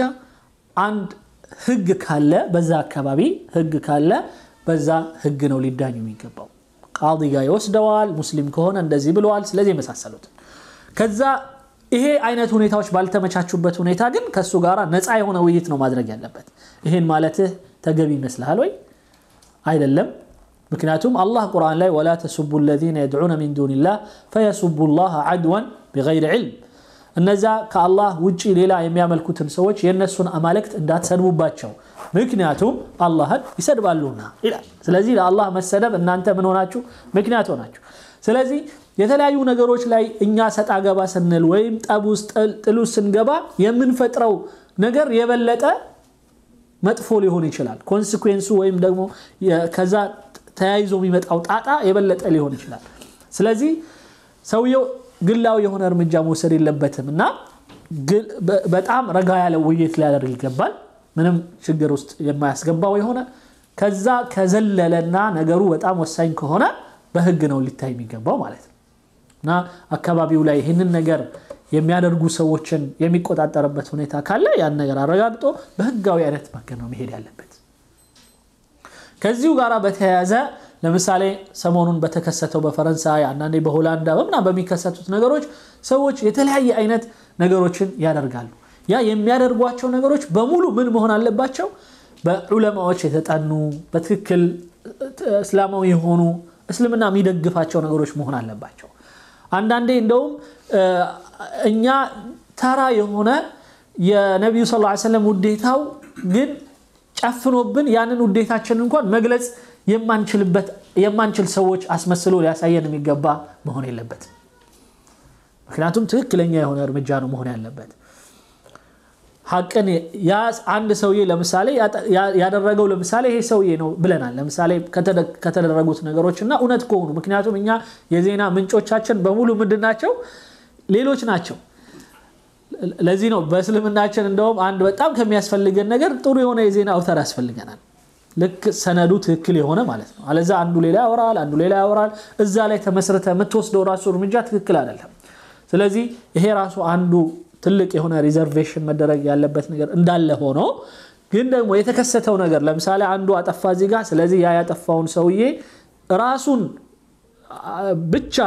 عند هج كلا بزا كبابي هج كلا بزا هج نولي داني مين كباو قاضي جاي وسدوال مسلم كهون عند زيبلوال سلزي مسح سلوت كذا إيه أين توني تاوش بالتا مش هتشوبه توني تاجن كسوغارا نس أي هون ويجي تنو مدرج يلبت إيه مالته تجبي مثل هالوي أي للم مكناتهم الله قرآن لا ولا تسبوا الذين يدعون من دون الله فيسبوا الله عدوا بغير علم እነዛ ከአላህ ውጪ ሌላ የሚያመልኩትን ሰዎች የእነሱን አማልክት እንዳትሰድቡባቸው ምክንያቱም አላህን ይሰድባሉና ይላል። ስለዚህ ለአላህ መሰደብ እናንተ ምን ሆናችሁ ምክንያት ሆናችሁ። ስለዚህ የተለያዩ ነገሮች ላይ እኛ ሰጣ ገባ ስንል ወይም ጠብ ውስጥ ጥል ውስጥ ስንገባ የምንፈጥረው ነገር የበለጠ መጥፎ ሊሆን ይችላል። ኮንስኩዌንሱ ወይም ደግሞ ከዛ ተያይዞ የሚመጣው ጣጣ የበለጠ ሊሆን ይችላል። ስለዚህ ሰውየው ግላዊ የሆነ እርምጃ መውሰድ የለበትም እና በጣም ረጋ ያለ ውይይት ሊያደርግ ይገባል። ምንም ችግር ውስጥ የማያስገባው የሆነ ከዛ ከዘለለና ነገሩ በጣም ወሳኝ ከሆነ በህግ ነው ሊታይ የሚገባው ማለት ነው እና አካባቢው ላይ ይህንን ነገር የሚያደርጉ ሰዎችን የሚቆጣጠርበት ሁኔታ ካለ ያን ነገር አረጋግጦ በህጋዊ አይነት መንገድ ነው መሄድ ያለበት። ከዚሁ ጋር በተያያዘ ለምሳሌ ሰሞኑን በተከሰተው በፈረንሳይ አንዳንዴ በሆላንዳ በምና በሚከሰቱት ነገሮች ሰዎች የተለያየ አይነት ነገሮችን ያደርጋሉ። ያ የሚያደርጓቸው ነገሮች በሙሉ ምን መሆን አለባቸው? በዑለማዎች የተጠኑ በትክክል እስላማዊ የሆኑ እስልምና የሚደግፋቸው ነገሮች መሆን አለባቸው። አንዳንዴ እንደውም እኛ ተራ የሆነ የነቢዩ ስ ሰለም ውዴታው ግን ጨፍኖብን ያንን ውዴታችን እንኳን መግለጽ የማንችል ሰዎች አስመስሎ ሊያሳየን የሚገባ መሆን የለበት። ምክንያቱም ትክክለኛ የሆነ እርምጃ ነው መሆን ያለበት። ሀቅን አንድ ሰውዬ ለምሳሌ ያደረገው ለምሳሌ ይሄ ሰውዬ ነው ብለናል። ለምሳሌ ከተደረጉት ነገሮች እና እውነት ከሆኑ ምክንያቱም እኛ የዜና ምንጮቻችን በሙሉ ምንድን ናቸው? ሌሎች ናቸው። ለዚህ ነው በእስልምናችን እንደውም አንድ በጣም ከሚያስፈልገን ነገር ጥሩ የሆነ የዜና አውታር ያስፈልገናል። ልክ ሰነዱ ትክክል የሆነ ማለት ነው። አለዛ አንዱ ሌላ ያወራል፣ አንዱ ሌላ ያወራል። እዛ ላይ ተመስርተ የምትወስደው ራሱ እርምጃ ትክክል አይደለም። ስለዚህ ይሄ ራሱ አንዱ ትልቅ የሆነ ሪዘርቬሽን መደረግ ያለበት ነገር እንዳለ ሆኖ ግን ደግሞ የተከሰተው ነገር ለምሳሌ አንዱ አጠፋ ዜጋ ስለዚህ ያ ያጠፋውን ሰውዬ ራሱን ብቻ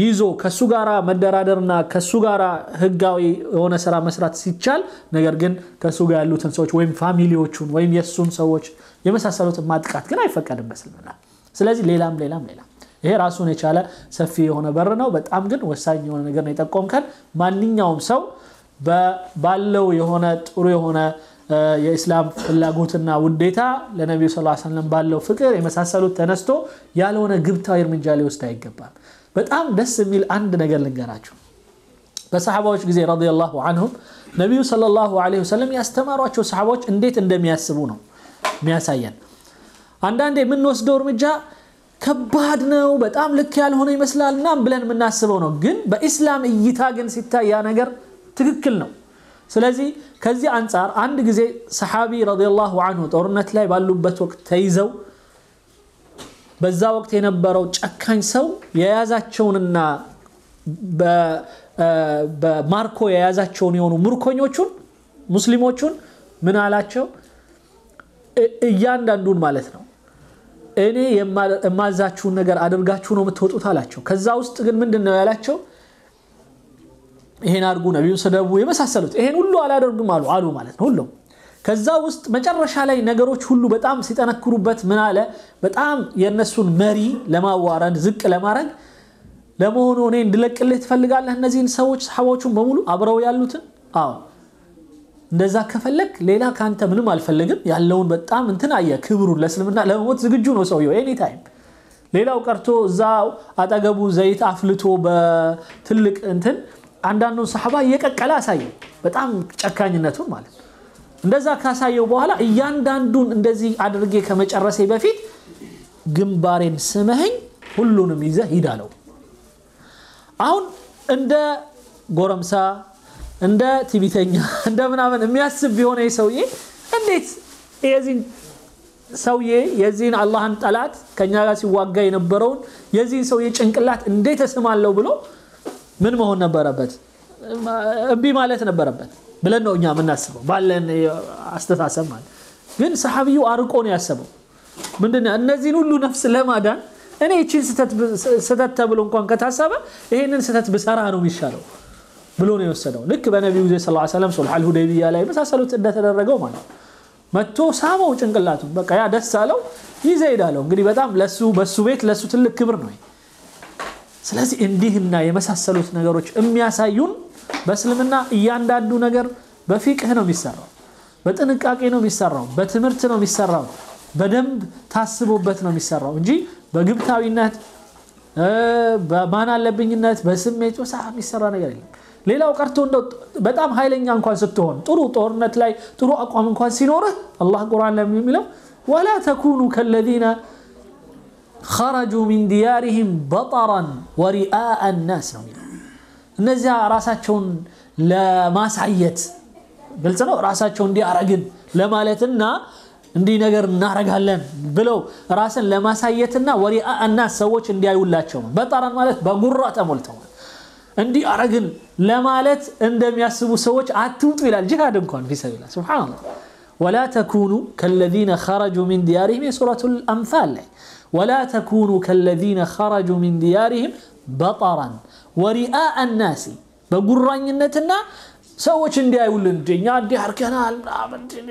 ይዞ ከሱ ጋራ መደራደርና ከሱ ጋራ ህጋዊ የሆነ ስራ መስራት ሲቻል፣ ነገር ግን ከሱ ጋር ያሉትን ሰዎች ወይም ፋሚሊዎቹን ወይም የእሱን ሰዎች የመሳሰሉትን ማጥቃት ግን አይፈቀድም በእስልምና። ስለዚህ ሌላም ሌላም ሌላም ይሄ ራሱን የቻለ ሰፊ የሆነ በር ነው። በጣም ግን ወሳኝ የሆነ ነገር ነው የጠቆምከን። ማንኛውም ሰው ባለው የሆነ ጥሩ የሆነ የኢስላም ፍላጎትና ውዴታ ለነቢዩ ስ ሰለም ባለው ፍቅር የመሳሰሉት ተነስቶ ያልሆነ ግብታዊ እርምጃ ሊወስድ አይገባም። በጣም ደስ የሚል አንድ ነገር ልንገራችሁ በሰሓባዎች ጊዜ ረዲየላሁ አንሁም ነቢዩ ሰለላሁ ለ ወሰለም ያስተማሯቸው ሰሓባዎች እንዴት እንደሚያስቡ ነው የሚያሳየን አንዳንዴ የምንወስደው እርምጃ ከባድ ነው በጣም ልክ ያልሆነ ይመስላል እናም ብለን የምናስበው ነው ግን በኢስላም እይታ ግን ሲታይ ያ ነገር ትክክል ነው ስለዚህ ከዚህ አንጻር አንድ ጊዜ ሰሓቢ ረዲየላሁ አንሁ ጦርነት ላይ ባሉበት ወቅት ተይዘው በዛ ወቅት የነበረው ጨካኝ ሰው የያዛቸውንና በማርኮ የያዛቸውን የሆኑ ምርኮኞቹን ሙስሊሞቹን ምን አላቸው? እያንዳንዱን ማለት ነው እኔ የማዛችሁን ነገር አድርጋችሁ ነው የምትወጡት አላቸው። ከዛ ውስጥ ግን ምንድን ነው ያላቸው? ይሄን አድርጉ፣ ነቢዩን ስደቡ፣ የመሳሰሉት ይሄን ሁሉ አላደርግም አሉ አሉ ማለት ነው ሁሉም ከዛ ውስጥ መጨረሻ ላይ ነገሮች ሁሉ በጣም ሲጠነክሩበት ምን አለ? በጣም የእነሱን መሪ ለማዋረድ ዝቅ ለማድረግ ለመሆኑ እኔ እንድለቅልህ ትፈልጋለህ? እነዚህን ሰዎች ሰሓቦቹን በሙሉ አብረው ያሉትን? አዎ እንደዛ ከፈለግ ሌላ ከአንተ ምንም አልፈልግም። ያለውን በጣም እንትን አየ ክብሩን ለእስልምና ለመሞት ዝግጁ ነው ሰውየው ኤኒታይም ታይም። ሌላው ቀርቶ እዛ አጠገቡ ዘይት አፍልቶ በትልቅ እንትን አንዳንዱን ሰሓባ እየቀቀለ አሳየ። በጣም ጨካኝነቱን ማለት ነው። እንደዛ ካሳየው በኋላ እያንዳንዱን እንደዚህ አድርጌ ከመጨረሴ በፊት ግንባሬን ስመኸኝ ሁሉንም ይዘህ ሂዳለው አሁን እንደ ጎረምሳ እንደ ቲቪተኛ እንደ ምናምን የሚያስብ የሆነ ሰውዬ እንዴት የዚህን ሰውዬ የዚህን አላህን ጠላት ከኛ ጋር ሲዋጋ የነበረውን የዚህን ሰውዬ ጭንቅላት እንዴት እስማለሁ ብሎ ምን መሆን ነበረበት? እቢ ማለት ነበረበት። ብለን ነው እኛ የምናስበው ባለን አስተሳሰብ ማለት ግን ሰሐቢዩ አርቆ ነው ያሰበው ምንድን እነዚህን ሁሉ ነፍስ ለማዳን እኔ ይችን ስህተት ተብሎ እንኳን ከታሰበ ይህንን ስህተት ብሰራ ነው የሚሻለው ብሎ ነው የወሰደው ልክ በነቢዩ ዜ ስላ ሰለም ሱልሐል ሁደይቢያ ላይ መሳሰሉት እንደተደረገው ማለት መጥቶ ሳመው ጭንቅላቱን በቃ ያ ደስ አለው ይዘ ሄዳለው እንግዲህ በጣም ለሱ በሱ ቤት ለሱ ትልቅ ክብር ነው ስለዚህ እንዲህና የመሳሰሉት ነገሮች የሚያሳዩን በእስልምና እያንዳንዱ ነገር በፊቅህ ነው የሚሰራው በጥንቃቄ ነው የሚሰራው በትምህርት ነው የሚሰራው በደንብ ታስቦበት ነው የሚሰራው እንጂ በግብታዊነት በማን አለብኝነት በስሜት ወሳ የሚሰራ ነገር የለም ሌላው ቀርቶ እንደው በጣም ኃይለኛ እንኳን ስትሆን ጥሩ ጦርነት ላይ ጥሩ አቋም እንኳን ሲኖርህ አላህ ቁርአን ላይ የሚለው ወላ ተኩኑ ከለዚነ خرجوا من ديارهم بطرا ورئاء الناس ነው نزيا راسات شون لا ما سعيت بلتنا راسات شون دي أرجن لما لتنا دي نجر نهرج هلن بلو راسن ما سعيتنا وري الناس سووش دي أقول لا شون بطار مالت لت بجرة ملتوا عندي أرجن لا مالت عندما يسبو سووش عتوت في الجهاد مكان في سبيل سبحان الله ولا تكونوا كالذين خرجوا من ديارهم سورة الأمثال ولا تكونوا كالذين خرجوا من ديارهم بطرًا ወሪአ አናሲ በጉራኝነትና ሰዎች እንዲያዩልን እኛ እንዲህ አድርገናል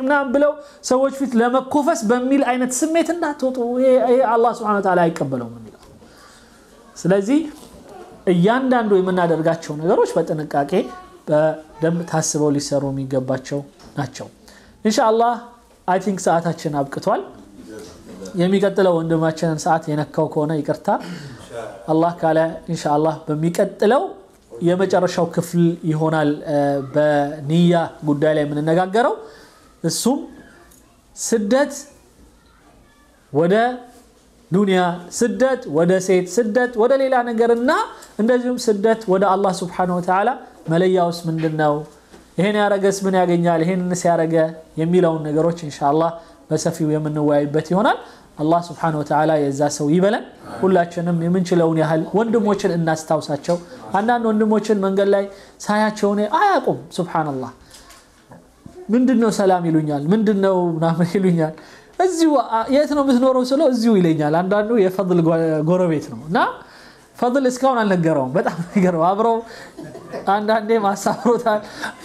ምናምን ብለው ሰዎች ፊት ለመኮፈስ በሚል አይነት ስሜት እንዳትወጡ። ይሄ አላህ ስብሐነ አይቀበለውም የሚለው። ስለዚህ እያንዳንዱ የምናደርጋቸው ነገሮች በጥንቃቄ በደንብ ታስበው ሊሰሩ የሚገባቸው ናቸው። ኢንሻአላህ አይ ቲንክ ሰዓታችን አብቅቷል። የሚቀጥለው ወንድማችንን ሰዓት የነካው ከሆነ ይቅርታ። አላህ ካለ ኢንሻአላህ በሚቀጥለው የመጨረሻው ክፍል ይሆናል በኒያ ጉዳይ ላይ የምንነጋገረው። እሱም ስደት ወደ ዱንያ፣ ስደት ወደ ሴት፣ ስደት ወደ ሌላ ነገር እና እንደዚሁም ስደት ወደ አላህ ስብሓነሁ ወተዓላ መለያውስ ምንድን ነው? ይሄን ያረገስ ምን ያገኛል? ይሄን ሲያረገ የሚለውን ነገሮች ኢንሻአላህ በሰፊው የምንወያይበት ይሆናል። አላህ ስብሓን ወተዓላ የዛ ሰው ይበለን። ሁላችንም የምንችለውን ያህል ወንድሞችን እናስታውሳቸው። አንዳንድ ወንድሞችን መንገድ ላይ ሳያቸው እኔ አያቁም? ስብሓንላህ ምንድን ነው ሰላም ይሉኛል፣ ምንድን ነው ምናምን ይሉኛል። እዚሁ የት ነው የምትኖረው ስለው እዚሁ ይለኛል። አንዳንዱ የፈል ጎረቤት ነው እና ፈድል እስካሁን አልነገረውም። በጣም ነገር አብረው አንዳንዴ ማሳብሮታል፣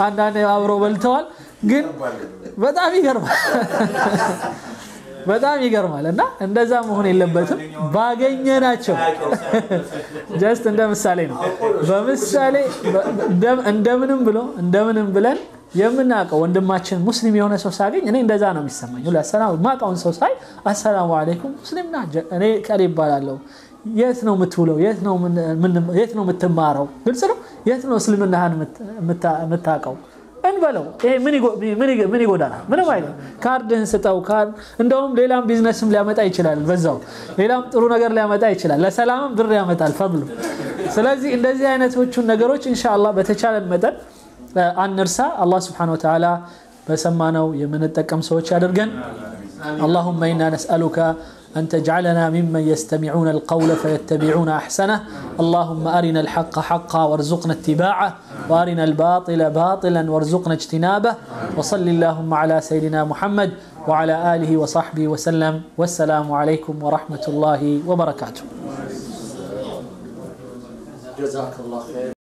አንዳንዴ አብረው በልተዋል። ግን በጣም ይገርማል። በጣም ይገርማል። እና እንደዛ መሆን የለበትም። ናቸው ጀስት እንደ ምሳሌ ነው። በምሳሌ እንደምንም ብሎ እንደምንም ብለን የምናውቀው ወንድማችን ሙስሊም የሆነ ሰው ሳገኝ እኔ እንደዛ ነው የሚሰማኝ። ሰላም ማውቀውን ሰው ሳይ አሰላሙ አለይኩም ሙስሊም ና እኔ ቀሪ ይባላለሁ። የት ነው የምትውለው? የት ነው የምትማረው? ግልጽ ነው። የት ነው እስልምናህን የምታውቀው? እንበለው ይሄ ምን ይጎዳናል? ምንም አይልም። ካርድህን ስጠው። እንደውም ሌላም ቢዝነስም ሊያመጣ ይችላል። በዛው ሌላም ጥሩ ነገር ሊያመጣ ይችላል። ለሰላምም ብር ያመጣል ፈብሉ። ስለዚህ እንደዚህ አይነቶቹን ነገሮች ኢንሻአላህ በተቻለን መጠን አንርሳ። አላ ስብን ወተዓላ በሰማነው የምንጠቀም ሰዎች ያደርገን። አላሁመ ኢና ነስአሉከ أن تجعلنا ممن يستمعون القول فيتبعون أحسنه اللهم أرنا الحق حقا وارزقنا اتباعه وأرنا الباطل باطلا وارزقنا اجتنابه وصل اللهم على سيدنا محمد وعلى آله وصحبه وسلم والسلام عليكم ورحمة الله وبركاته جزاك الله خير